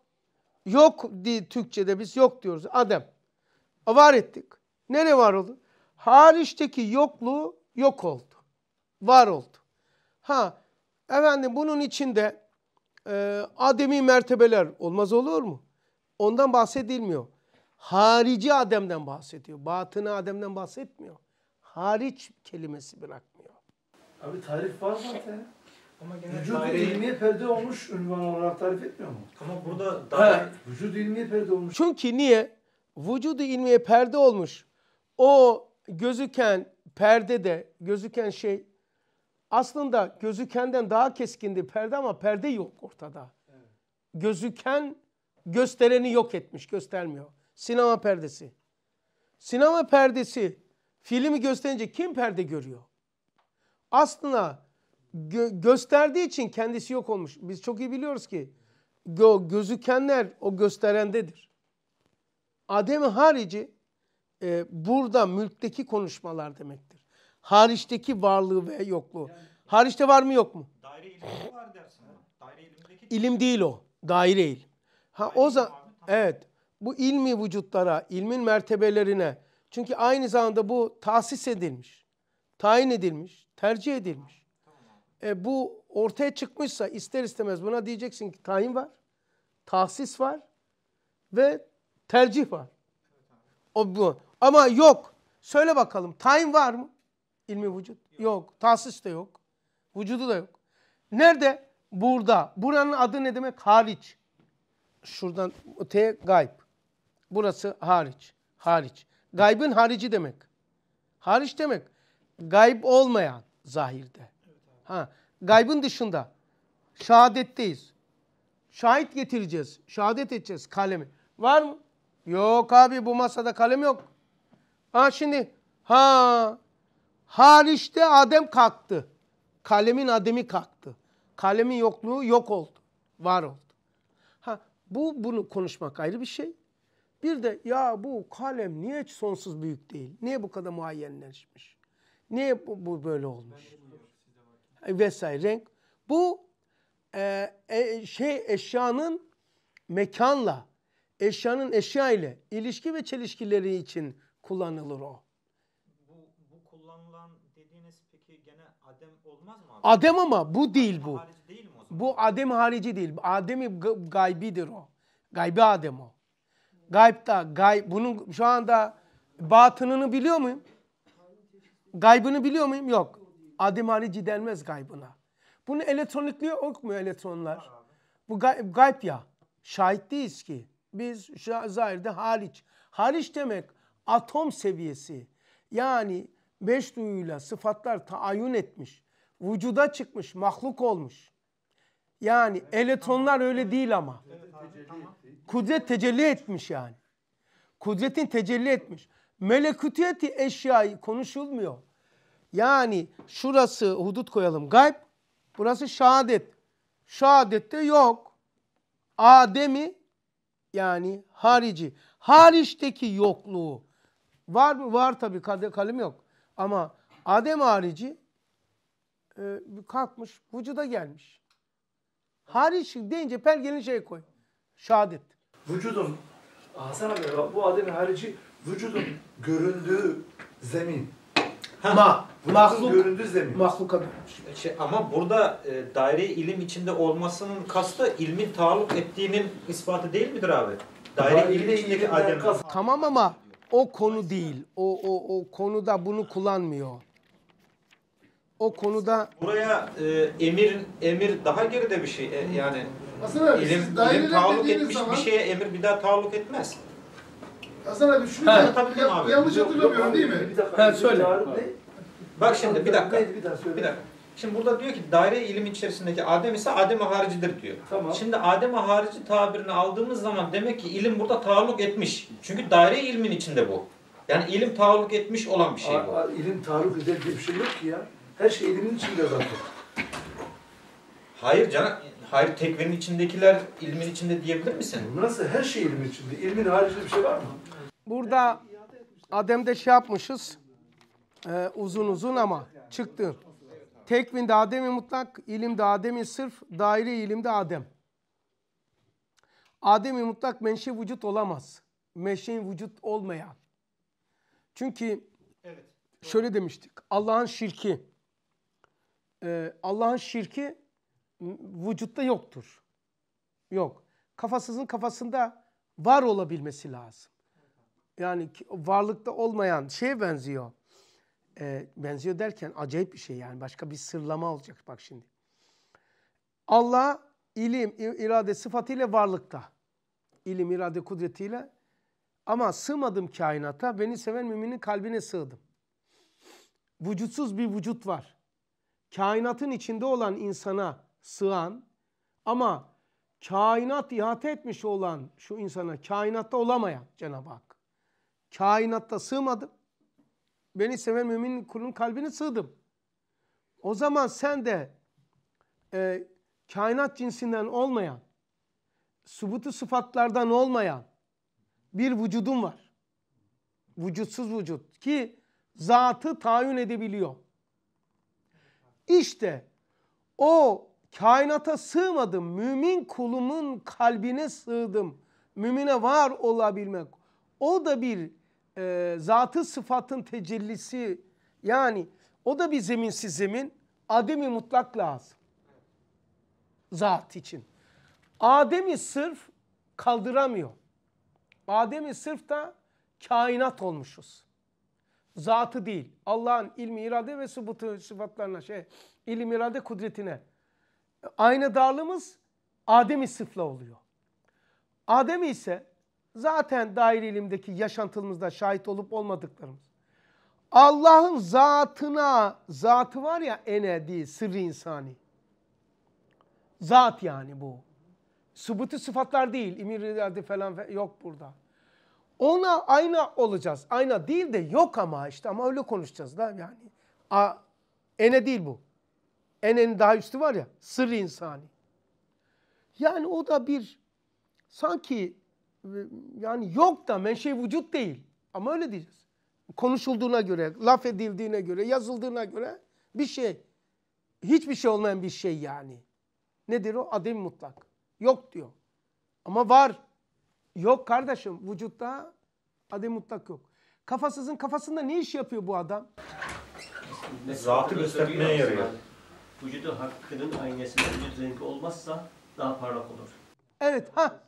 Yok diye Türkçe'de biz yok diyoruz. Adem. Var ettik. Nere var oldu? Hariçteki yokluğu yok oldu. Var oldu. Ha efendim bunun içinde e, ademi mertebeler olmaz olur mu? Ondan bahsedilmiyor. Harici Adem'den bahsediyor. Batını Adem'den bahsetmiyor. Hariç kelimesi bırakmıyor. Abi tarif var mı? Ama genel vücut daireyi... ilmiye perde olmuş ünvan olarak tarif etmiyor mu? Ama burada daire... Vücut ilmiye perde olmuş. Çünkü niye? Vücudu ilmiye perde olmuş. O gözüken perde de gözüken şey aslında gözükenden daha keskindi perde ama perde yok ortada. Evet. Gözüken göstereni yok etmiş, göstermiyor. Sinema perdesi. Sinema perdesi filmi gösterince kim perde görüyor? Aslında gö- gösterdiği için kendisi yok olmuş. Biz çok iyi biliyoruz ki gö- gözükenler o gösterendedir. adem harici e, burada mülkteki konuşmalar demektir. Hariçteki varlığı ve yokluğu. Yani, Hariçte var mı yok mu? Daire ilimde var dersin. Daire ilimdeki... İlim değil o. Daire ilim. Ha, daire o zaman evet bu ilmi vücutlara, ilmin mertebelerine. Çünkü aynı zamanda bu tahsis edilmiş, tayin edilmiş, tercih edilmiş e, bu ortaya çıkmışsa ister istemez buna diyeceksin ki tayin var, tahsis var ve tercih var. O bu. Ama yok. Söyle bakalım tayin var mı? İlmi vücut. Yok. yok. Tahsis de yok. Vücudu da yok. Nerede? Burada. Buranın adı ne demek? Hariç. Şuradan öteye gayb. Burası hariç. Hariç. Gaybın harici demek. Hariç demek. Gayb olmayan zahirde. Ha, gaybın dışında şahadetteyiz. Şahit getireceğiz. Şahadet edeceğiz kalemi. Var mı? Yok abi bu masada kalem yok. Ha şimdi ha hariçte Adem kalktı. Kalemin Adem'i kalktı. Kalemin yokluğu yok oldu. Var oldu. Ha bu bunu konuşmak ayrı bir şey. Bir de ya bu kalem niye hiç sonsuz büyük değil? Niye bu kadar muayyenleşmiş? Niye bu, bu böyle olmuş? vesaire renk. Bu e, e, şey eşyanın mekanla, eşyanın eşya ile ilişki ve çelişkileri için kullanılır o. Bu, bu kullanılan dediğiniz peki gene Adem olmaz mı? Abi? Adem ama bu değil bu. Değil Bu Adem harici değil. Adem'i gaybidir o. Gaybi Adem o. Gaybta gay, bunun şu anda batınını biliyor muyum? Gaybını biliyor muyum? Yok. Adim harici denmez gaybına. Bunu elektronikliğe okmuyor elektronlar. Bu gay gayb ya. Şahit değiliz ki. Biz şu zahirde hariç. Hariç demek atom seviyesi. Yani beş duyuyla sıfatlar taayyün etmiş. Vücuda çıkmış, mahluk olmuş. Yani evet, elektronlar tamam. öyle değil ama. Kudret tecelli etmiş yani. Kudretin tecelli etmiş. Melekutiyeti eşyayı konuşulmuyor. Yani şurası hudut koyalım gayb. Burası şahadet. Şahadette yok. Ademi yani harici. Hariçteki yokluğu. Var mı? Var tabii, kalem yok. Ama Adem harici e, kalkmış vücuda gelmiş. Hariç deyince pelgelin şey koy. Şahadet. Vücudun Hasan abi bu Adem harici vücudun göründüğü zemin ma. Mahluk. Göründüz demek. Mahluka Şey, ama burada e, daire ilim içinde olmasının kastı ilmin taalluk ettiğinin ispatı değil midir abi? Daire, daire ilim içindeki adem. Tamam ama o konu değil. O, o, o konuda bunu kullanmıyor. O konuda... Buraya e, emir emir daha geride bir şey. E, yani Aslında ilim, ilim taalluk etmiş zaman... bir şeye emir bir daha taalluk etmez. Hasan abi şunu Ha. Anlatabildim ya, abi. yanlış hatırlamıyorum değil mi? Bir dakika. Ha, söyle. Bak şimdi bir dakika. Neydi bir daha söyle. Bir dakika. Şimdi burada diyor ki daire ilim içerisindeki Adem ise Adem'e haricidir diyor. Tamam. Şimdi Adem'e harici tabirini aldığımız zaman demek ki ilim burada taalluk etmiş. Çünkü daire ilmin içinde bu. Yani ilim taalluk etmiş olan bir şey bu. Aa, aa, ilim taarruf eder diye bir şey yok ki ya. Her şey ilimin içinde zaten. Hayır canım. Hayır tekvenin içindekiler ilmin içinde diyebilir misin? Nasıl? Her şey ilmin içinde. İlmin haricinde bir şey var mı? Burada Adem'de şey yapmışız. E, uzun uzun ama çıktı. Tekvinde Adem'i mutlak, ilimde Adem'i sırf, daire ilimde Adem. Adem'i mutlak menşe vücut olamaz. Menşe vücut olmayan. Çünkü evet, şöyle demiştik. Allah'ın şirki. E, Allah'ın şirki vücutta yoktur. Yok. Kafasızın kafasında var olabilmesi lazım yani varlıkta olmayan şeye benziyor. E, benziyor derken acayip bir şey yani başka bir sırlama olacak bak şimdi. Allah ilim, irade sıfatıyla varlıkta. İlim, irade kudretiyle. Ama sığmadım kainata, beni seven müminin kalbine sığdım. Vücutsuz bir vücut var. Kainatın içinde olan insana sığan ama kainat ihate etmiş olan şu insana kainatta olamayan Cenab-ı Hak. Kainatta sığmadım. Beni seven mümin kulun kalbine sığdım. O zaman sen de e, kainat cinsinden olmayan, subutu sıfatlardan olmayan bir vücudun var. Vücutsuz vücut ki zatı tayin edebiliyor. İşte o kainata sığmadım, mümin kulumun kalbine sığdım. Mümine var olabilmek. O da bir e, zatı sıfatın tecellisi yani o da bir zeminsiz zemin. Ademi mutlak lazım. Zat için. Ademi sırf kaldıramıyor. Ademi sırf da kainat olmuşuz. Zatı değil. Allah'ın ilmi, irade ve subutu sıfatlarına şey, ilim, irade kudretine. Aynı darlığımız Ademi sıfla oluyor. Adem ise Zaten dair ilimdeki yaşantımızda şahit olup olmadıklarımız. Allah'ın zatına, zatı var ya ene değil, sırrı insani. Zat yani bu. Sıbıtı sıfatlar değil, imirlerde falan yok burada. Ona ayna olacağız. Ayna değil de yok ama işte ama öyle konuşacağız da yani. A, ene değil bu. Enenin daha üstü var ya, sırrı insani. Yani o da bir sanki yani yok da menşe vücut değil. Ama öyle diyeceğiz. Konuşulduğuna göre, laf edildiğine göre, yazıldığına göre bir şey. Hiçbir şey olmayan bir şey yani. Nedir o? Adem mutlak. Yok diyor. Ama var. Yok kardeşim vücutta adem mutlak yok. Kafasızın kafasında ne iş yapıyor bu adam? Zatı göstermeye yarıyor. Vücudu hakkının aynası vücut renk olmazsa daha parlak olur. Evet ha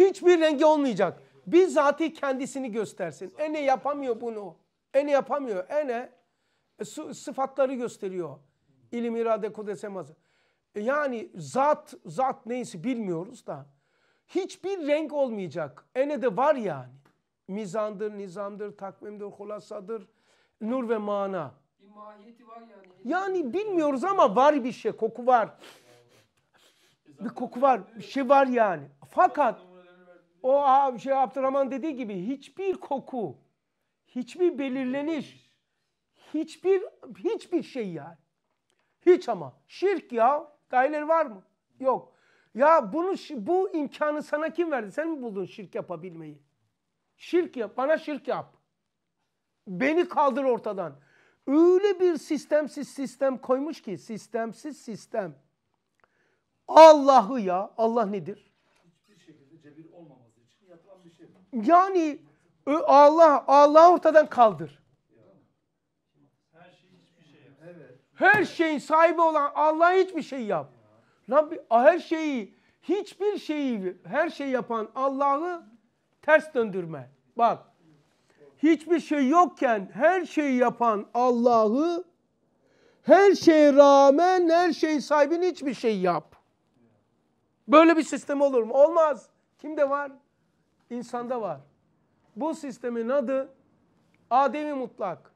Hiçbir rengi olmayacak. Bizzati kendisini göstersin. Ene yapamıyor bunu. Ene yapamıyor. Ene e sıfatları gösteriyor. İlim, irade, kudret, semazı. E yani zat, zat neyse bilmiyoruz da. Hiçbir renk olmayacak. Ene de var yani. Mizandır, nizamdır, takvimdir, hulasadır, nur ve mana. Bir mahiyeti var yani. Yani bilmiyoruz ama var bir şey, koku var. Bir koku var, bir şey var yani. Fakat o abi şey Abdurrahman dediği gibi hiçbir koku, hiçbir belirleniş, hiçbir hiçbir şey yani. Hiç ama. Şirk ya. Gayeleri var mı? Yok. Ya bunu bu imkanı sana kim verdi? Sen mi buldun şirk yapabilmeyi? Şirk yap. Bana şirk yap. Beni kaldır ortadan. Öyle bir sistemsiz sistem koymuş ki sistemsiz sistem. Allah'ı ya. Allah nedir? Yani Allah Allah ortadan kaldır. Her, şey, şey her şeyin sahibi olan Allah hiçbir şey yap. Rabbi her şeyi, hiçbir şeyi, her şey yapan Allah'ı ters döndürme. Bak, hiçbir şey yokken her şeyi yapan Allah'ı her şeye rağmen her şeyin sahibini hiçbir şey yap. Böyle bir sistem olur mu? Olmaz. Kimde var? insanda var. Bu sistemin adı Adem'i mutlak.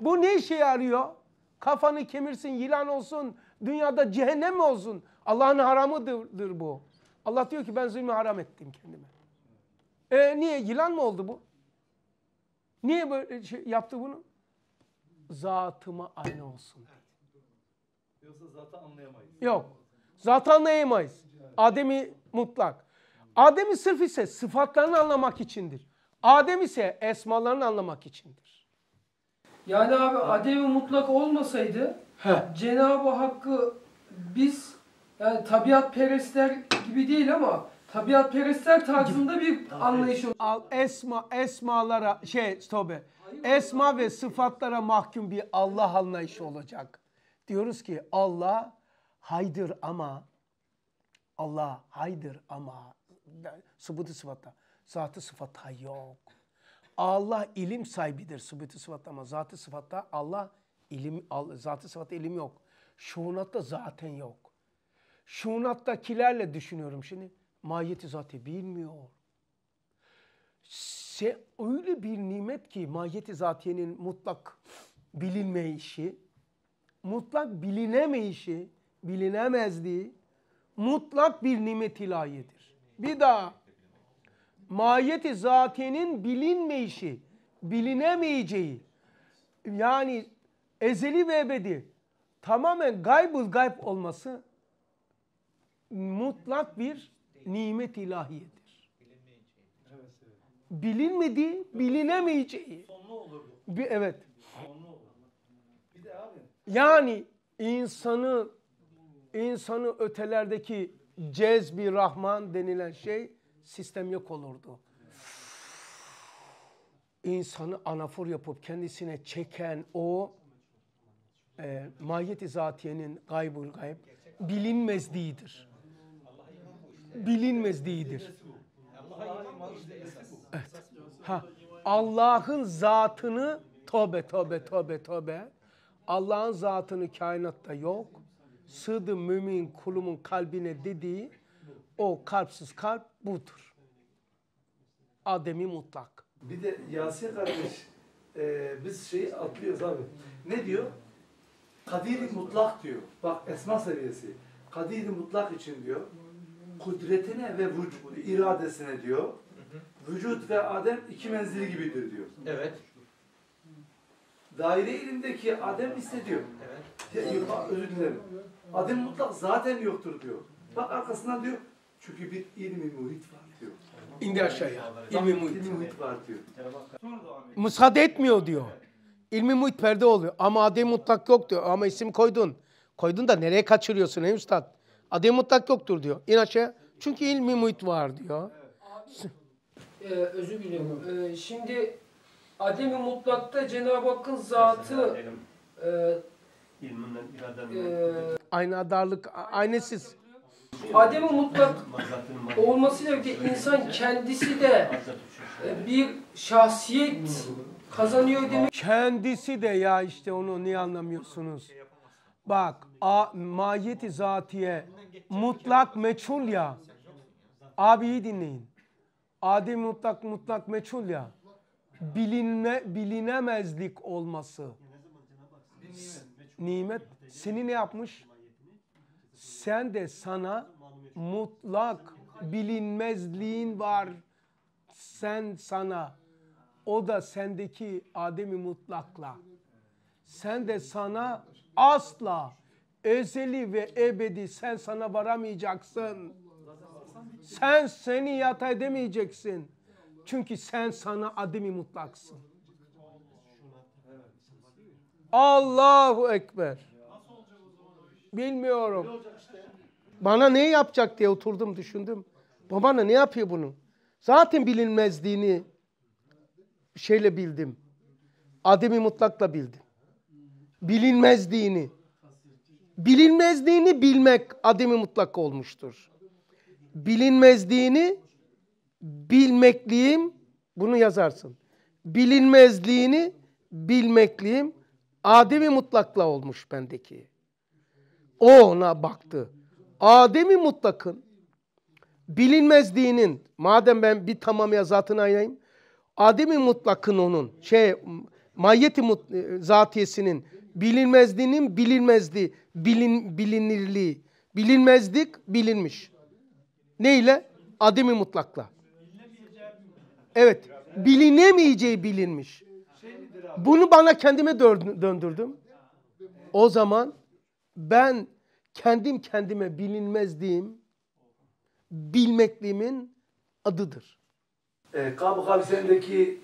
Bu ne işe yarıyor? Kafanı kemirsin, yılan olsun, dünyada cehennem olsun. Allah'ın haramıdır bu. Allah diyor ki ben zulmü haram ettim kendime. E niye? Yılan mı oldu bu? Niye böyle şey yaptı bunu? Zatıma aynı olsun. Yoksa zatı anlayamayız. Yok. Zatı anlayamayız. Adem'i mutlak. Adem'in sırf ise sıfatlarını anlamak içindir. Adem ise esmalarını anlamak içindir. Yani abi Adem'i mutlak olmasaydı Cenab-ı Hakk'ı biz yani tabiat perestler gibi değil ama tabiat perestler tarzında bir anlayış olur. Al esma esmalara şey tobe Esma ve sıfatlara mahkum bir Allah anlayışı olacak. Diyoruz ki Allah haydır ama Allah haydır ama sıbıtı sıfatta. Zatı sıfatta yok. Allah ilim sahibidir sıbıtı sıfatta ama zatı sıfatta Allah ilim, zatı sıfatta ilim yok. Şuhunatta zaten yok. Şuhunattakilerle düşünüyorum şimdi. Mahiyeti zatı bilmiyor. Se, öyle bir nimet ki mahiyeti zatiyenin mutlak bilinmeyişi, mutlak bilinemeyişi, bilinemezliği mutlak bir nimet ilahiyedir bida. Mahiyeti zatenin bilinmeyişi, bilinemeyeceği. Yani ezeli ve ebedi tamamen gaybul gayb olması mutlak bir nimet ilahiyedir. Bilinmediği, bilinemeyeceği. Sonlu Evet. Yani insanı insanı ötelerdeki cezbi rahman denilen şey sistem yok olurdu. İnsanı anafor yapıp kendisine çeken o e, mahiyeti zatiyenin gaybul gayb bilinmezliğidir. Bilinmezliğidir. Evet. Ha, Allah'ın zatını tobe tobe tobe tobe. Allah'ın zatını kainatta yok sığdı mümin kulumun kalbine dediği o kalpsiz kalp budur. Ademi mutlak. Bir de Yasir kardeş e, biz şeyi atlıyoruz abi. Ne diyor? Kadiri mutlak diyor. Bak esma seviyesi. Kadiri mutlak için diyor. Kudretine ve vücud, iradesine diyor. Vücut ve Adem iki menzili gibidir diyor. Evet. Daire ilimdeki Adem hissediyor. Evet özür dilerim. Adem mutlak zaten yoktur diyor. Bak arkasından diyor. Çünkü bir ilmi muhit var diyor. İndi aşağıya. İlmi muhit. İlmi muhit var diyor. Müsaade etmiyor diyor. İlmi muhit perde oluyor. Ama adem mutlak yok diyor. Ama isim koydun. Koydun da nereye kaçırıyorsun ey üstad? Adem mutlak yoktur diyor. İn aşağıya. Çünkü ilmi muhit var diyor. Ee, özür diliyorum. Ee, şimdi adem mutlakta Cenab-ı Hakk'ın zatı e, ee, aynı adarlık, aynesiz. adem mutlak olmasıyla birlikte insan kendisi de e, bir şahsiyet kazanıyor demek. Kendisi de ya işte onu niye anlamıyorsunuz? Bak a, mahiyeti zatiye mutlak meçhul ya. Abi iyi dinleyin. Adem mutlak mutlak meçhul ya. Bilinme, bilinemezlik olması. Bilmiyorum nimet seni ne yapmış? Sen de sana mutlak bilinmezliğin var. Sen sana o da sendeki Adem'i mutlakla. Sen de sana asla ezeli ve ebedi sen sana varamayacaksın. Sen seni yata edemeyeceksin. Çünkü sen sana ademi mutlaksın. Allahu Ekber. Bilmiyorum. Bana ne yapacak diye oturdum düşündüm. Babana ne yapıyor bunu? Zaten bilinmezliğini şeyle bildim. Ademi mutlakla bildim. Bilinmezliğini. Bilinmezliğini bilmek ademi mutlak olmuştur. Bilinmezliğini bilmekliğim bunu yazarsın. Bilinmezliğini bilmekliğim Ademi mutlakla olmuş bendeki. O ona baktı. Ademi mutlakın bilinmezliğinin madem ben bir tamamıya zatına ayırayım. Ademi mutlakın onun şey mayyeti mut, e, zatiyesinin bilinmezliğinin bilinmezliği, bilin, bilinirliği, bilinmezlik bilinmiş. Neyle? Ademi mutlakla. Evet, bilinemeyeceği bilinmiş. Bunu bana kendime döndürdüm. O zaman ben kendim kendime bilinmezliğim bilmekliğimin adıdır. E, Kab-ı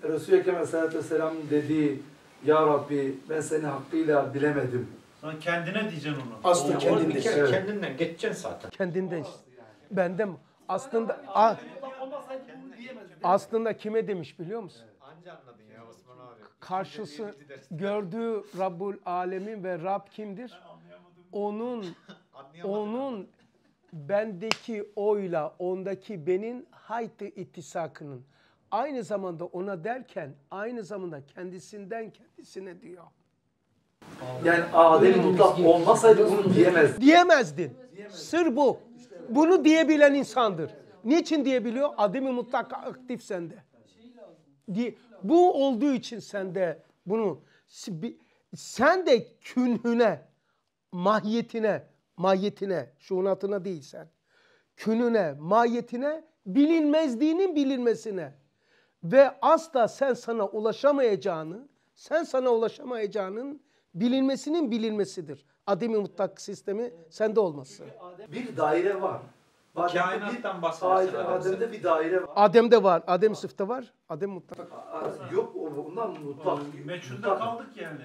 Resul-i Ekrem Aleyhisselatü Vesselam'ın dediği Ya Rabbi ben seni hakkıyla bilemedim. Sen kendine diyeceksin onu. Aslında yani kendin kendin evet. kendinden geçeceksin zaten. Kendinden işte. Benden mi? Aslında a, ah, aslında kime demiş biliyor musun? Evet karşısı gördüğü Rabbul Alemin ve Rab kimdir? Onun onun bendeki oyla ondaki benin haytı ittisakının aynı zamanda ona derken aynı zamanda kendisinden kendisine diyor. Yani adem mutlak olmasaydı bunu diyemezdin. Diyemezdin. Sır bu. Bunu diyebilen insandır. Niçin diyebiliyor? Adem-i mutlak aktif sende. Diye, bu olduğu için sen de bunu sen de künhüne, mahiyetine, mahiyetine, şunatına değilsen künhüne mahiyetine, bilinmezliğinin bilinmesine ve asla sen sana ulaşamayacağını, sen sana ulaşamayacağının bilinmesinin bilinmesidir. Ademi mutlak sistemi sende olması. Bir daire var. Kainattan bahsediyor. Adem'de, bir daire var. Adem'de var. Adem sıfta var. Adem mutlak. Yok ondan mutlak. Meçhulde kaldık yani.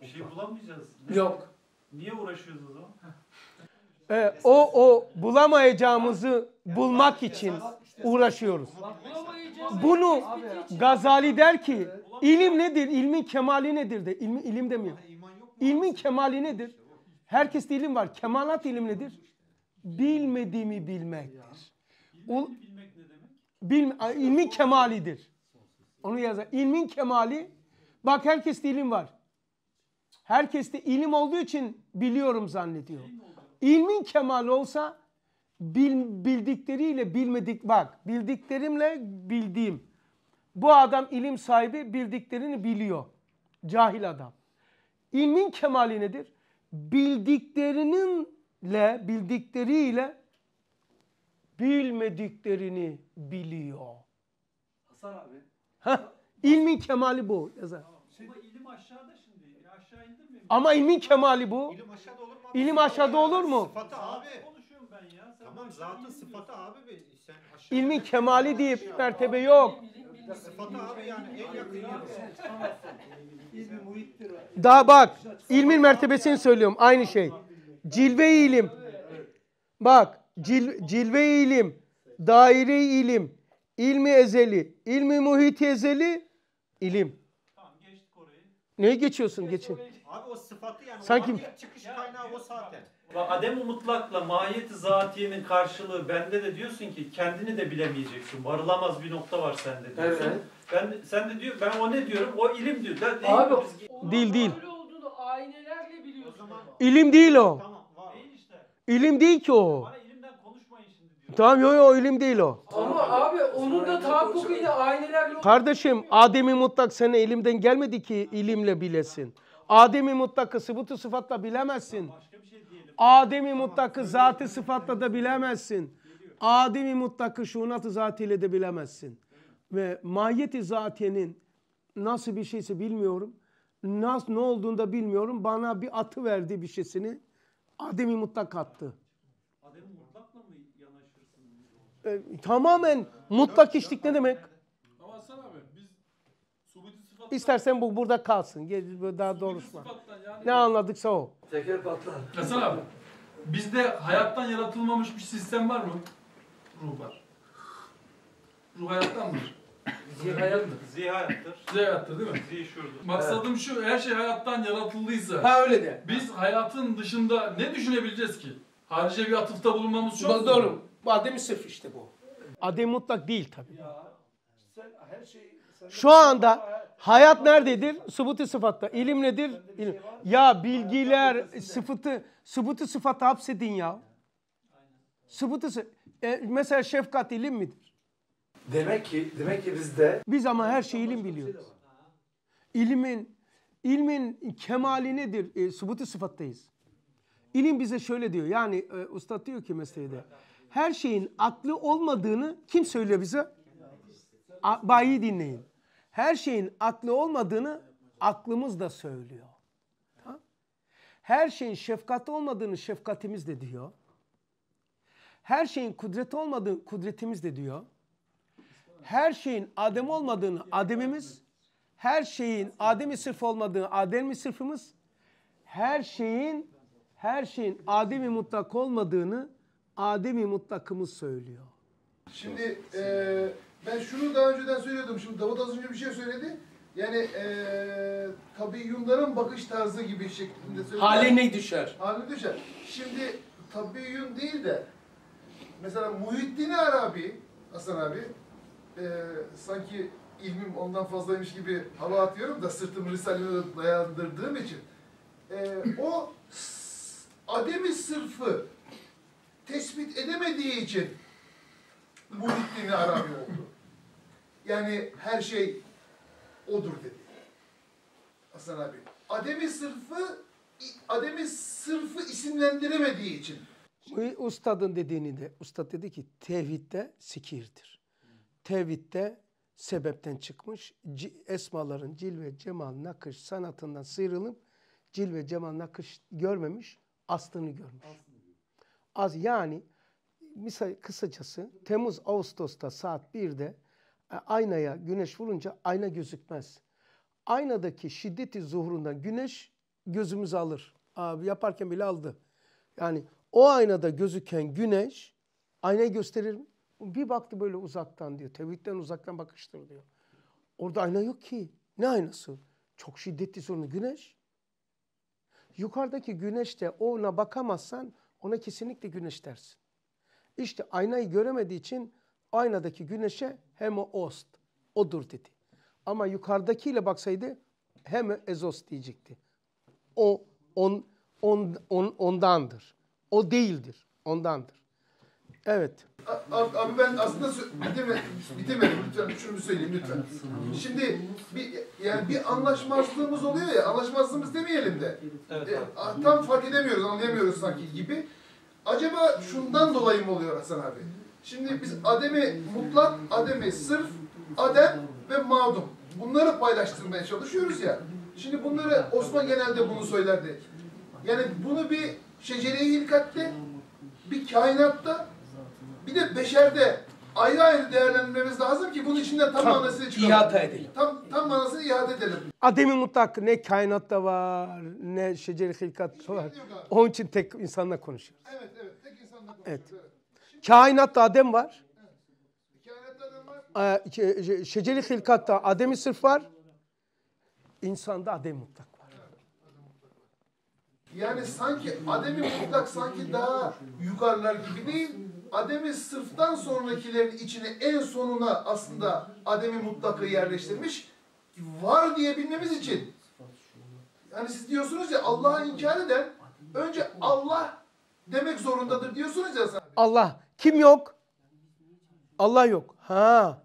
Bir şey bulamayacağız. Ne? Yok. Niye uğraşıyoruz o zaman? Ee, o o bulamayacağımızı bulmak için uğraşıyoruz. Bunu Gazali der ki ilim nedir? İlmin kemali nedir de. İlmi, ilim demiyor. İlmin kemali nedir? Herkeste ilim var. Kemalat ilim nedir? bilmediğimi bilmektir. Ul, bilmek ne demek? Bil, ilmin kemalidir. Onu yazar. İlmin kemali. Bak herkeste ilim var. Herkeste ilim olduğu için biliyorum zannediyor. İlmin kemali olsa bil, bildikleriyle bilmedik bak. Bildiklerimle bildiğim. Bu adam ilim sahibi bildiklerini biliyor. Cahil adam. İlmin kemali nedir? Bildiklerinin le bildikleriyle bilmediklerini biliyor. Hasan abi. Ha, ilmin kemali bu yazar. Tamam. Şey- Ama ilim aşağıda şimdi. E, aşağı indirmeyin. Ama ilmin kemali bu. İlim aşağıda olur mu? Abi? İlim aşağıda olur mu? Sıfatı abi. Konuşuyorum ben ya. Sen tamam zaten sıfatı abi be. Sen aşağı İlmin kemali diye bir mertebe yok. Sıfatı abi yani en yakın yeri. Daha bak ilmin mertebesini söylüyorum aynı şey. Cilve ilim. Bak cil, cilve ilim. Daire ilim. ilmi ezeli. ilmi muhit ezeli. ilim. Tamam Neyi geçiyorsun? Geçin. Abi o sıfatı yani. Sanki. O çıkış kaynağı o zaten. adem mutlakla mahiyeti zatiyenin karşılığı bende de diyorsun ki kendini de bilemeyeceksin. Varılamaz bir nokta var sende diyorsun. Evet. Ben sen de diyor ben o ne diyorum? O ilim diyor. Ben, Abi, değil, değil. Öyle olduğunu ainelerle biliyorsun. İlim değil o. Tamam. İlim değil ki o. Bana ilimden konuşmayın şimdi diyor. Tamam yo yo ilim değil o. Ama abi onun da tahakkukuyla aileler... Kardeşim Adem'i mutlak sana ilimden gelmedi ki ilimle bilesin. Adem'i mutlakı sıbıtı sıfatla bilemezsin. Şey Adem'i mutlakı zatı sıfatla da bilemezsin. Adem'i mutlakı şunatı ı zatiyle de bilemezsin. Ve mahiyeti zatiyenin nasıl bir şeyse bilmiyorum. Nasıl ne olduğunu da bilmiyorum. Bana bir atı verdi bir şeysini. Adem'i mutlak attı. Adem'i mutlakla mı yanaşırsınız? E, tamamen mutlak içtik. ne demek? Ama Hasan abi biz sıfattan... İstersen bu burada kalsın. Gel- Daha doğrusu. var. yani Ne anladıksa o. Teker patlar. Hasan abi, bizde hayattan yaratılmamış bir sistem var mı? Ruh var. Ruh hayattan mıdır? Zihayattır. Zihayattır. Zihayattır değil mi? Zihşurdur. Maksadım şu, her şey hayattan yaratıldıysa. Ha öyle de. Biz hayatın dışında ne düşünebileceğiz ki? Harice bir atıfta bulunmamız çok zor. Doğru. Adem-i sırf işte bu. Adem mutlak değil tabii. Ya, sen her şeyi şu anda hayat nerededir? Sıfıtı sıfatta. İlim nedir? İlim. Şey ya bilgiler, sıfıtı, sıfıtı sıfatı hapsedin ya. Sıfıtı, e, mesela şefkat ilim midir? Demek ki demek ki bizde biz ama her şeyi ilim biliyoruz. İlimin ilmin kemali nedir? E, subutu sıfattayız. İlim bize şöyle diyor. Yani e, usta diyor ki meselede her şeyin aklı olmadığını kim söylüyor bize? bayi dinleyin. Her şeyin aklı olmadığını aklımız da söylüyor. Ha? Her şeyin şefkat olmadığını şefkatimiz de diyor. Her şeyin kudret olmadığını kudretimiz de diyor her şeyin Adem olmadığını Adem'imiz, her şeyin Adem'i sırf olmadığını Adem'i sırfımız, her şeyin her şeyin Adem'i mutlak olmadığını Adem'i mutlakımız söylüyor. Şimdi e, ben şunu daha önceden söylüyordum. Şimdi Davut az önce bir şey söyledi. Yani e, tabiyyunların bakış tarzı gibi şeklinde söyledi. ne düşer. Hali düşer. Şimdi Yun değil de mesela Muhittin Arabi, Hasan abi e, sanki ilmim ondan fazlaymış gibi hava atıyorum da sırtımı Risale'ye dayandırdığım için e, o ademi sırfı tespit edemediği için Muhittin'i Arabi oldu. Yani her şey odur dedi. Hasan abi. Ademi sırfı ademi sırfı isimlendiremediği için. Bu ustadın dediğini de, ustad dedi ki tevhid de sikirdir tevhidde sebepten çıkmış. Esmaların cil ve cemal nakış sanatından sıyrılıp ve cemal nakış görmemiş, aslını görmüş. Az yani misal kısacası Temmuz Ağustos'ta saat 1'de e, aynaya güneş vurunca ayna gözükmez. Aynadaki şiddeti zuhurundan güneş gözümüzü alır. Abi yaparken bile aldı. Yani o aynada gözüken güneş aynayı gösterir mi? Bir baktı böyle uzaktan diyor. Tevhidden uzaktan bakıştır diyor. Orada ayna yok ki. Ne aynası? Çok şiddetli sorunu güneş. Yukarıdaki güneşte ona bakamazsan ona kesinlikle güneş dersin. İşte aynayı göremediği için aynadaki güneşe hem ost, odur dedi. Ama yukarıdakiyle baksaydı hem ezos diyecekti. O on, on, on, ondandır. O değildir, ondandır. Evet. Abi, abi ben aslında bitemedim, bitemedim lütfen şunu söyleyeyim lütfen. Şimdi bir yani bir anlaşmazlığımız oluyor ya anlaşmazlığımız demeyelim de. Evet, e, tam fark edemiyoruz anlayamıyoruz sanki gibi. Acaba şundan dolayı mı oluyor Hasan abi? Şimdi biz Adem'i mutlak, Adem'i sırf, Adem ve Madum Bunları paylaştırmaya çalışıyoruz ya. Şimdi bunları Osman genelde bunu söylerdi. Yani bunu bir şecere-i hilkatte, bir kainatta bir de beşerde ayrı ayrı değerlendirmemiz lazım ki bunun içinden tam, tam manasını çıkaralım. İhata edelim. Tam, tam manasını ihata edelim. Adem-i mutlak ne kainatta var ne şeceri hilkatta var. Onun için tek insanla konuşuyoruz. Evet evet tek insanla konuşuyoruz. Evet. evet. Kainatta Adem var. Evet. Ee, e, şeceri hilkatta Adem'i sırf var. İnsanda Adem mutlak var. Yani sanki Adem'i mutlak sanki daha yukarılar gibi değil Adem'i sırftan sonrakilerin içine en sonuna aslında Adem'i mutlakı yerleştirmiş. Var diye bilmemiz için. Yani siz diyorsunuz ya Allah'ı inkar eden önce Allah demek zorundadır diyorsunuz ya. Sahabe. Allah. Kim yok? Allah yok. Ha.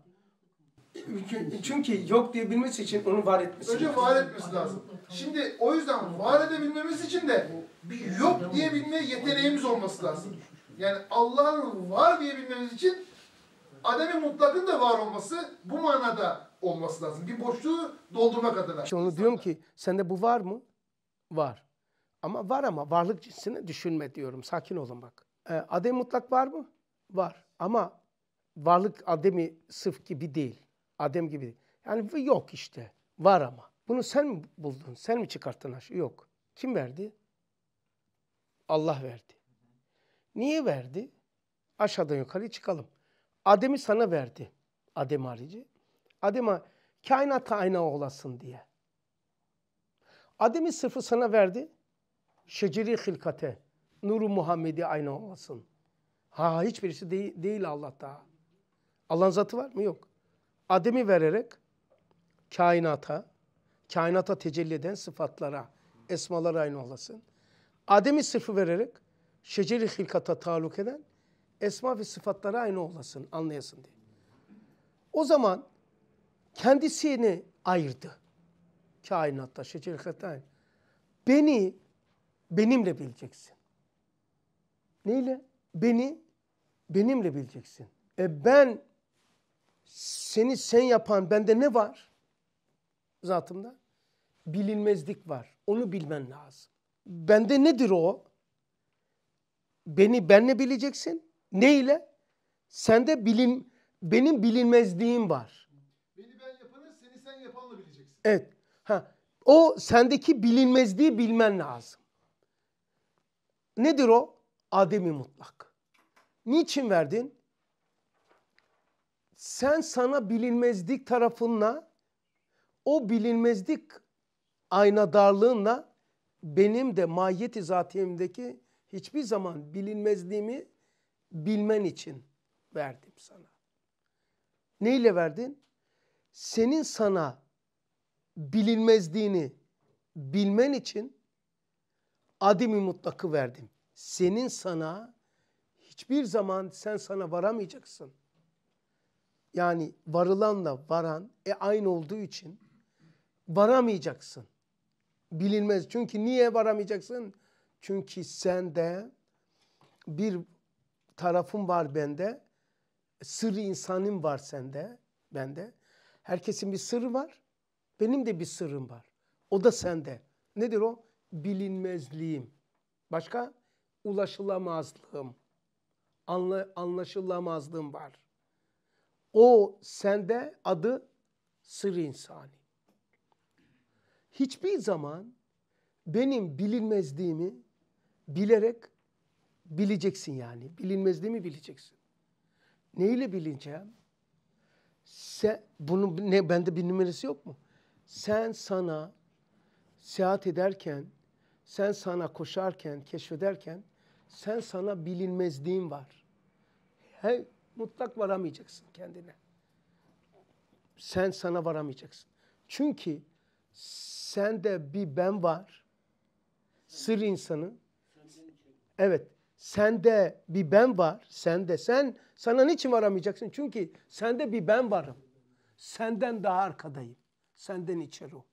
Çünkü yok diyebilmesi için onu var etmesi Önce lazım. var etmesi lazım. Şimdi o yüzden var edebilmemiz için de bir yok diyebilme yeteneğimiz olması lazım. Yani Allah'ın var diye bilmemiz için ademi mutlakın da var olması bu manada olması lazım. Bir boşluğu doldurmak adına. İşte onu diyorum ki sende bu var mı? Var. Ama var ama varlık cinsini düşünme diyorum. Sakin olun bak. Ee, adem mutlak var mı? Var. Ama varlık ademi sıf gibi değil. Adem gibi değil. Yani yok işte. Var ama. Bunu sen mi buldun? Sen mi çıkarttın aşı? Yok. Kim verdi? Allah verdi. Niye verdi? Aşağıdan yukarı çıkalım. Adem'i sana verdi. Adem harici. Adem'e kainata ayna olasın diye. Adem'i sırfı sana verdi. Şeceri hilkate. Nuru Muhammed'i ayna olasın. Ha hiçbirisi değil, değil Allah daha. Allah'ın zatı var mı? Yok. Adem'i vererek kainata, kainata tecelli eden sıfatlara, esmalara aynı olasın. Adem'i sırfı vererek şeceri hilkata taluk eden esma ve sıfatlara aynı olasın, anlayasın diye. O zaman kendisini ayırdı. Kainatta, şeceri hilkata Beni benimle bileceksin. Neyle? Beni benimle bileceksin. E ben seni sen yapan bende ne var? Zatımda bilinmezlik var. Onu bilmen lazım. Bende nedir o? beni benle bileceksin. Ne ile? Sende bilin, benim bilinmezliğim var. Beni ben yapanı seni sen yapanla bileceksin. Evet. Ha. O sendeki bilinmezliği bilmen lazım. Nedir o? Ademi mutlak. Niçin verdin? Sen sana bilinmezlik tarafınla o bilinmezlik aynadarlığınla benim de mahiyeti zatiyemdeki hiçbir zaman bilinmezliğimi bilmen için verdim sana. Neyle verdin? Senin sana bilinmezliğini bilmen için adimi mutlakı verdim. Senin sana hiçbir zaman sen sana varamayacaksın. Yani varılanla varan e aynı olduğu için varamayacaksın. Bilinmez. Çünkü niye varamayacaksın? Çünkü sende bir tarafım var bende. Sırrı insanım var sende, bende. Herkesin bir sırrı var. Benim de bir sırrım var. O da sende. Nedir o? Bilinmezliğim. Başka? Ulaşılamazlığım. Anla, anlaşılamazlığım var. O sende adı sırrı insani. Hiçbir zaman benim bilinmezliğimi bilerek bileceksin yani. bilinmez değil mi bileceksin? Neyle bileceğim? Sen, bunun ne, bende bir numarası yok mu? Sen sana seyahat ederken, sen sana koşarken, keşfederken, sen sana bilinmezliğin var. He, mutlak varamayacaksın kendine. Sen sana varamayacaksın. Çünkü sende bir ben var. Sır insanı Evet sende bir ben var. Sende sen sana niçin varamayacaksın? Çünkü sende bir ben varım. Senden daha arkadayım. Senden içeri o.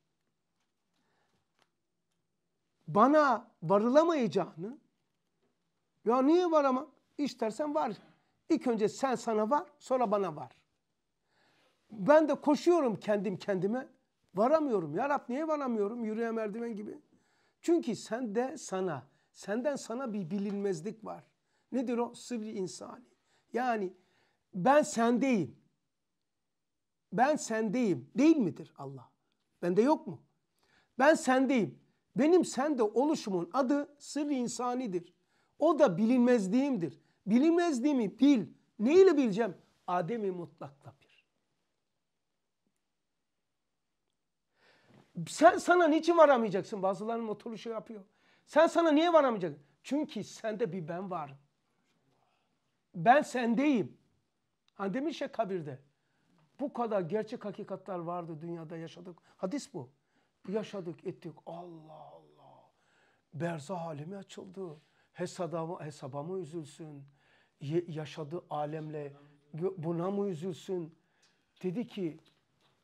Bana varılamayacağını ya niye var ama istersen var. İlk önce sen sana var sonra bana var. Ben de koşuyorum kendim kendime. Varamıyorum. Ya Rab niye varamıyorum? Yürüye merdiven gibi. Çünkü sen de sana Senden sana bir bilinmezlik var. Nedir o? Sırrı insani. Yani ben sendeyim. Ben sendeyim. Değil midir Allah? Bende yok mu? Ben sendeyim. Benim sende oluşumun adı sırrı insanidir. O da bilinmezliğimdir. Bilinmezliğimi bil. Neyle bileceğim? Ademi mutlakla bir. Sen sana niçin varamayacaksın? Bazılarının oturuşu şey yapıyor. Sen sana niye varamayacaksın? Çünkü sende bir ben var. Ben sendeyim. Hani demiş ya kabirde. Bu kadar gerçek hakikatler vardı dünyada yaşadık. Hadis bu. Yaşadık ettik. Allah Allah. Berza halimi açıldı. Hesabımı, hesabımı üzülsün. Ye, yaşadığı alemle buna mı üzülsün? Dedi ki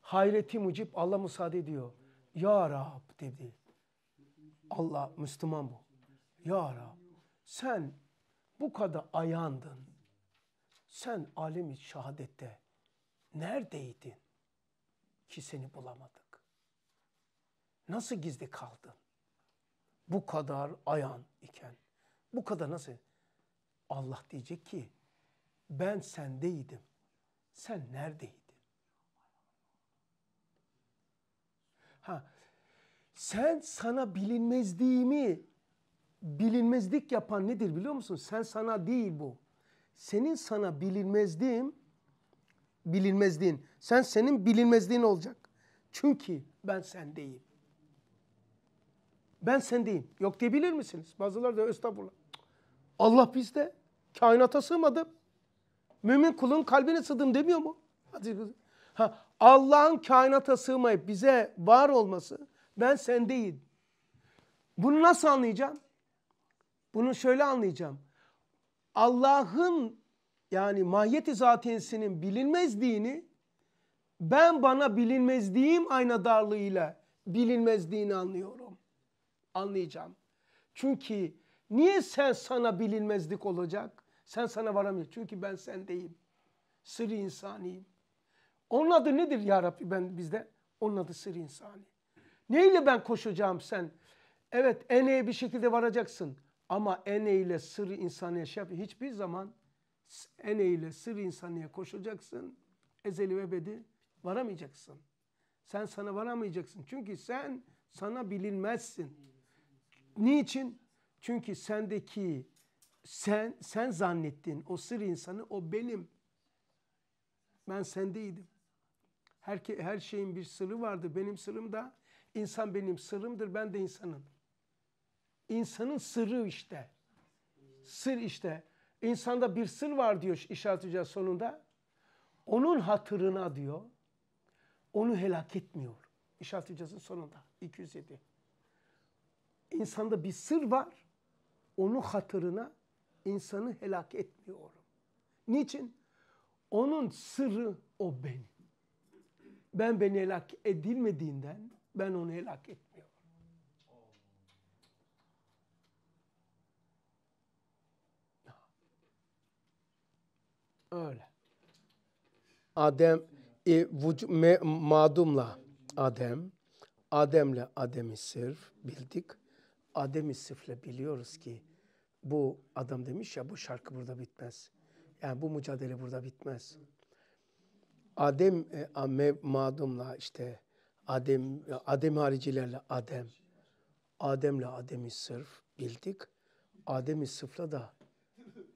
hayreti mucip Allah müsaade ediyor. Ya Rab dedi. Allah Müslüman bu. Ya Rab sen bu kadar ayandın. Sen alim şahadette neredeydin ki seni bulamadık? Nasıl gizli kaldın? Bu kadar ayan iken, bu kadar nasıl? Allah diyecek ki, ben sendeydim, sen neredeydin? Ha, sen sana bilinmezliğimi bilinmezlik yapan nedir biliyor musun? Sen sana değil bu. Senin sana bilinmezliğin bilinmezliğin. Sen senin bilinmezliğin olacak. Çünkü ben sendeyim. Ben sendeyim. Yok diyebilir misiniz? Bazıları da estağfurullah. Allah bizde. Kainata sığmadım. Mümin kulun kalbine sığdım demiyor mu? Hadi. Ha, Allah'ın kainata sığmayıp bize var olması ben sendeyim. Bunu nasıl anlayacağım? Bunu şöyle anlayacağım. Allah'ın yani mahiyeti zatiyesinin bilinmezliğini ben bana bilinmezliğim darlığıyla bilinmezliğini anlıyorum. Anlayacağım. Çünkü niye sen sana bilinmezlik olacak? Sen sana varamayacaksın. Çünkü ben sendeyim. Sır insaniyim. Onun adı nedir ya Rabbi ben bizde? Onun adı sır insani. Neyle ben koşacağım sen? Evet eneye bir şekilde varacaksın. Ama ene ile sırrı insaniye şey Hiçbir zaman ene ile sırrı insaniye koşacaksın. Ezeli ve bedi varamayacaksın. Sen sana varamayacaksın. Çünkü sen sana bilinmezsin. Niçin? Çünkü sendeki sen sen zannettin o sır insanı o benim. Ben sendeydim. Her, her şeyin bir sırrı vardı. Benim sırrım da İnsan benim sırrımdır, ben de insanın. İnsanın sırrı işte. Sır işte. İnsanda bir sır var diyor işaret sonunda. Onun hatırına diyor, onu helak etmiyor. İşaret hocasının sonunda 207. İnsanda bir sır var, onun hatırına insanı helak etmiyorum. Niçin? Onun sırrı o benim. Ben beni helak edilmediğinden ben onu helak etmiyorum. Öyle. Adem e, vuc, me, madumla Adem, Adem'le Adem'i sırf bildik. Adem'i sırfle biliyoruz ki bu adam demiş ya bu şarkı burada bitmez. Yani bu mücadele burada bitmez. Adem e, me, madumla işte Adem, Adem haricilerle Adem. Adem'le Adem'i sırf bildik. Adem'i sıfla da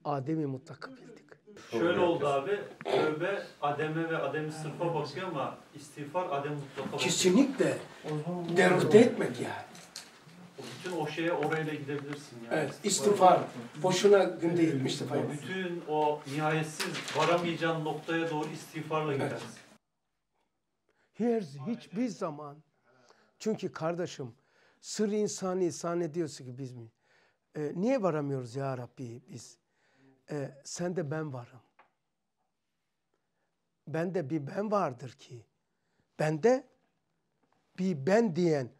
Adem'i mutlak bildik. Şöyle oldu abi. Tövbe Adem'e ve Adem'i sırfa bakıyor ama istiğfar Adem mutlaka bakıyor. Kesinlikle. Derukte etmek yani. Bütün o şeye orayla gidebilirsin yani. Evet, istiğfar. Boşuna günde 70 defa. Bütün o nihayetsiz varamayacağın noktaya doğru istiğfarla gidersin. Evet. Hiç, hiçbir zaman. Çünkü kardeşim sır insani sahne diyorsun ki biz mi? E, niye varamıyoruz ya Rabbi biz? E, sen de ben varım. Ben de bir ben vardır ki. Ben de bir ben diyen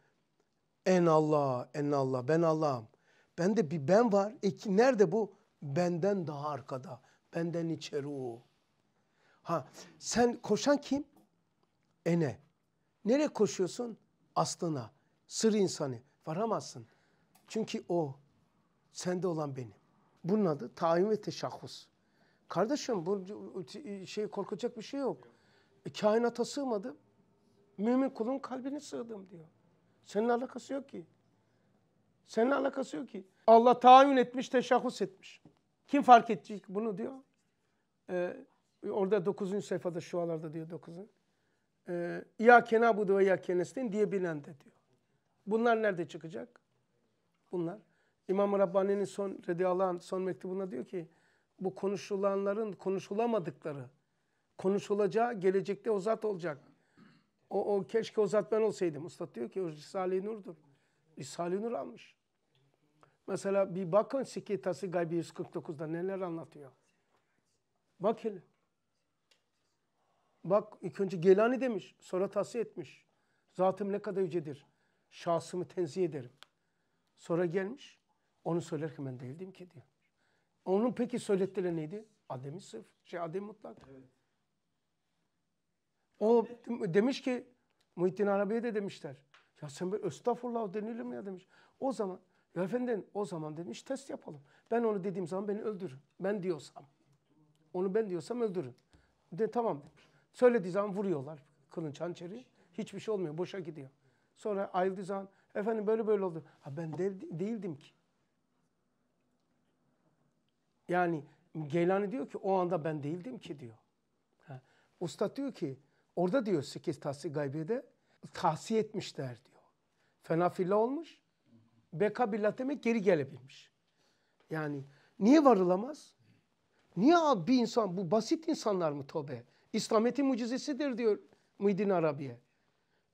en Allah, en Allah, ben Allah'ım. Ben de bir ben var. E, nerede bu? Benden daha arkada. Benden içeri o. Ha, sen koşan kim? ene. nere koşuyorsun? Aslına, sır insanı. Varamazsın. Çünkü o sende olan benim. Bunun adı tayin ve teşahhus. Kardeşim bu şey korkacak bir şey yok. E, kainata sığmadım. Mümin kulun kalbine sığdım diyor. Senin alakası yok ki. Senin alakası yok ki. Allah tayin etmiş, teşahhus etmiş. Kim fark edecek bunu diyor. Ee, orada 9. sayfada şu alarda diyor 9 e, İyâke nâbudu ve İyâke diye bilen de diyor. Bunlar nerede çıkacak? Bunlar. İmam Rabbani'nin son radıyallahu anh, son mektubunda diyor ki bu konuşulanların konuşulamadıkları konuşulacağı gelecekte o zat olacak. O, o keşke o zat ben olsaydım. Usta diyor ki o Risale-i Nur'dur. Risale-i Nur almış. Mesela bir bakın Sikitası Gaybi 149'da neler anlatıyor. Bak hele. Bak ilk önce Gelani demiş, sonra tavsiye etmiş. Zatım ne kadar yücedir. Şahsımı tenzih ederim. Sonra gelmiş, onu söylerken ben değildim ki diyor. Onun peki söylettiler neydi? Ademi sıf, şey ademi mutlak. Evet. O demiş ki, Muhittin Arabi'ye de demişler. Ya sen böyle estağfurullah denilir mi ya demiş. O zaman, ya efendim o zaman demiş test yapalım. Ben onu dediğim zaman beni öldürün. Ben diyorsam. Onu ben diyorsam öldürün. De tamam demiş. Söylediği zaman vuruyorlar kılınç hançeri. Hiçbir şey olmuyor. Boşa gidiyor. Sonra ayrıldığı zaman efendim böyle böyle oldu. Ha ben de, değildim ki. Yani Geylani diyor ki o anda ben değildim ki diyor. Ha. Usta diyor ki orada diyor 8 tahsi gaybede tahsiye etmişler diyor. Fena filla olmuş. Beka billah demek geri gelebilmiş. Yani niye varılamaz? Niye bir insan bu basit insanlar mı tövbe İslamiyet'in mucizesidir diyor Muhyiddin Arabi'ye.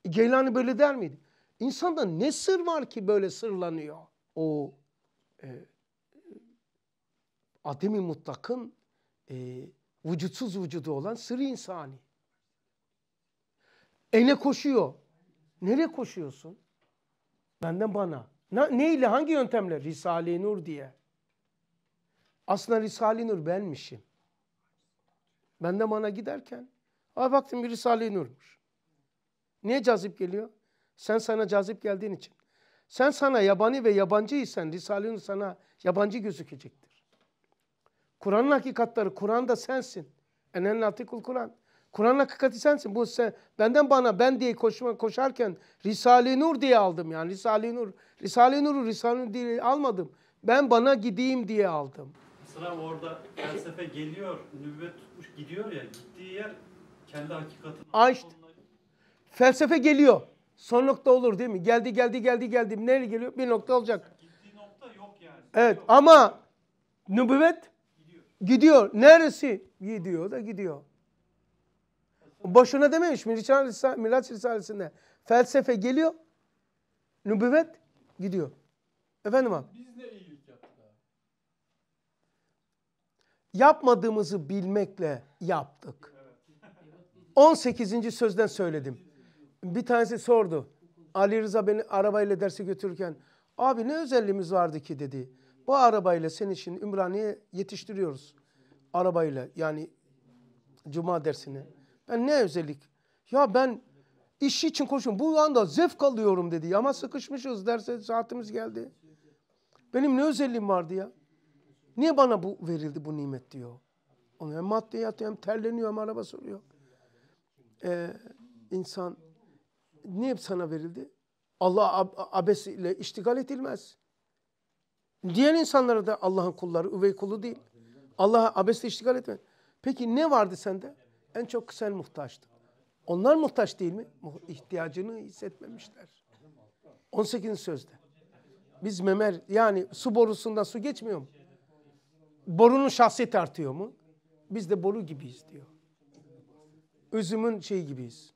Geylani böyle der miydi? İnsanda ne sır var ki böyle sırlanıyor? O e, ademi mutlakın e, vücutsuz vücudu olan sırrı insani. E ne koşuyor? Nereye koşuyorsun? Benden bana. Ne, neyle hangi yöntemle? Risale-i Nur diye. Aslında Risale-i Nur benmişim. Ben de mana giderken ay baktım bir Risale-i Nur'muş. Niye cazip geliyor? Sen sana cazip geldiğin için. Sen sana yabani ve yabancıysan Risale-i Nur sana yabancı gözükecektir. Kur'an'ın hakikatları Kur'an'da sensin. Enen atikul Kur'an. Kur'an'ın hakikati sensin. Bu sen, benden bana ben diye koşma, koşarken Risale-i Nur diye aldım yani. Risale-i Nur. Risale-i Nur'u Risale-i Nur diye almadım. Ben bana gideyim diye aldım sıra orada felsefe geliyor, nübüvvet tutmuş gidiyor ya gittiği yer kendi hakikatini... Aa Felsefe geliyor. Son nokta olur değil mi? Geldi geldi geldi geldi. Nereye geliyor? Bir nokta olacak. Gittiği nokta yok yani. Evet yok. ama nübüvvet gidiyor. gidiyor. Neresi? Gidiyor da gidiyor. Boşuna dememiş mi? Miraç Risalesi'nde. Felsefe geliyor, nübüvvet gidiyor. Efendim abi. yapmadığımızı bilmekle yaptık. 18. sözden söyledim. Bir tanesi sordu. Ali Rıza beni arabayla derse götürürken abi ne özelliğimiz vardı ki dedi. Bu arabayla senin için Ümraniye yetiştiriyoruz. Arabayla yani cuma dersini. Ben ne özellik? Ya ben işi için koşuyorum. Bu anda zevk alıyorum dedi. Ama sıkışmışız derse saatimiz geldi. Benim ne özelliğim vardı ya? Niye bana bu verildi bu nimet diyor. Onu hem maddi yatıyor hem terleniyor hem araba sürüyor. Ee, insan niye sana verildi? Allah ab abesiyle iştigal edilmez. Diğer insanlara da Allah'ın kulları, üvey kulu değil. Allah'a abesle iştigal etme. Peki ne vardı sende? En çok sen muhtaçtın. Onlar muhtaç değil mi? İhtiyacını hissetmemişler. 18. sözde. Biz memer yani su borusundan su geçmiyor mu? Borunun şahsiyeti artıyor mu? Biz de boru gibiyiz diyor. Üzümün şeyi gibiyiz.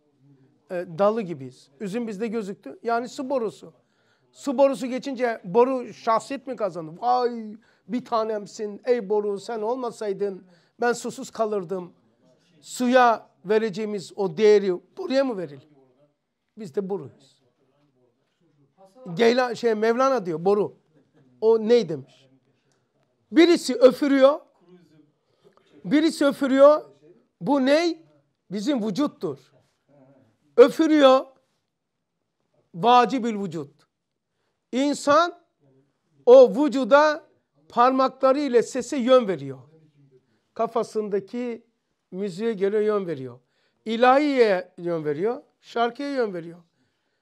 E, dalı gibiyiz. Üzüm bizde gözüktü. Yani su borusu. Su borusu geçince boru şahsiyet mi kazandı? Vay bir tanemsin ey boru sen olmasaydın ben susuz kalırdım. Suya vereceğimiz o değeri buraya mı verelim? Biz de boruyuz. Geyla, şey, Mevlana diyor boru. O ney demiş? Birisi öfürüyor. Birisi öfürüyor. Bu ney? Bizim vücuttur. Öfürüyor. Vacibül vücut. İnsan o vücuda parmakları ile sese yön veriyor. Kafasındaki müziğe göre yön veriyor. İlahiye yön veriyor. Şarkıya yön veriyor.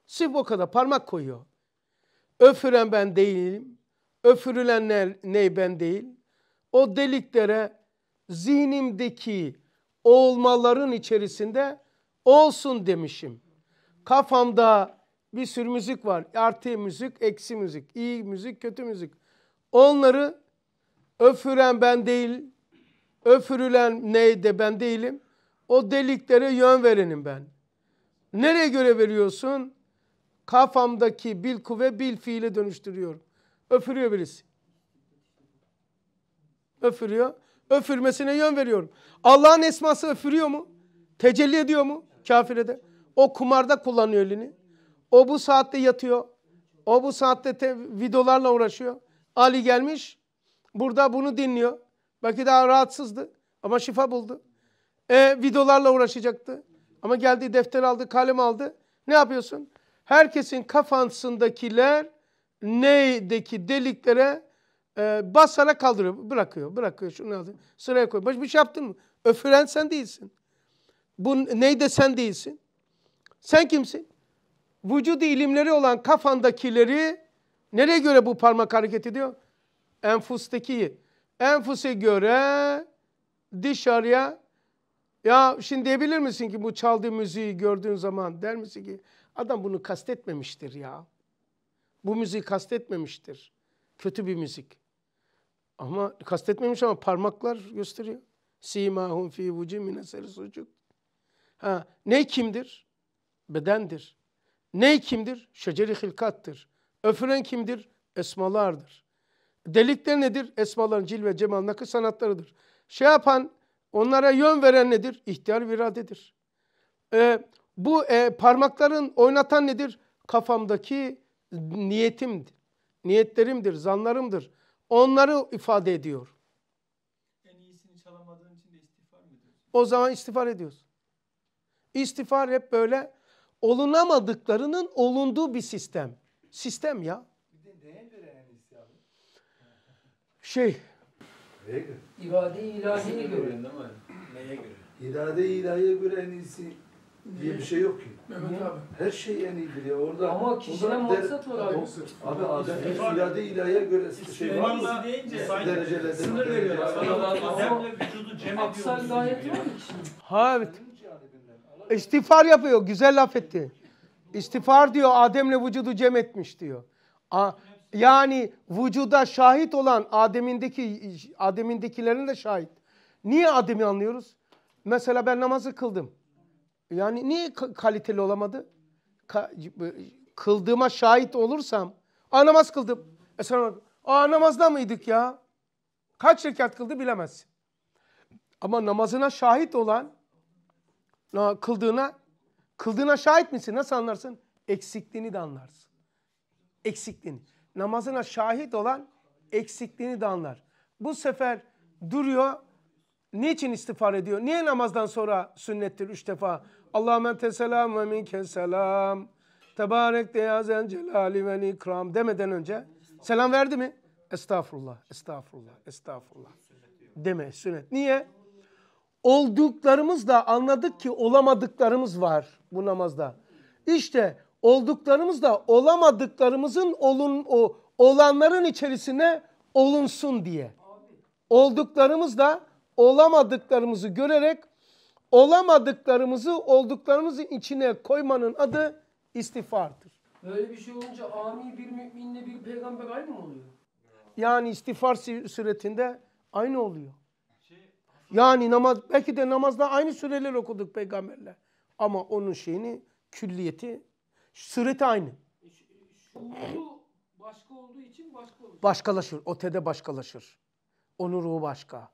Sırf o kadar parmak koyuyor. Öfüren ben değilim öfürülenler ney ben değil. O deliklere zihnimdeki olmaların içerisinde olsun demişim. Kafamda bir sürü müzik var. Artı müzik, eksi müzik, iyi müzik, kötü müzik. Onları öfüren ben değil, öfürülen ney de ben değilim. O deliklere yön verenim ben. Nereye göre veriyorsun? Kafamdaki bil kuvve bil fiili dönüştürüyorum. Öfürüyor birisi. Öfürüyor. Öfürmesine yön veriyorum. Allah'ın esması öfürüyor mu? Tecelli ediyor mu kafirede? O kumarda kullanıyor elini. O bu saatte yatıyor. O bu saatte te- videolarla uğraşıyor. Ali gelmiş. Burada bunu dinliyor. Belki daha rahatsızdı. Ama şifa buldu. E, videolarla uğraşacaktı. Ama geldi defter aldı, kalem aldı. Ne yapıyorsun? Herkesin kafasındakiler neydeki deliklere e, basarak kaldırıyor. Bırakıyor, bırakıyor. Şunu alıyor. Sıraya koy. Başka bir şey yaptın mı? Öfüren sen değilsin. Bu neyde sen değilsin. Sen kimsin? Vücut ilimleri olan kafandakileri nereye göre bu parmak hareket ediyor? Enfustaki. Enfuse göre dışarıya ya şimdi diyebilir misin ki bu çaldığı müziği gördüğün zaman der misin ki adam bunu kastetmemiştir ya bu müziği kastetmemiştir. Kötü bir müzik. Ama kastetmemiş ama parmaklar gösteriyor. Simahum fi vuci mineseri sucuk. Ha, ne kimdir? Bedendir. Ne kimdir? Şeceri hilkattır. Öfüren kimdir? Esmalardır. Delikler nedir? Esmaların ve cemal, nakı sanatlarıdır. Şey yapan, onlara yön veren nedir? İhtiyar viradedir. Ee, bu e, parmakların oynatan nedir? Kafamdaki niyetimdir. Niyetlerimdir, zanlarımdır. Onları ifade ediyor. En iyisini çalamadığın için de istiğfar mı O zaman istiğfar ediyoruz. İstiğfar hep böyle olunamadıklarının olunduğu bir sistem. Sistem ya. Bir de neye göre yani Şey. Neye göre? İrade-i ilahiye göre. Neye göre? İrade-i ilahiye göre en iyisi diye bir şey yok ki. Mehmet abi. Her şey en iyidir ya orada. Ama kişiye maksat var abi. Abi adam ilade ilahiye göre şey var mı? Derecelerde sınır veriyor. Adamla vücudu cem Aksal gayet yok mu Ha evet. İstiğfar yapıyor. Güzel laf etti. İstiğfar diyor Adem'le vücudu cem etmiş diyor. yani vücuda şahit olan Adem'indeki Adem'indekilerin de şahit. Niye Adem'i anlıyoruz? Mesela ben namazı kıldım. Yani niye kaliteli olamadı? Ka kıldığıma şahit olursam. Aa namaz kıldım. E sen aa namazda mıydık ya? Kaç rekat kıldı bilemezsin. Ama namazına şahit olan kıldığına kıldığına şahit misin? Nasıl anlarsın? Eksikliğini de anlarsın. Eksikliğini. Namazına şahit olan eksikliğini de anlar. Bu sefer duruyor. Niçin istiğfar ediyor? Niye namazdan sonra sünnettir üç defa? Allahümme teselam ve minke selam. Tebarek de yazen celali ve ikram demeden önce selam verdi mi? Estağfurullah, estağfurullah, estağfurullah. Deme sünnet. Niye? Olduklarımızda anladık ki olamadıklarımız var bu namazda. İşte olduklarımızda olamadıklarımızın olun o olanların içerisine olunsun diye. Olduklarımızda olamadıklarımızı görerek olamadıklarımızı olduklarımızın içine koymanın adı istifardır. Böyle bir şey olunca ami bir müminle bir peygamber aynı mı oluyor? Yani istiğfar suretinde aynı oluyor. Şey, yani namaz belki de namazda aynı süreler okuduk peygamberle. Ama onun şeyini külliyeti sureti aynı. E, Şuuru başka olduğu için başka olur. Başkalaşır. Otede başkalaşır. Onun ruhu başka.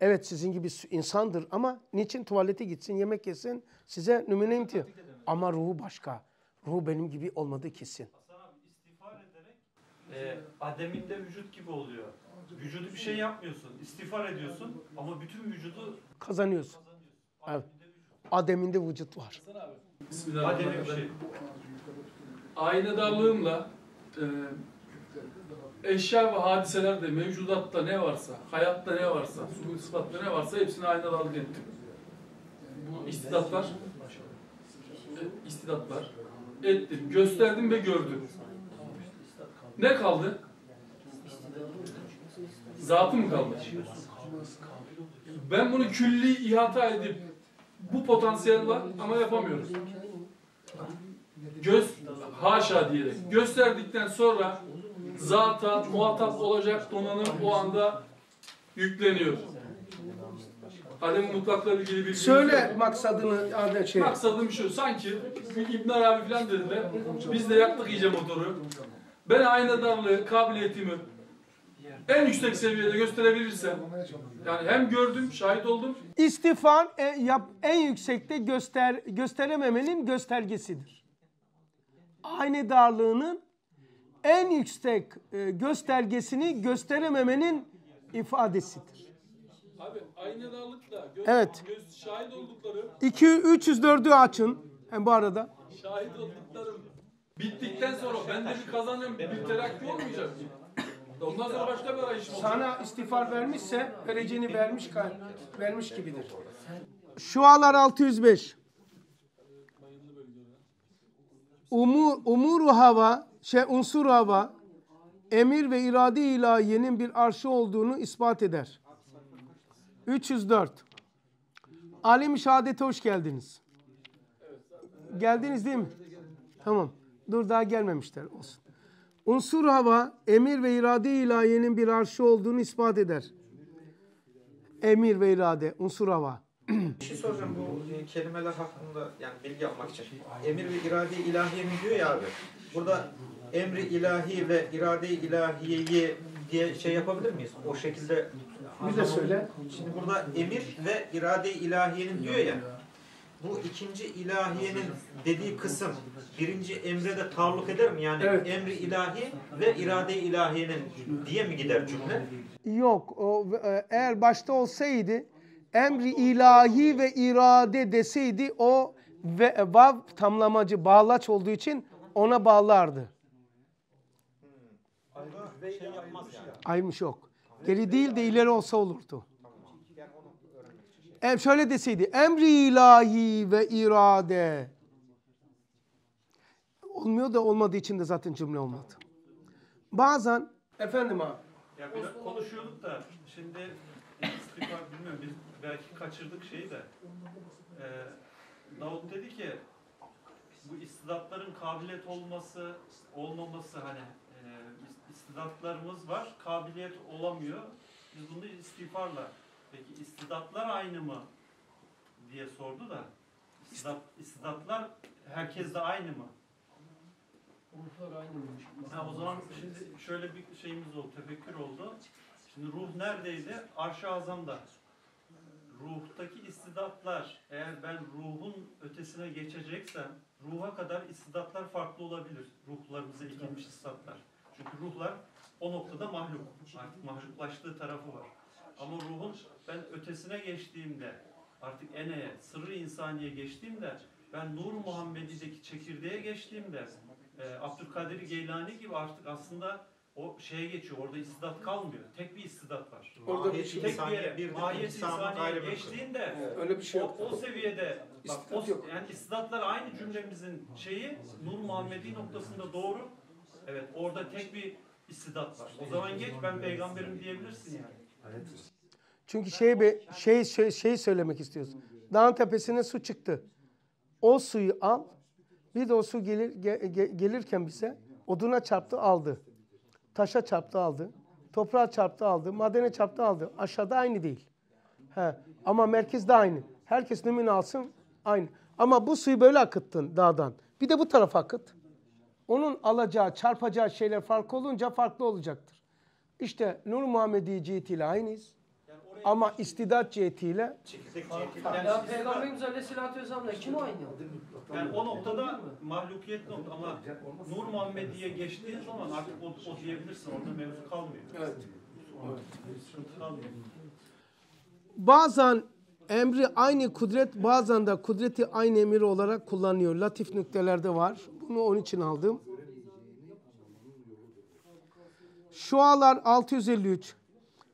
Evet sizin gibi insandır ama niçin tuvalete gitsin, yemek yesin, size nümune imtiyor. Ama ruhu başka. Ruhu benim gibi olmadığı kesin. Hasan abi istiğfar ederek e, ademinde vücut gibi oluyor. Vücudu bir şey, şey yapmıyorsun. İstiğfar ediyorsun ama bütün vücudu kazanıyorsun. kazanıyorsun. Evet. Ademinde vücut var. Hasan abi. Bismillahirrahmanirrahim. Şey. Aynadalığımla e, eşya ve hadiselerde, mevcudatta ne varsa, hayatta ne varsa, subut sıfatta ne varsa hepsini aynı dalga ettim. Bu istidatlar, e, istidatlar ettim, gösterdim ve gördüm. Ne kaldı? Zatı mı kaldı? Ben bunu külli ihata edip bu potansiyel var ama yapamıyoruz. Göz, haşa diyerek. Gösterdikten sonra zata muhatap olacak donanım o anda yükleniyor. Alem mutlakla ilgili bir Söyle yok. maksadını Adem şey. Maksadım şu sanki İbn Arabi falan dediler. Biz de yaktık iyice motoru. Ben aynadarlığı kabiliyetimi en yüksek seviyede gösterebilirsem yani hem gördüm şahit oldum. İstifan e, yap, en yüksekte göster gösterememenin göstergesidir. Aynı darlığının en yüksek e, göstergesini gösterememenin ifadesidir. Abi aynalarlıkla göz, evet. göz şahit oldukları 2 304'ü açın. Hem bu arada şahit olduklarım bittikten sonra ben de bir kazanım bir terakki olmayacak mı? Ondan sonra başka bir arayışım olacak. Sana istiğfar vermişse vereceğini vermiş vermiş gibidir. Şualar 605. Umur, umuru hava şey, unsur hava emir ve irade ilahiyenin bir arşı olduğunu ispat eder. 304. Alim şahadete hoş geldiniz. Geldiniz değil mi? Tamam. Dur daha gelmemişler. Olsun. Unsur hava emir ve irade ilahiyenin bir arşı olduğunu ispat eder. Emir ve irade, unsur hava. Bir şey soracağım bu e, kelimeler hakkında yani bilgi almak için. Emir ve irade ilahiye mi diyor ya abi? Burada emri ilahi ve irade ilahiyeyi diye şey yapabilir miyiz? O şekilde bir de söyle. Şimdi burada emir ve irade ilahiyenin diyor ya. Bu ikinci ilahiyenin dediği kısım birinci emre de tavluk eder mi? Yani evet. emri ilahi ve irade ilahiyenin diye mi gider cümle? Yok. O, e, eğer başta olsaydı emri ilahi ve irade deseydi o ve e, vav tamlamacı bağlaç olduğu için ona bağlardı. Ve şey yapmaz yani. Ayrılmış yok. Geri değil de ileri olsa olurdu. Şey em şöyle deseydi emri ilahi ve irade. Olmuyor da olmadığı için de zaten cümle olmadı. Bazen efendim abi. Ya biz konuşuyorduk da şimdi istikrar bilmiyorum biz belki kaçırdık şeyi de. Ee, Davut dedi ki bu istidatların kabiliyet olması, olmaması hani e, istidatlarımız var, kabiliyet olamıyor. Biz bunu istiğfarla, peki istidatlar aynı mı diye sordu da, istidat, istidatlar de aynı mı? Ruhlar aynı mı? Ha, o zaman şimdi şöyle bir şeyimiz oldu, tefekkür oldu. Şimdi ruh neredeydi? Arş-ı Azam'da. Ruhtaki istidatlar, eğer ben ruhun ötesine geçeceksem, ruha kadar istidatlar farklı olabilir. Ruhlarımıza ekilmiş istidatlar. Çünkü ruhlar o noktada mahluk. Artık mahluklaştığı tarafı var. Ama ruhun ben ötesine geçtiğimde artık eneye, sırrı insaniye geçtiğimde ben Nur Muhammedi'deki çekirdeğe geçtiğimde e, Abdülkadir Geylani gibi artık aslında o şeye geçiyor. Orada istidat kalmıyor. Tek bir istidat var. Orada mahiyet, bir tek bir yere, bir mahiyet insaniye geçtiğinde evet. öyle bir şey yok. O, şey o seviyede bak, o, yok. yani istidatlar aynı cümlemizin şeyi Nur Muhammedi noktasında doğru Evet orada tek bir istidat var. O zaman geç ben peygamberim diyebilirsin yani. Evet. Çünkü şey be, şey, şey şey söylemek istiyoruz. Dağın tepesine su çıktı. O suyu al. Bir de o su gelir ge, gelirken bize oduna çarptı aldı. Taşa çarptı aldı. Toprağa çarptı aldı. Madene çarptı aldı. Aşağıda aynı değil. He. Ama merkezde aynı. Herkes nümune alsın aynı. Ama bu suyu böyle akıttın dağdan. Bir de bu tarafa akıt onun alacağı, çarpacağı şeyler farklı olunca farklı olacaktır. İşte Nur Muhammedi cihetiyle aynıyız. Yani Ama şey... istidat cihetiyle... Çekirdek cihetiyle... Yani ya Peygamberimiz Aleyhisselatü Vesselam'la kim aynı? Yani o noktada mahlukiyet nokta ama Nur Muhammedi'ye geçtiğin zaman artık o, o diyebilirsin. Orada mevzu kalmıyor. Evet. Bazen emri aynı kudret bazen de kudreti aynı emir olarak kullanıyor. Latif nüktelerde var. Bunu onun için aldım. Şualar 653.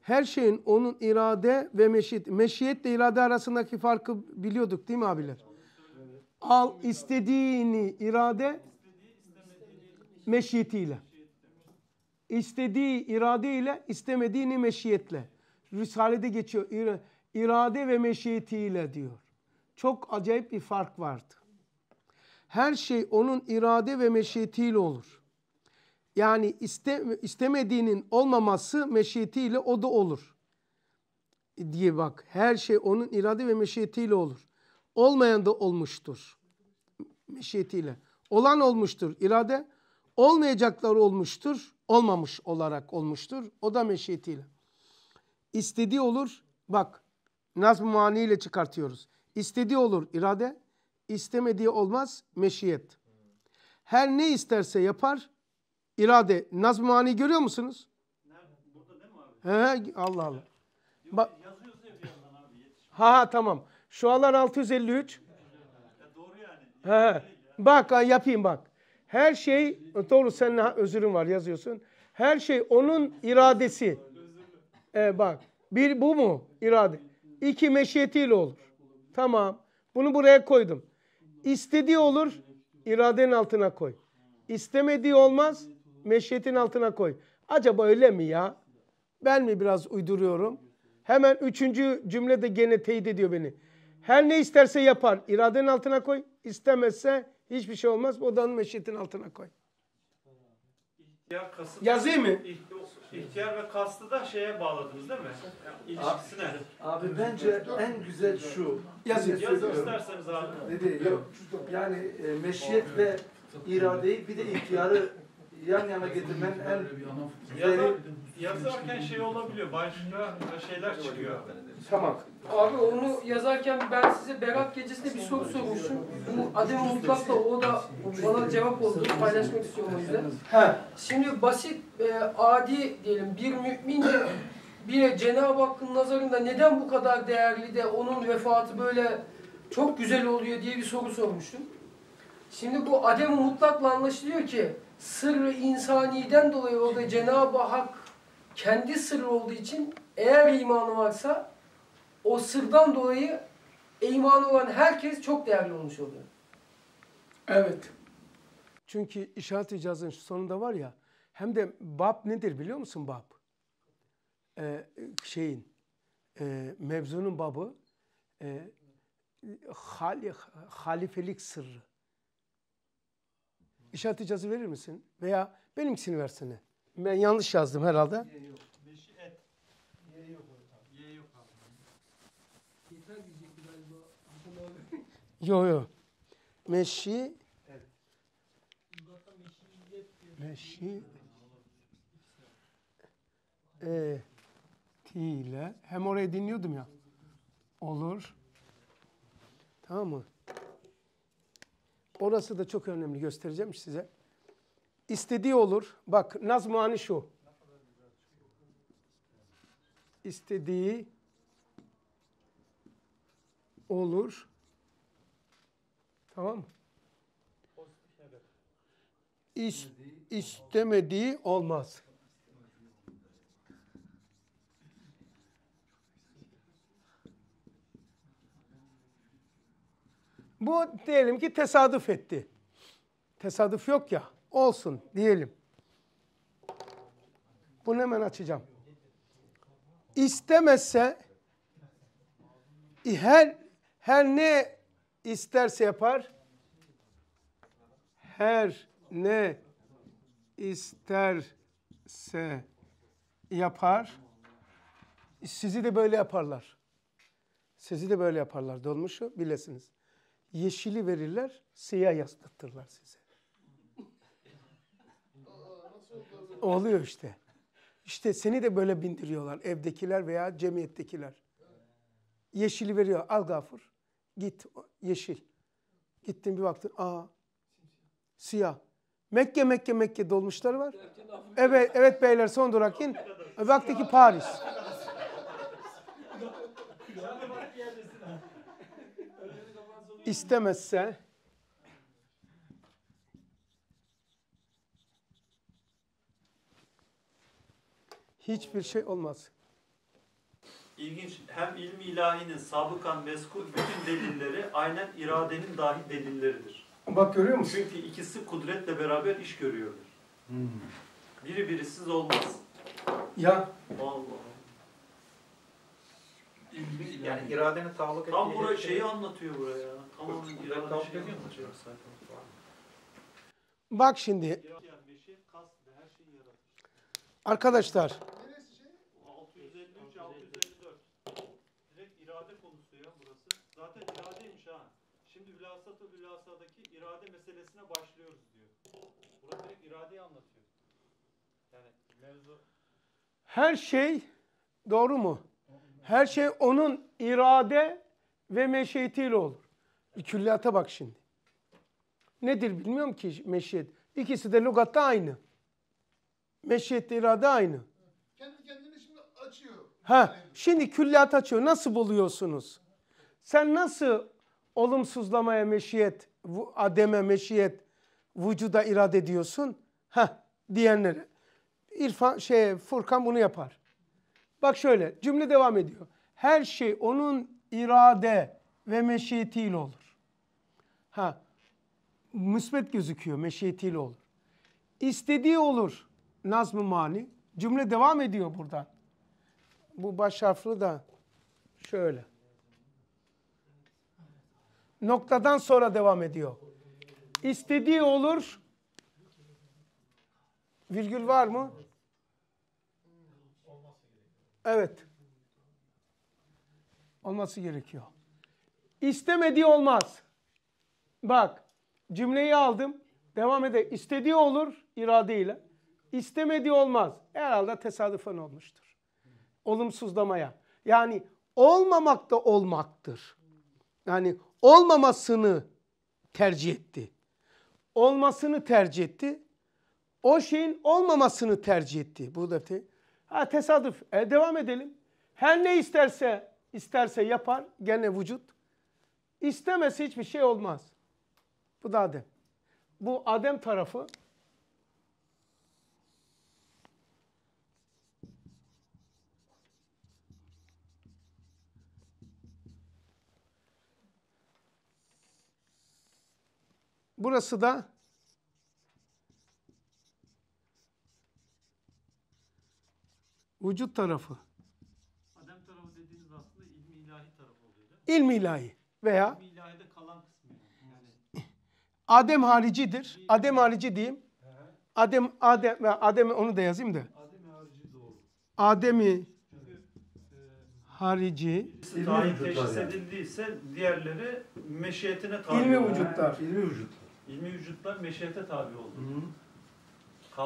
Her şeyin onun irade ve meşiyet. Meşiyetle irade arasındaki farkı biliyorduk değil mi abiler? Al istediğini irade meşiyetiyle. İstediği irade ile istemediğini meşiyetle. Risale'de geçiyor. İrade ve meşiyetiyle diyor. Çok acayip bir fark vardı her şey onun irade ve meşiyetiyle olur. Yani iste, istemediğinin olmaması meşiyetiyle o da olur. Diye bak her şey onun irade ve meşiyetiyle olur. Olmayan da olmuştur. Meşiyetiyle. Olan olmuştur irade. Olmayacaklar olmuştur. Olmamış olarak olmuştur. O da meşiyetiyle. İstediği olur. Bak nasb maniyle çıkartıyoruz. İstediği olur irade istemediği olmaz meşiyet. Her ne isterse yapar irade. Nazm mani görüyor musunuz? Nerede? He, Allah Allah. Bak Ha ha tamam. Şualar 653. Doğru yani. Bak yapayım bak. Her şey doğru senin özürün var yazıyorsun. Her şey onun iradesi. E bak. Bir bu mu? irade? İki meşiyetiyle olur. Tamam. Bunu buraya koydum. İstediği olur, iradenin altına koy. İstemediği olmaz, meşiyetin altına koy. Acaba öyle mi ya? Ben mi biraz uyduruyorum? Hemen üçüncü cümlede gene teyit ediyor beni. Her ne isterse yapar. İradenin altına koy. İstemezse hiçbir şey olmaz. Odanın meşiyetin altına koy. İhtiyar, kasıt, Yazayım mı? İhtiyar ve kastı da şeye bağladınız değil mi? İlişkisine. Abi bence en güzel şu. Yazayım. Yazın isterseniz abi. Dedi, yok. Yani e, meşiyet ve iradeyi bir de ihtiyarı yan yana getirmen en... Ya da, yazarken şey olabiliyor. Başka şeyler çıkıyor. Tamam. Abi onu yazarken ben size Berat gecesinde bir soru sormuştum. Bu Adem Mutlak'la o da bana cevap oldu. Paylaşmak istiyorum o yüzden. Şimdi basit, e, adi diyelim bir mümin de bile Cenab-ı Hakk'ın nazarında neden bu kadar değerli de onun vefatı böyle çok güzel oluyor diye bir soru sormuştum. Şimdi bu Adem Mutlak'la anlaşılıyor ki sırrı insaniden dolayı orada Cenab-ı Hak kendi sırrı olduğu için eğer imanı varsa o sırdan dolayı iman olan herkes çok değerli olmuş oluyor. Evet. Çünkü işaret icazının sonunda var ya hem de bab nedir biliyor musun bab? Ee, şeyin e, mevzunun babı e, hali, halifelik sırrı. İşaret icazı verir misin? Veya benimkisini versene. Ben yanlış yazdım herhalde. Yok. Yo yo. Meşi. Evet. Meşi. E, T ile. Hem orayı dinliyordum ya. Olur. Tamam mı? Orası da çok önemli göstereceğim size. İstediği olur. Bak nazmani şu. İstediği olur Tamam mı? Şey iş, istemediği olmaz. Bu diyelim ki tesadüf etti. Tesadüf yok ya. Olsun diyelim. Bunu hemen açacağım. İstemezse her her ne isterse yapar. Her ne isterse yapar. Sizi de böyle yaparlar. Sizi de böyle yaparlar. Dolmuşu bilesiniz. Yeşili verirler, siyah yastırtırlar size. Oluyor işte. İşte seni de böyle bindiriyorlar evdekiler veya cemiyettekiler. Yeşili veriyor. Al gafur. Git yeşil. gittim bir baktım aa siyah. Mekke Mekke Mekke dolmuşlar var. Evet evet beyler son durak in. E, baktı ki Paris. İstemezse hiçbir şey olmaz ilginç. Hem ilmi ilahinin sabıkan meskut bütün delilleri aynen iradenin dahi delilleridir. Bak görüyor musun? Çünkü ikisi kudretle beraber iş görüyorlar. Hmm. Biri birisiz olmaz. Ya. Allah. İlmi, yani iradenin tavlık ettiği... Tam buraya şeyi anlatıyor buraya. Tamam, irade tavlık ediyor mu? Bak şimdi. Arkadaşlar mülasadaki irade meselesine başlıyoruz diyor. Burada direkt iradeyi anlatıyor. Yani mevzu... Her şey doğru mu? Her şey onun irade ve meşiyetiyle olur. Külliyata bak şimdi. Nedir bilmiyorum ki meşiyet. İkisi de lugatta aynı. Meşiyet irade aynı. Kendi kendini şimdi açıyor. Ha, şimdi külliyat açıyor. Nasıl buluyorsunuz? Sen nasıl olumsuzlamaya meşiyet, ademe meşiyet, vücuda irade ediyorsun. Ha diyenlere. İrfan şey Furkan bunu yapar. Bak şöyle cümle devam ediyor. Her şey onun irade ve meşiyetiyle olur. Ha müsbet gözüküyor meşiyetiyle olur. İstediği olur nazm-ı mani. Cümle devam ediyor buradan. Bu baş harfli da şöyle noktadan sonra devam ediyor. İstediği olur. Virgül var mı? Evet. Olması gerekiyor. İstemediği olmaz. Bak cümleyi aldım. Devam ede. İstediği olur iradeyle. İstemediği olmaz. Herhalde tesadüfen olmuştur. Olumsuzlamaya. Yani olmamak da olmaktır. Yani olmamasını tercih etti. Olmasını tercih etti. O şeyin olmamasını tercih etti. Bu da ha tesadüf. E, devam edelim. Her ne isterse isterse yapar gene vücut. İstemese hiçbir şey olmaz. Bu da Adem. Bu Adem tarafı Burası da vücut tarafı. Adem tarafı dediğiniz aslında ilmi ilahi tarafı oluyor. Değil mi? İlmi ilahi veya İlmi ilahi de kalan kısmı. Yani. Adem haricidir. Adem harici diyeyim. Adem Adem Adem onu da yazayım da. Adem harici doğru. Ademi e, harici. İlmi teşhis edildiyse diğerleri meşiyetine tabi. İlmi vücutlar. İlmi vücut ilmi vücutlar meşiyete tabi oldu. Hı -hı.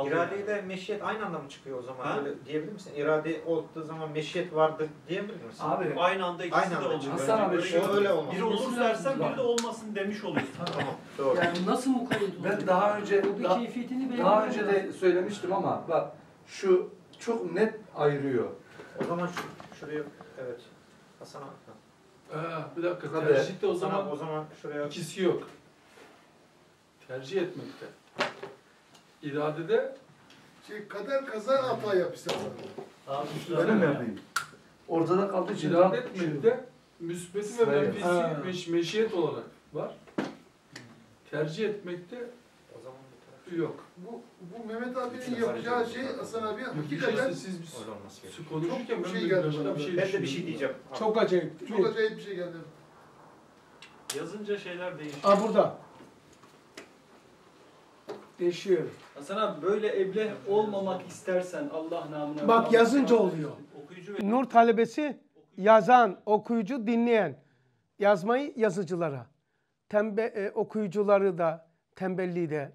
İrade ile meşiyet aynı anda mı çıkıyor o zaman? Öyle diyebilir misin? İrade olduğu zaman meşiyet vardır diyebilir misin? Abi, aynı anda ikisi aynı de oluyor. Hasan abi öyle, şey öyle olmaz. Biri olur dersen biri de olmasın demiş oluyorsun. tamam. Doğru. Yani nasıl mukayyet Ben daha önce daha, keyfiyetini daha önce de söylemiştim ama bak şu çok net ayırıyor. O zaman şu, şuraya evet. Hasan abi. Ee, bir dakika. Tercihte o zaman, o zaman şuraya... ikisi yok. Tercih etmekte. İradede şey, kader kaza hata yap istersen. Benim yapayım. Ortada kaldı. İrade şey etmekte müsbeti ve menfisi meş, meşiyet olarak var. Tercih etmekte o zaman yok. Bu, bu Mehmet abinin yapacağı şey Hasan abi hakikaten işte siz su konuşurken bir şey geldi bana. Bir şey ben de bir şey diyeceğim. Çok acayip. Şey çok acayip bir şey geldi. Yazınca şeyler değişiyor. Aa burada. Yaşıyorum. Hasan abi böyle ebleh olmamak istersen Allah namına... Bak yazınca oluyor. Nur talebesi yazan, okuyucu, dinleyen. Yazmayı yazıcılara. Tembe, e, okuyucuları da tembelliği de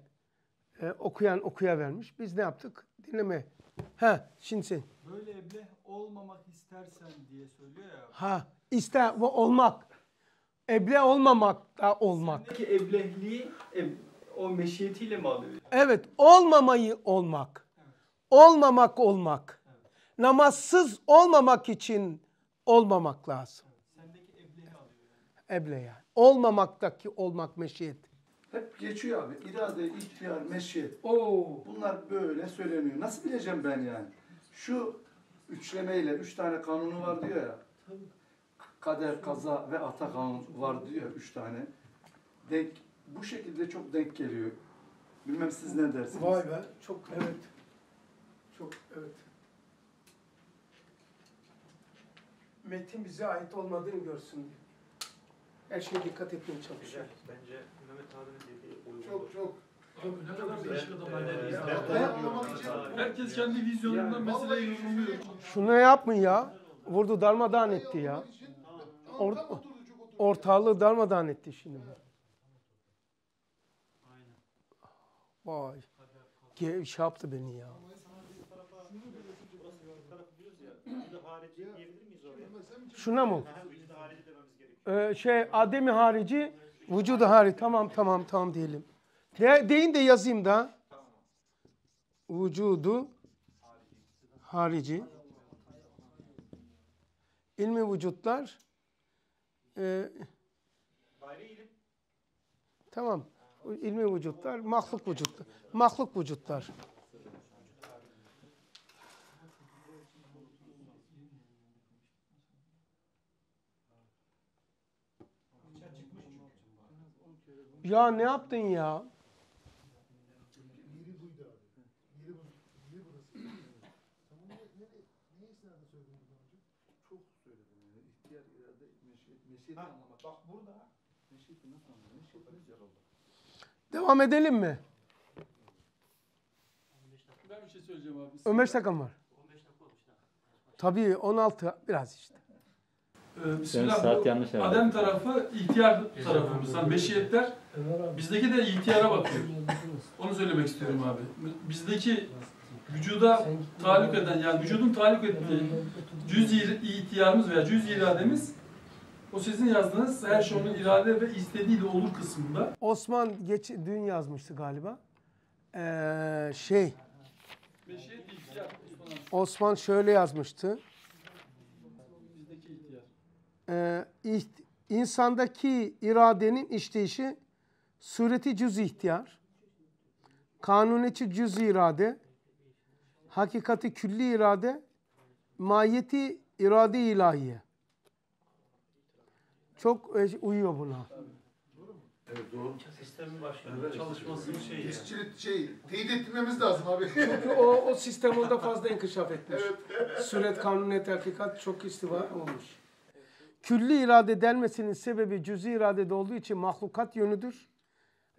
e, okuyan okuya vermiş. Biz ne yaptık? Dinleme. Ha, şimdi sen. Böyle ebleh olmamak istersen diye söylüyor ya. Ha, ister olmak. Eble olmamak da olmak. Sendeki eblehliği, eb o meşiyetiyle mi alıyor? Evet olmamayı olmak. Olmamak olmak. Namazsız olmamak için olmamak lazım. Sendeki ebleyi alıyor. Yani. yani. Olmamaktaki olmak meşiyet. Hep geçiyor abi. İrade, ihtiyar, meşiyet. Oo. Bunlar böyle söyleniyor. Nasıl bileceğim ben yani? Şu üçlemeyle, üç tane kanunu var diyor ya. Kader, kaza ve ata kanun var diyor üç tane. Denk bu şekilde çok denk geliyor. Bilmem siz ne dersiniz? Vay be. Çok evet. Çok evet. Metin bize ait olmadığını görsün diye. Her şeye dikkat etmeye çalışıyor. Bence Mehmet abinin dediği uygun. Çok çok. Şey ee, abi ne kadar değişik adamlar. Herkes kendi vizyonundan meseleyi yorumluyor. Şunu yapmayın ya. Vurdu darmadağın etti ya. Or ortalığı darmadağın etti şimdi. Evet. Vay. Ge şey yaptı beni ya. Şey Şuna mı? Ee, şey Adem'i harici, vücudu harici. Tamam tamam tamam diyelim. De, deyin de yazayım da. Vücudu harici. İlmi vücutlar. Ee, Tamam ilmi vücutlar, mahluk vücutlar. Mahluk vücutlar. Ya ne yaptın ya? Bak burada. Neşeti nasıl anlıyor? Neşeti güzel oldu. Devam edelim mi? 15 dakika. Ben bir şey söyleyeceğim abi. 15 dakikam var. 15 dakika olmuş. Tabii 16 biraz işte. Ee, bismillah Sen Adem tarafı ihtiyar tarafımız. beşiyetler bizdeki de ihtiyara bakıyor. Onu söylemek istiyorum abi. Bizdeki vücuda taluk eden yani vücudun taluk ettiği cüz ihtiyarımız veya cüz irademiz o sizin yazdığınız her şey onun irade ve istediğiyle olur kısmında. Osman geç dün yazmıştı galiba. Ee, şey Meşiyet Osman şöyle yazmıştı. Bizdeki ihtiyar. Ee, iht, insandaki iradenin işleyişi sureti cüz ihtiyar, kanuneci cüz irade, hakikati külli irade, mahiyeti irade ilahiye çok e, şey, uyuyor buna. Evet doğru. Sistemin başkanı evet. çalışmasının şeyi. Tescil şey, teyit ettirmemiz lazım abi. Çünkü o, o sistem onda fazla inkişaf etmiş. evet. Süret, kanuniyet, hakikat çok istiva olmuş. Külli irade delmesinin sebebi cüz'i iradede olduğu için mahlukat yönüdür.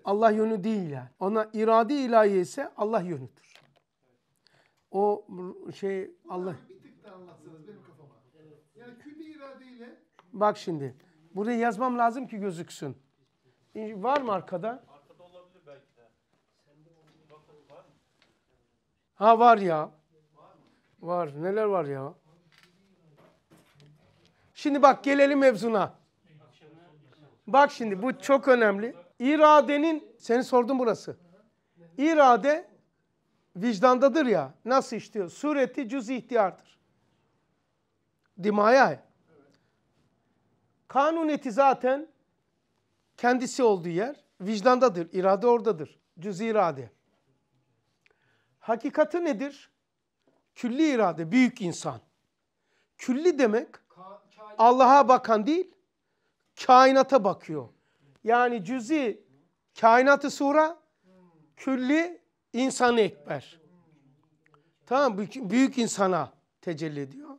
Allah yönü değil yani. Ona irade ilahi ise Allah yönüdür. O şey Allah... Bir tık da anlatsanız benim kafama. Yani külli iradeyle... Bak şimdi. Buraya yazmam lazım ki gözüksün. E, var mı arkada? Arkada olabilir belki de. Var Ha var ya. Var. Neler var ya? Şimdi bak gelelim mevzuna. Bak şimdi bu çok önemli. İradenin, seni sordum burası. İrade vicdandadır ya. Nasıl işliyor? Sureti cüz ihtiyardır. Dimaya. Kanuneti zaten kendisi olduğu yer vicdandadır, irade oradadır, cüz irade. Hakikati nedir? Külli irade, büyük insan. Külli demek Allah'a bakan değil, kainata bakıyor. Yani cüzi kainatı sura, külli insanı ekber. Tamam büyük, büyük insana tecelli ediyor.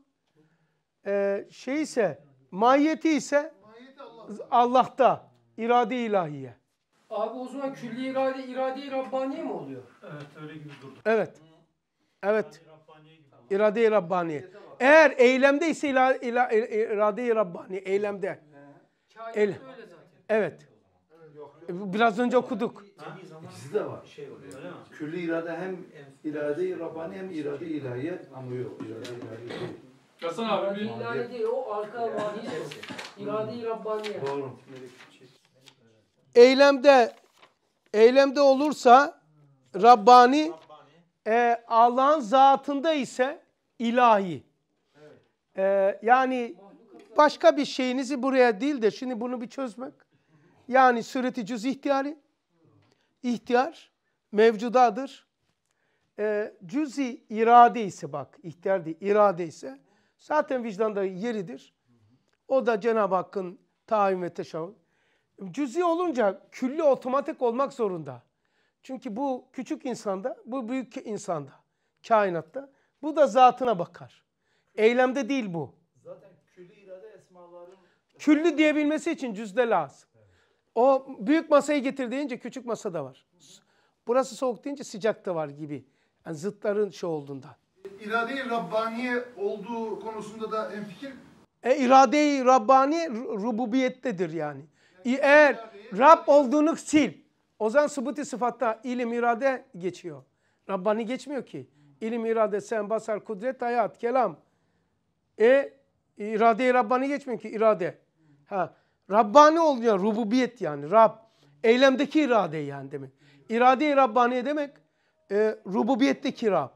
Ee, şey ise Mahiyeti ise Allah'ta. Allah'ta. irade ilahiye. Abi o zaman külli irade irade-i Rabbaniye mi oluyor? Evet öyle gibi durdu. Evet. Evet. İrade-i Rabbaniye. Eğer eylemde ise ila, ila, e, e, irade-i Rabbaniye eylemde. El. öyle zaten. Evet. E, biraz önce okuduk. Ha? İkisi de var. Şey oluyor. Külli irade hem irade-i Rabbani hem irade-i ilahiye anlıyor. irade ilahiye. Hasan abi bir... İlane değil o arka vadi. İrade-i Rabbaniye. Doğru. Eylemde eylemde olursa Rabbani, e, Allah'ın zatında ise ilahi. E, yani başka bir şeyinizi buraya değil de şimdi bunu bir çözmek. Yani sureti cüz ihtiyari. ihtiyar mevcudadır. E, cüzi irade ise bak ihtiyar değil irade ise Zaten vicdanda yeridir. O da Cenab-ı Hakk'ın tayin ve teşavvül. Cüzi olunca külli otomatik olmak zorunda. Çünkü bu küçük insanda, bu büyük insanda, kainatta. Bu da zatına bakar. Eylemde değil bu. Zaten külli irade esmaların... Külli diyebilmesi için cüzde lazım. O büyük masayı getir deyince küçük masa da var. Burası soğuk deyince sıcak da var gibi. Yani zıtların şey olduğundan i̇rade i Rabbaniye olduğu konusunda da en fikir. e, irade-i Rabbani rububiyettedir yani. yani Eğer Rab olduğunu sil. O zaman sıbıtı sıfatta ilim irade geçiyor. Rabbani geçmiyor ki. İlim irade, sen, basar, kudret, hayat, kelam. E irade-i Rabbani geçmiyor ki irade. Ha. Rabbani oluyor rububiyet yani Rab. Eylemdeki irade yani demek. İrade-i Rabbani demek e, rububiyetteki Rab.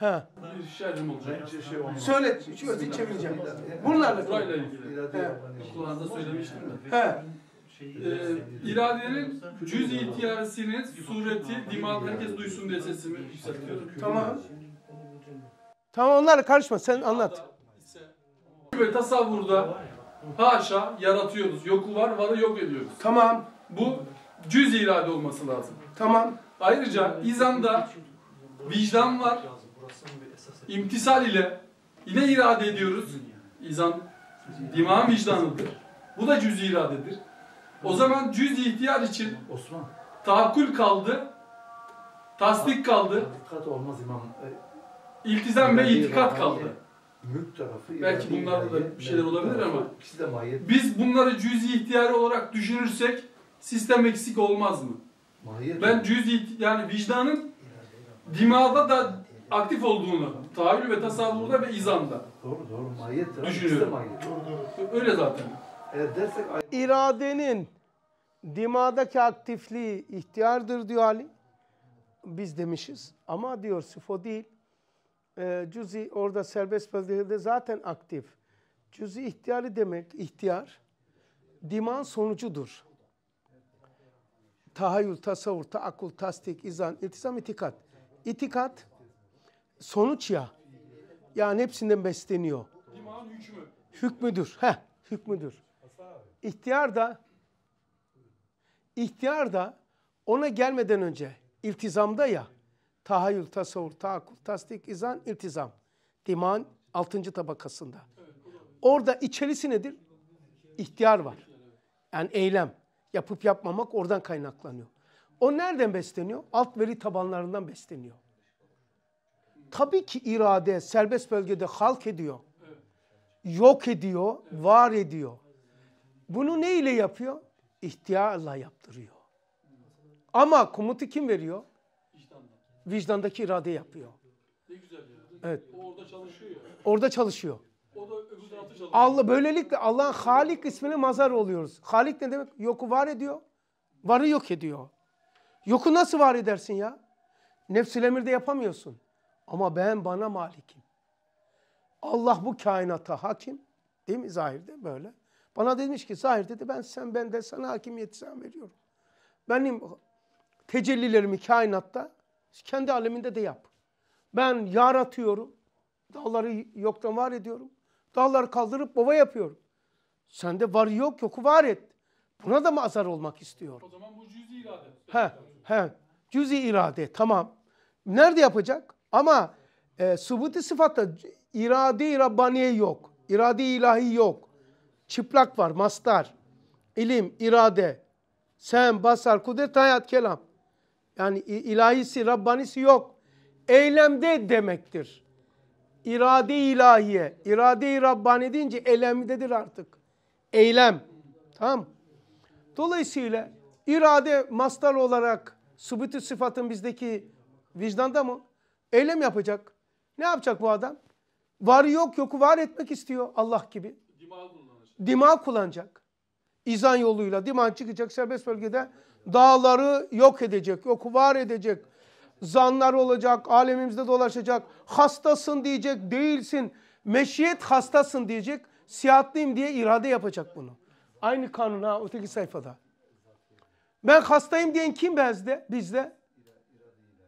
Ha. Bir şarjım olacak. Hiçbir şey Söyle, şu göz içemeyeceğim. Bunlarla. Burayla ilgili. He. Kulağınızda söylemiştim de. He. Ee, iradenin cüz ihtiyasının sureti dimağda herkes duysun diye sesimi yükseltiyorum. Tamam. Tamam onlarla karışma sen anlat. Ve tasavvurda haşa yaratıyoruz. Yoku var, varı yok ediyoruz. Tamam. Bu cüz irade olması lazım. Tamam. Ayrıca izanda vicdan var, imtisal ile ile irade ediyoruz. İzan dimağın vicdanıdır. Bu da cüz iradedir. O zaman cüz ihtiyar için Osman tahakkül kaldı. Tasdik kaldı. İtikat olmaz imam. E, İltizam ve itikat kaldı. Mülk tarafı Belki bunlarda da bir şeyler olabilir ama biz bunları cüz ihtiyarı olarak düşünürsek sistem eksik olmaz mı? Mahiyet ben cüz yani vicdanın dimağda da aktif olduğunu tahayyül ve tasavvurda ve izanda. Doğru doğru. Mahiyet. Düşünüyorum. Öyle zaten. Eğer dersek... İradenin dimadaki aktifliği ihtiyardır diyor Ali. Biz demişiz. Ama diyor sırf o değil. Ee, cüzi orada serbest bölgede zaten aktif. Cüzi ihtiyarı demek ihtiyar. Diman sonucudur. Tahayyül, tasavvur, taakul, tasdik, izan, iltizam, itikat. İtikat sonuç ya. Yani hepsinden besleniyor. İman hükmü. Hükmüdür. Heh, hükmüdür. İhtiyar da ihtiyar da ona gelmeden önce iltizamda ya. Tahayyül, tasavvur, tahakkul, tasdik, izan, iltizam. Diman altıncı tabakasında. Orada içerisi nedir? İhtiyar var. Yani eylem. Yapıp yapmamak oradan kaynaklanıyor. O nereden besleniyor? Alt veri tabanlarından besleniyor. Tabii ki irade serbest bölgede halk ediyor. Yok ediyor, var ediyor. Bunu ne ile yapıyor? İhtiyarla yaptırıyor. Ama komutu kim veriyor? Vicdandaki irade yapıyor. Ne güzel ya. Evet. O orada çalışıyor. Orada çalışıyor. O da öbür çalışıyor. Allah, böylelikle Allah'ın Halik ismini mazar oluyoruz. Halik ne demek? Yoku var ediyor. Varı yok ediyor. Yoku nasıl var edersin ya? Nefsül emirde yapamıyorsun. Ama ben bana malikim. Allah bu kainata hakim. Değil mi zahirde böyle? Bana demiş ki zahir dedi ben sen ben de sana hakimiyeti sen veriyorum. Benim tecellilerimi kainatta kendi aleminde de yap. Ben yaratıyorum. Dağları yoktan var ediyorum. Dağları kaldırıp baba yapıyorum. Sen de var yok yoku var et. Buna da mı azar olmak istiyorum? O zaman bu cüz irade. He, he. Cüz irade tamam. Nerede yapacak? Ama e, subuti sıfatta irade Rabbaniye yok. i̇rade ilahi yok. Çıplak var, mastar. İlim, irade, sen, basar, kudret, hayat, kelam. Yani ilahisi, Rabbanisi yok. Eylemde demektir. İrade ilahiye, irade-i Rabbani deyince eylemdedir artık. Eylem. Tamam Dolayısıyla irade mastar olarak subuti sıfatın bizdeki vicdanda mı? Eylem yapacak. Ne yapacak bu adam? Var yok yoku var etmek istiyor Allah gibi. Dima kullanacak. Dima İzan yoluyla diman çıkacak serbest bölgede. Dağları yok edecek, yoku var edecek. Zanlar olacak, alemimizde dolaşacak. Hastasın diyecek, değilsin. Meşiyet hastasın diyecek. Siyahatlıyım diye irade yapacak bunu. Aynı kanuna ha öteki sayfada. Ben hastayım diyen kim bizde? Bizde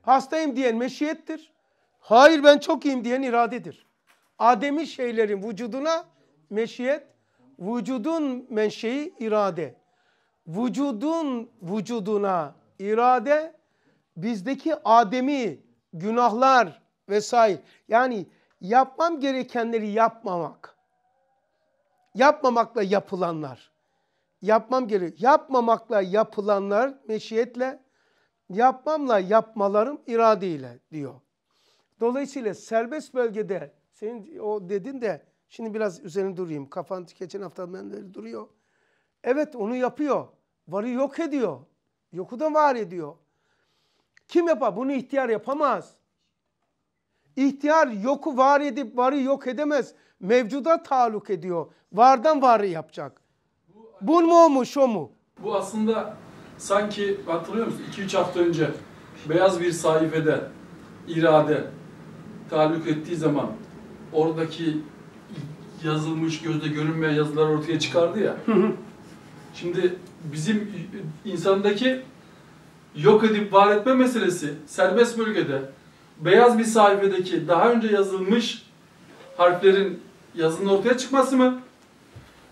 hastayım diyen meşiyettir. Hayır ben çok iyiyim diyen iradedir. Ademi şeylerin vücuduna meşiyet, vücudun menşei irade. Vücudun vücuduna irade bizdeki ademi günahlar vesaire. Yani yapmam gerekenleri yapmamak. Yapmamakla yapılanlar. Yapmam gere, Yapmamakla yapılanlar meşiyetle yapmamla yapmalarım iradiyle diyor. Dolayısıyla serbest bölgede senin o dedin de şimdi biraz üzerine durayım. Kafan geçen hafta beri duruyor. Evet onu yapıyor. Varı yok ediyor. Yoku da var ediyor. Kim yapar? Bunu ihtiyar yapamaz. İhtiyar yoku var edip varı yok edemez. Mevcuda taluk ediyor. Vardan varı yapacak. Bu, Bu mu o mu şu mu? Bu aslında sanki hatırlıyor musun 2-3 hafta önce beyaz bir sayfede irade taluk ettiği zaman oradaki yazılmış gözde görünmeyen yazılar ortaya çıkardı ya. Şimdi bizim insandaki yok edip var etme meselesi serbest bölgede beyaz bir sayfedeki daha önce yazılmış harflerin yazının ortaya çıkması mı?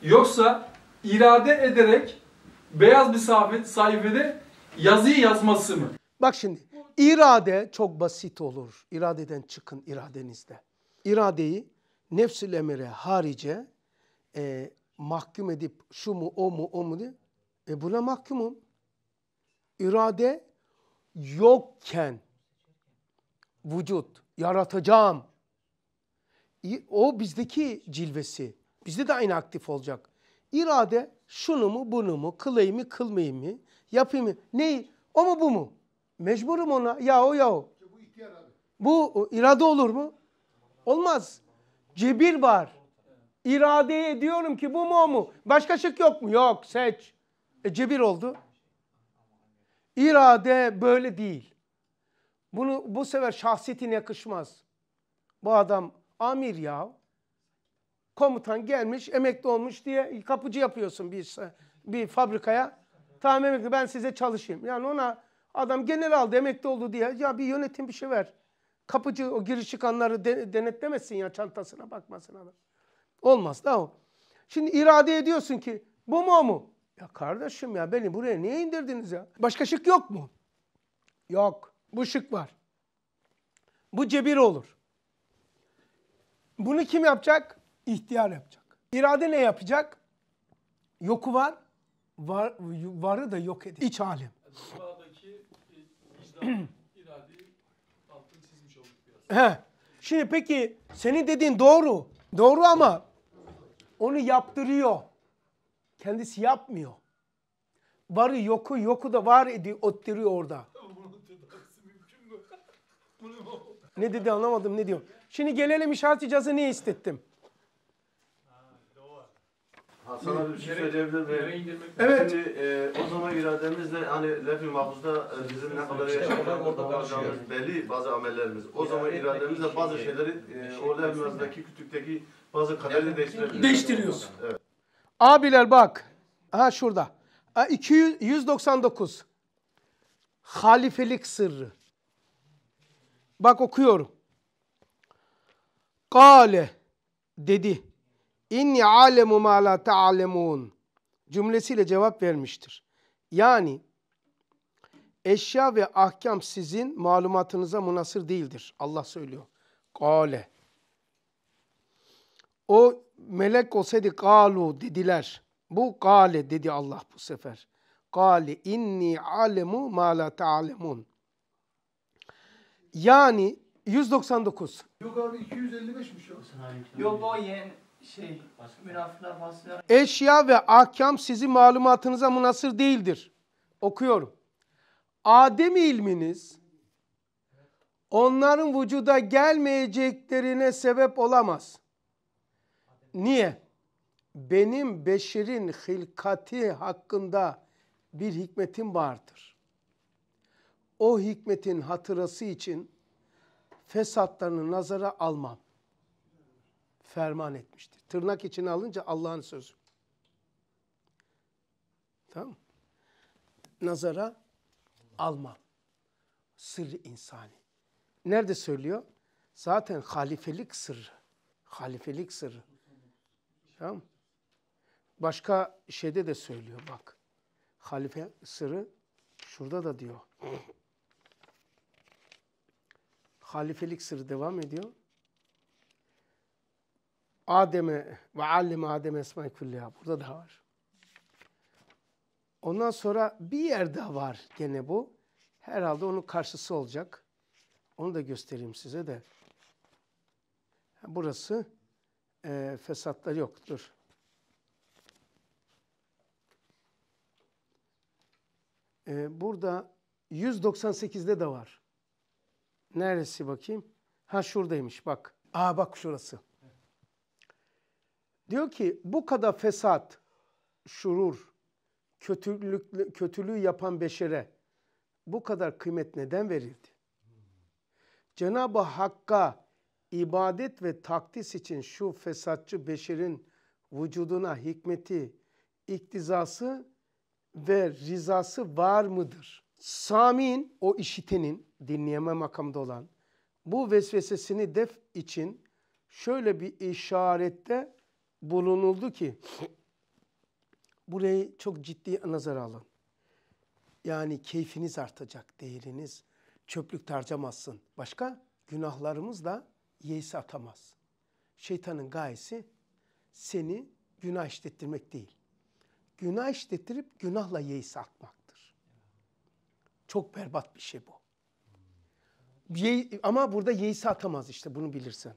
Yoksa irade ederek beyaz bir sayfede, sayfede yazıyı yazması mı? Bak şimdi irade çok basit olur. İradeden çıkın iradenizde. İradeyi nefsül emire harice e, mahkum edip şu mu o mu o mu diye. E buna mahkumum. İrade yokken vücut yaratacağım. O bizdeki cilvesi. Bizde de aynı aktif olacak. İrade şunu mu bunu mu, kılayım mı kılmayayım mı, yapayım mı, neyi, o mu bu mu? Mecburum ona, ya o ya o. Bu, irade olur mu? Olmaz. Cebir var. irade ediyorum ki bu mu o mu? Başka şık yok mu? Yok seç. E cebir oldu. irade böyle değil. Bunu bu sefer şahsiyetine yakışmaz. Bu adam amir ya komutan gelmiş, emekli olmuş diye kapıcı yapıyorsun bir bir fabrikaya. Tamam emekli ben size çalışayım. Yani ona adam genel aldı emekli oldu diye ya bir yönetim bir şey ver. Kapıcı o giriş çıkanları denetlemesin ya çantasına bakmasın adam Olmaz da o. Şimdi irade ediyorsun ki bu mu o mu? Ya kardeşim ya beni buraya niye indirdiniz ya? Başka şık yok mu? Yok. Bu şık var. Bu cebir olur. Bunu kim yapacak? ihtiyar yapacak. İrade ne yapacak? Yoku var, var varı da yok edecek. İç alem. He. Şimdi peki senin dediğin doğru. Doğru ama onu yaptırıyor. Kendisi yapmıyor. Varı yoku, yoku da var ediyor, ottiriyor orada. ne dedi anlamadım ne diyor. Şimdi gelelim işaret icazı niye istettim? Hasan bir şey söyleyebilir miyim? Evet. Şimdi e, o zaman irademizle hani lef-i mahfuzda e, bizim ne kadar yaşamak orada belli bazı amellerimiz. O zaman irademizle bazı şeyleri e, şey orada evimizdeki kütükteki bazı kaderleri değiştirebiliyoruz. Değiştiriyoruz. Evet. Abiler bak. Ha şurada. 299. Halifelik sırrı. Bak okuyorum. Kale dedi. İnni alemu ma la ta'lemun cümlesiyle cevap vermiştir. Yani eşya ve ahkam sizin malumatınıza münasır değildir. Allah söylüyor. Kale. O melek olsaydı kalu dediler. Bu kale dedi Allah bu sefer. Kale inni alemu ma la ta'lemun. Yani 199. Yok abi 255 mi şu an? Yok o yen şey Eşya ve ahkam sizi malumatınıza münasır değildir. Okuyorum. Adem ilminiz onların vücuda gelmeyeceklerine sebep olamaz. Niye? Benim beşerin hilkati hakkında bir hikmetim vardır. O hikmetin hatırası için fesatlarını nazara almam ferman etmiştir. Tırnak içine alınca Allah'ın sözü. Tamam Nazara alma. Sırrı insani. Nerede söylüyor? Zaten halifelik sırrı. Halifelik sırrı. Tamam Başka şeyde de söylüyor bak. Halife sırrı şurada da diyor. Halifelik sırrı devam ediyor. Adem'e ve allime Adem esma kulliha. Burada da var. Ondan sonra bir yer daha var gene bu. Herhalde onun karşısı olacak. Onu da göstereyim size de. Burası e, fesatlar yoktur. E, burada 198'de de var. Neresi bakayım? Ha şuradaymış bak. Aa bak şurası. Diyor ki bu kadar fesat, şurur, kötülük, kötülüğü yapan beşere bu kadar kıymet neden verildi? Cenab-ı Hakk'a ibadet ve takdis için şu fesatçı beşerin vücuduna hikmeti, iktizası ve rizası var mıdır? Sami'in, o işitenin, dinleyeme makamda olan, bu vesvesesini def için şöyle bir işarette bulunuldu ki burayı çok ciddi nazar alın. Yani keyfiniz artacak, değeriniz. Çöplük harcamazsın. Başka? Günahlarımız da yeğsi atamaz. Şeytanın gayesi seni günah işlettirmek değil. Günah işlettirip günahla yeğsi atmaktır. Çok berbat bir şey bu. Ama burada yeğsi atamaz işte bunu bilirsin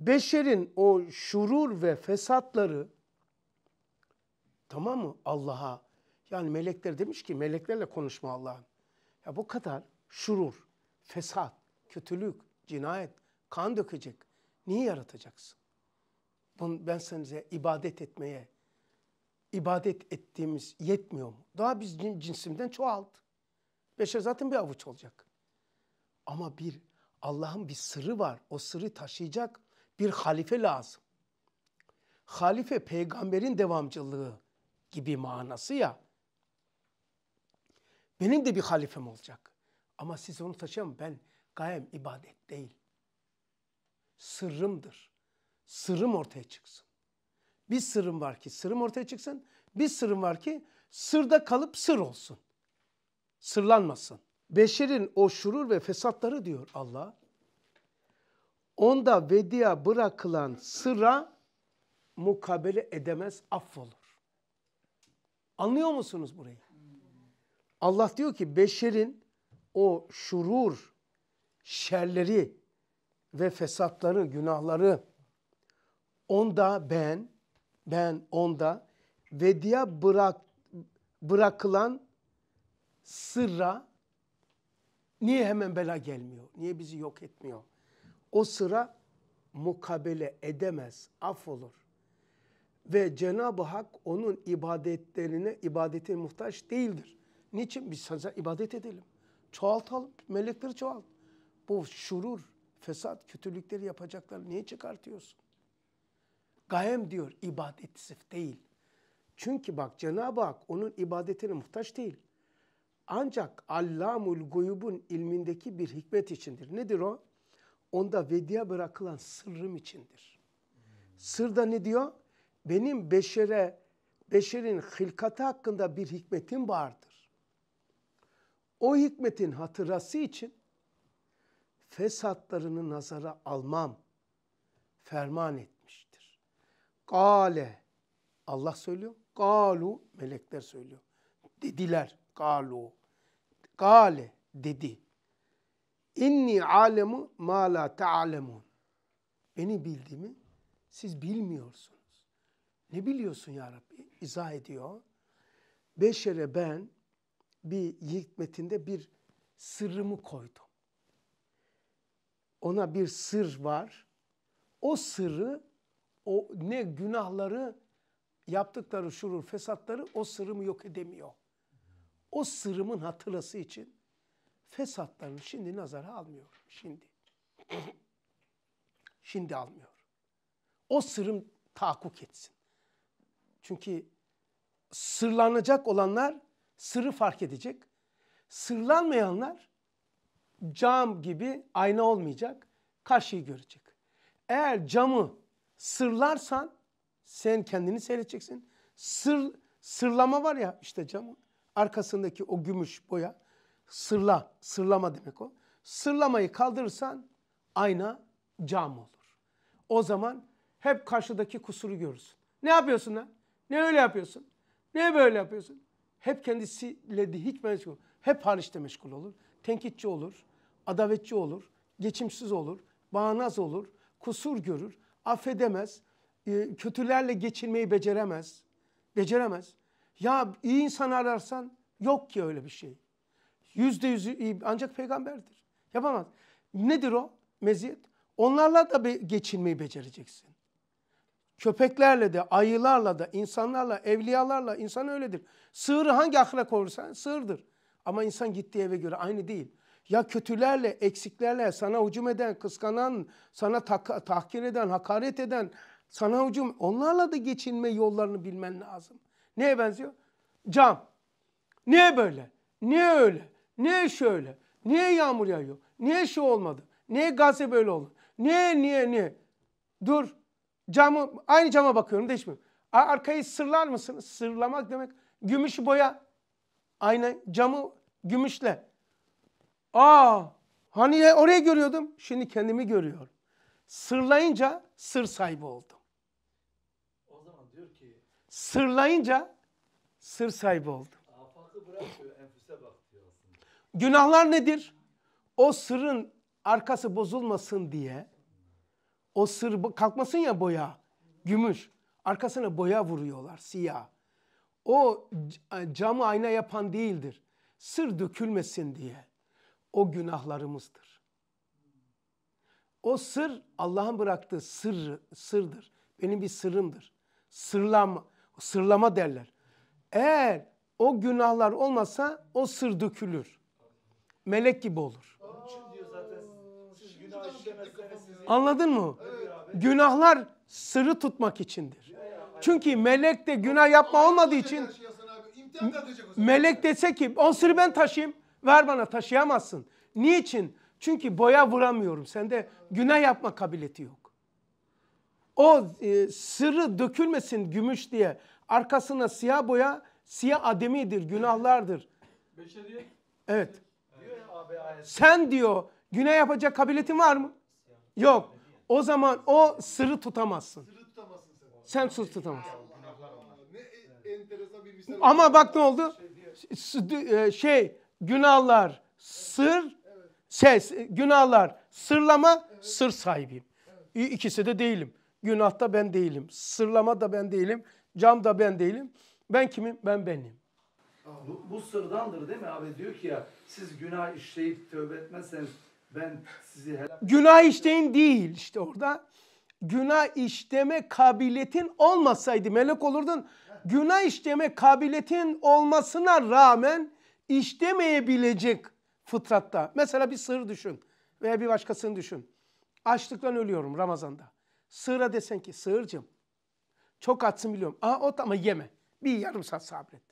beşerin o şurur ve fesatları tamam mı Allah'a yani melekler demiş ki meleklerle konuşma Allah'ın. Ya bu kadar şurur, fesat, kötülük, cinayet, kan dökecek. Niye yaratacaksın? Bunu ben size ibadet etmeye, ibadet ettiğimiz yetmiyor mu? Daha biz cinsimden çoğalt. Beşer zaten bir avuç olacak. Ama bir Allah'ın bir sırrı var. O sırrı taşıyacak bir halife lazım. Halife peygamberin devamcılığı gibi manası ya. Benim de bir halifem olacak. Ama siz onu taşıyamam. Ben gayem ibadet değil. Sırrımdır. Sırrım ortaya çıksın. Bir sırrım var ki sırrım ortaya çıksın. Bir sırrım var ki sırda kalıp sır olsun. Sırlanmasın. Beşerin o şurur ve fesatları diyor Allah Onda vedia bırakılan sıra mukabele edemez, affolur. Anlıyor musunuz burayı? Allah diyor ki beşerin o şurur, şerleri ve fesatları, günahları onda ben, ben onda vedia bırak, bırakılan sıra niye hemen bela gelmiyor? Niye bizi yok etmiyor? o sıra mukabele edemez, af olur. Ve Cenab-ı Hak onun ibadetlerine, ibadete muhtaç değildir. Niçin? Biz sadece ibadet edelim. Çoğaltalım, melekleri çoğalt. Bu şurur, fesat, kötülükleri yapacaklar. Niye çıkartıyorsun? Gayem diyor, ibadet ibadetif değil. Çünkü bak Cenab-ı Hak onun ibadetine muhtaç değil. Ancak Allamul Guyub'un ilmindeki bir hikmet içindir. Nedir o? onda vediye bırakılan sırrım içindir. Sırda ne diyor? Benim beşere, beşerin hilkatı hakkında bir hikmetim vardır. O hikmetin hatırası için fesatlarını nazara almam ferman etmiştir. Gale Allah söylüyor. Galu melekler söylüyor. Dediler. Galu. Gale dedi. İnni alemu ma la ta'lemun. Beni bildiğimi siz bilmiyorsunuz. Ne biliyorsun ya Rabbi? İzah ediyor. Beşere ben bir hikmetinde bir sırrımı koydum. Ona bir sır var. O sırrı, o ne günahları, yaptıkları şurur, fesatları o sırrımı yok edemiyor. O sırrımın hatırası için fesatlarını şimdi nazara almıyor. Şimdi. şimdi almıyor. O sırrım tahakkuk etsin. Çünkü sırlanacak olanlar sırrı fark edecek. Sırlanmayanlar cam gibi ayna olmayacak, karşıyı görecek. Eğer camı sırlarsan sen kendini seyredeceksin. Sır, sırlama var ya işte camın arkasındaki o gümüş boya Sırla, sırlama demek o. Sırlamayı kaldırırsan ayna cam olur. O zaman hep karşıdaki kusuru görürsün. Ne yapıyorsun lan? Ne öyle yapıyorsun? Ne böyle yapıyorsun? Hep kendisiyle de hiç meşgul. Hep hariçte meşgul olur. Tenkitçi olur, adavetçi olur, geçimsiz olur, bağnaz olur, kusur görür, affedemez, e, kötülerle geçinmeyi beceremez. Beceremez. Ya iyi insan ararsan yok ki öyle bir şey. Yüzde yüzü iyi ancak peygamberdir. Yapamaz. Nedir o meziyet? Onlarla da geçinmeyi becereceksin. Köpeklerle de, ayılarla da, insanlarla, evliyalarla, insan öyledir. Sığır hangi ahlak olursa sığırdır. Ama insan gittiği eve göre aynı değil. Ya kötülerle, eksiklerle, sana hücum eden, kıskanan, sana tak- tahkir eden, hakaret eden, sana hücum, onlarla da geçinme yollarını bilmen lazım. Neye benziyor? Cam. Niye böyle? Niye öyle? Niye şöyle? Niye yağmur yağıyor? Niye şu olmadı? Niye gazete böyle oldu? Niye, niye, niye? Dur. Camı, aynı cama bakıyorum değişmiyor. Arkayı sırlar mısınız? Sırlamak demek gümüş boya. Aynı camı gümüşle. Aa, hani oraya görüyordum. Şimdi kendimi görüyorum. Sırlayınca sır sahibi oldum. O zaman diyor ki sırlayınca sır sahibi oldum. Afakı bırakıyor. Günahlar nedir? O sırrın arkası bozulmasın diye o sır kalkmasın ya boya, gümüş. Arkasına boya vuruyorlar, siyah. O camı ayna yapan değildir. Sır dökülmesin diye. O günahlarımızdır. O sır Allah'ın bıraktığı sır, sırdır. Benim bir sırrımdır. Sırlama, sırlama derler. Eğer o günahlar olmasa o sır dökülür melek gibi olur. Anladın mı? Günahlar sırrı tutmak içindir. Çünkü melek de günah yapma olmadığı için melek dese ki on sırrı ben taşıyayım ver bana taşıyamazsın. Niçin? Çünkü boya vuramıyorum. Sende günah yapma kabiliyeti yok. O e, sırrı dökülmesin gümüş diye arkasına siyah boya siyah ademidir, günahlardır. Beşeriyet. Evet. Sen diyor günah yapacak kabiliyetin var mı? Yok. O zaman o sırrı tutamazsın. Sen sır tutamazsın. E- Ama bak ne oldu? Şey, e, şey günahlar sır ses şey, günahlar sırlama sır sahibiyim. İkisi de değilim. Günahta ben değilim. Sırlama da ben değilim. Cam da ben değilim. Ben kimim? Ben benim. Bu, bu sırdandır değil mi abi? Diyor ki ya siz günah işleyip tövbe etmezseniz ben sizi helak... Günah işleyin değil işte orada. Günah işleme kabiliyetin olmasaydı melek olurdun. Günah işleme kabiliyetin olmasına rağmen işlemeyebilecek fıtratta. Mesela bir sır düşün veya bir başkasını düşün. Açlıktan ölüyorum Ramazan'da. Sığıra desen ki sığırcım çok açsın biliyorum. Aa ot ama yeme. Bir yarım saat sabret.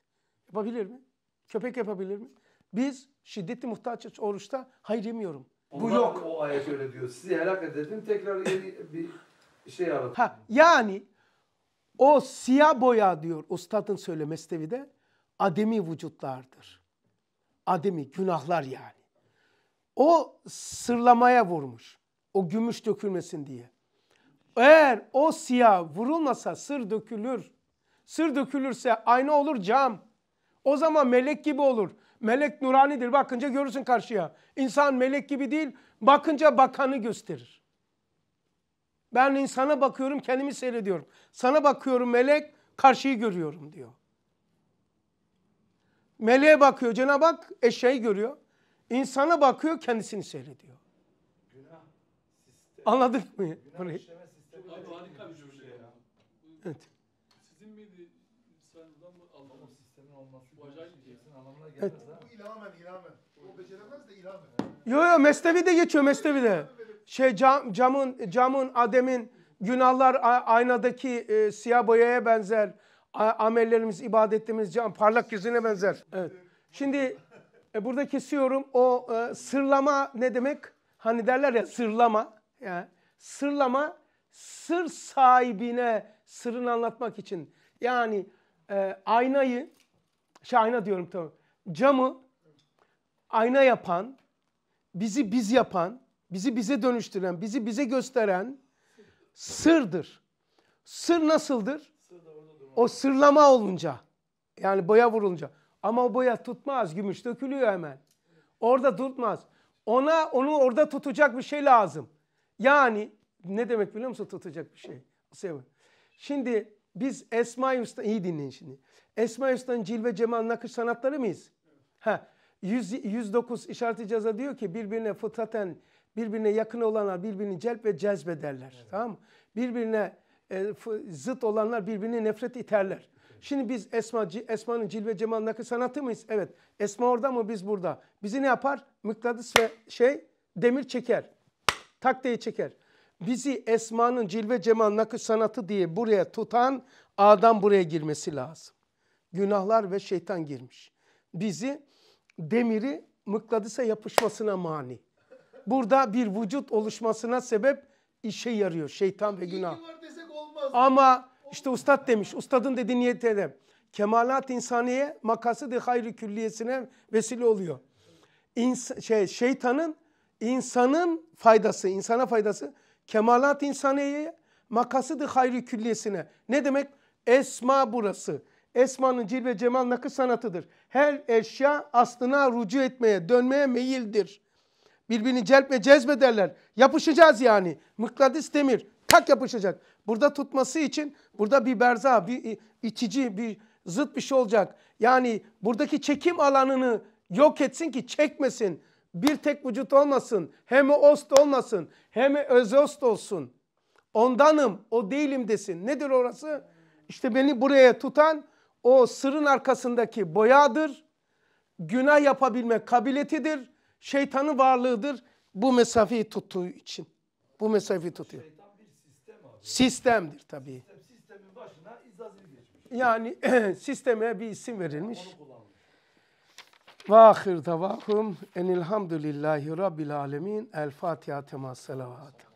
Yapabilir mi? Köpek yapabilir mi? Biz şiddetli muhtaç oruçta hayır yemiyorum. Ondan Bu yok. O ayet öyle diyor. Sizi helak edelim tekrar bir şey yaratın. Ha, yani o siyah boya diyor ustadın söylemesi tevhide ademi vücutlardır. Ademi günahlar yani. O sırlamaya vurmuş. O gümüş dökülmesin diye. Eğer o siyah vurulmasa sır dökülür. Sır dökülürse ayna olur cam. O zaman melek gibi olur. Melek nuranidir. Bakınca görürsün karşıya. İnsan melek gibi değil, bakınca bakanı gösterir. Ben insana bakıyorum, kendimi seyrediyorum. Sana bakıyorum melek, karşıyı görüyorum diyor. Meleğe bakıyor Cenab-ı Hak, eşyayı görüyor. İnsana bakıyor, kendisini seyrediyor. Günah. Anladık mı? Günah Burayı. Abi harika bir cümle ya. Şey evet. Evet. Bu ilamen ilamen. O beceremez de ilamen. Yo yo mesnevi de geçiyor mesnevi de. Şey cam, camın camın Adem'in günahlar aynadaki e, siyah boyaya benzer. A, amellerimiz, ibadetlerimiz cam parlak yüzüne benzer. Evet. Şimdi e, burada kesiyorum. O e, sırlama ne demek? Hani derler ya sırlama. Yani sırlama sır sahibine sırrını anlatmak için. Yani e, aynayı, şey ayna diyorum tamam camı ayna yapan, bizi biz yapan, bizi bize dönüştüren, bizi bize gösteren sırdır. Sır nasıldır? O sırlama olunca. Yani boya vurulunca. Ama o boya tutmaz. Gümüş dökülüyor hemen. Orada tutmaz. Ona onu orada tutacak bir şey lazım. Yani ne demek biliyor musun tutacak bir şey? şey şimdi biz Esma Yusuf'tan iyi dinleyin şimdi. Esma Yusuf'tan Cilve Cemal Nakış sanatları mıyız? Ha, 100, 109 işareti ceza diyor ki birbirine fıtraten birbirine yakın olanlar birbirini celp ve cezbederler. Evet. Tamam mı? Birbirine e, zıt olanlar birbirini nefret iterler. Şimdi biz Esma, Esma'nın cilve cemalındaki sanatı mıyız? Evet. Esma orada mı biz burada? Bizi ne yapar? Mıknatıs ve şey demir çeker. Takdeyi çeker. Bizi Esma'nın cilve cemal nakış sanatı diye buraya tutan Adam buraya girmesi lazım. Günahlar ve şeytan girmiş bizi demiri mıkladısa yapışmasına mani. Burada bir vücut oluşmasına sebep işe yarıyor şeytan ve günah. Ama işte ustad demiş, ustadın dediği niyet edem. Kemalat insaniye makası makasıdı hayrı külliyesine vesile oluyor. İns şey, şeytanın insanın faydası, insana faydası kemalat insaniye makası makasıdı hayrı külliyesine. Ne demek? Esma burası. Esmanın ve cemal nakı sanatıdır her eşya aslına rucu etmeye, dönmeye meyildir. Birbirini celp ve cezbederler. Yapışacağız yani. Mıknatıs demir. Tak yapışacak. Burada tutması için burada bir berza, bir itici, bir zıt bir şey olacak. Yani buradaki çekim alanını yok etsin ki çekmesin. Bir tek vücut olmasın. Hem ost olmasın. Hem özost olsun. Ondanım, o değilim desin. Nedir orası? İşte beni buraya tutan o sırın arkasındaki boyadır. Günah yapabilme kabiliyetidir. Şeytanın varlığıdır. Bu mesafeyi tuttuğu için. Bu mesafeyi tutuyor. Şeytan bir sistem abi. Sistemdir tabii. Sistem, sistemin başına izazil Yani sisteme bir isim verilmiş. Ve ahir davakum enilhamdülillahi rabbil alemin. El Fatiha temas selavatı.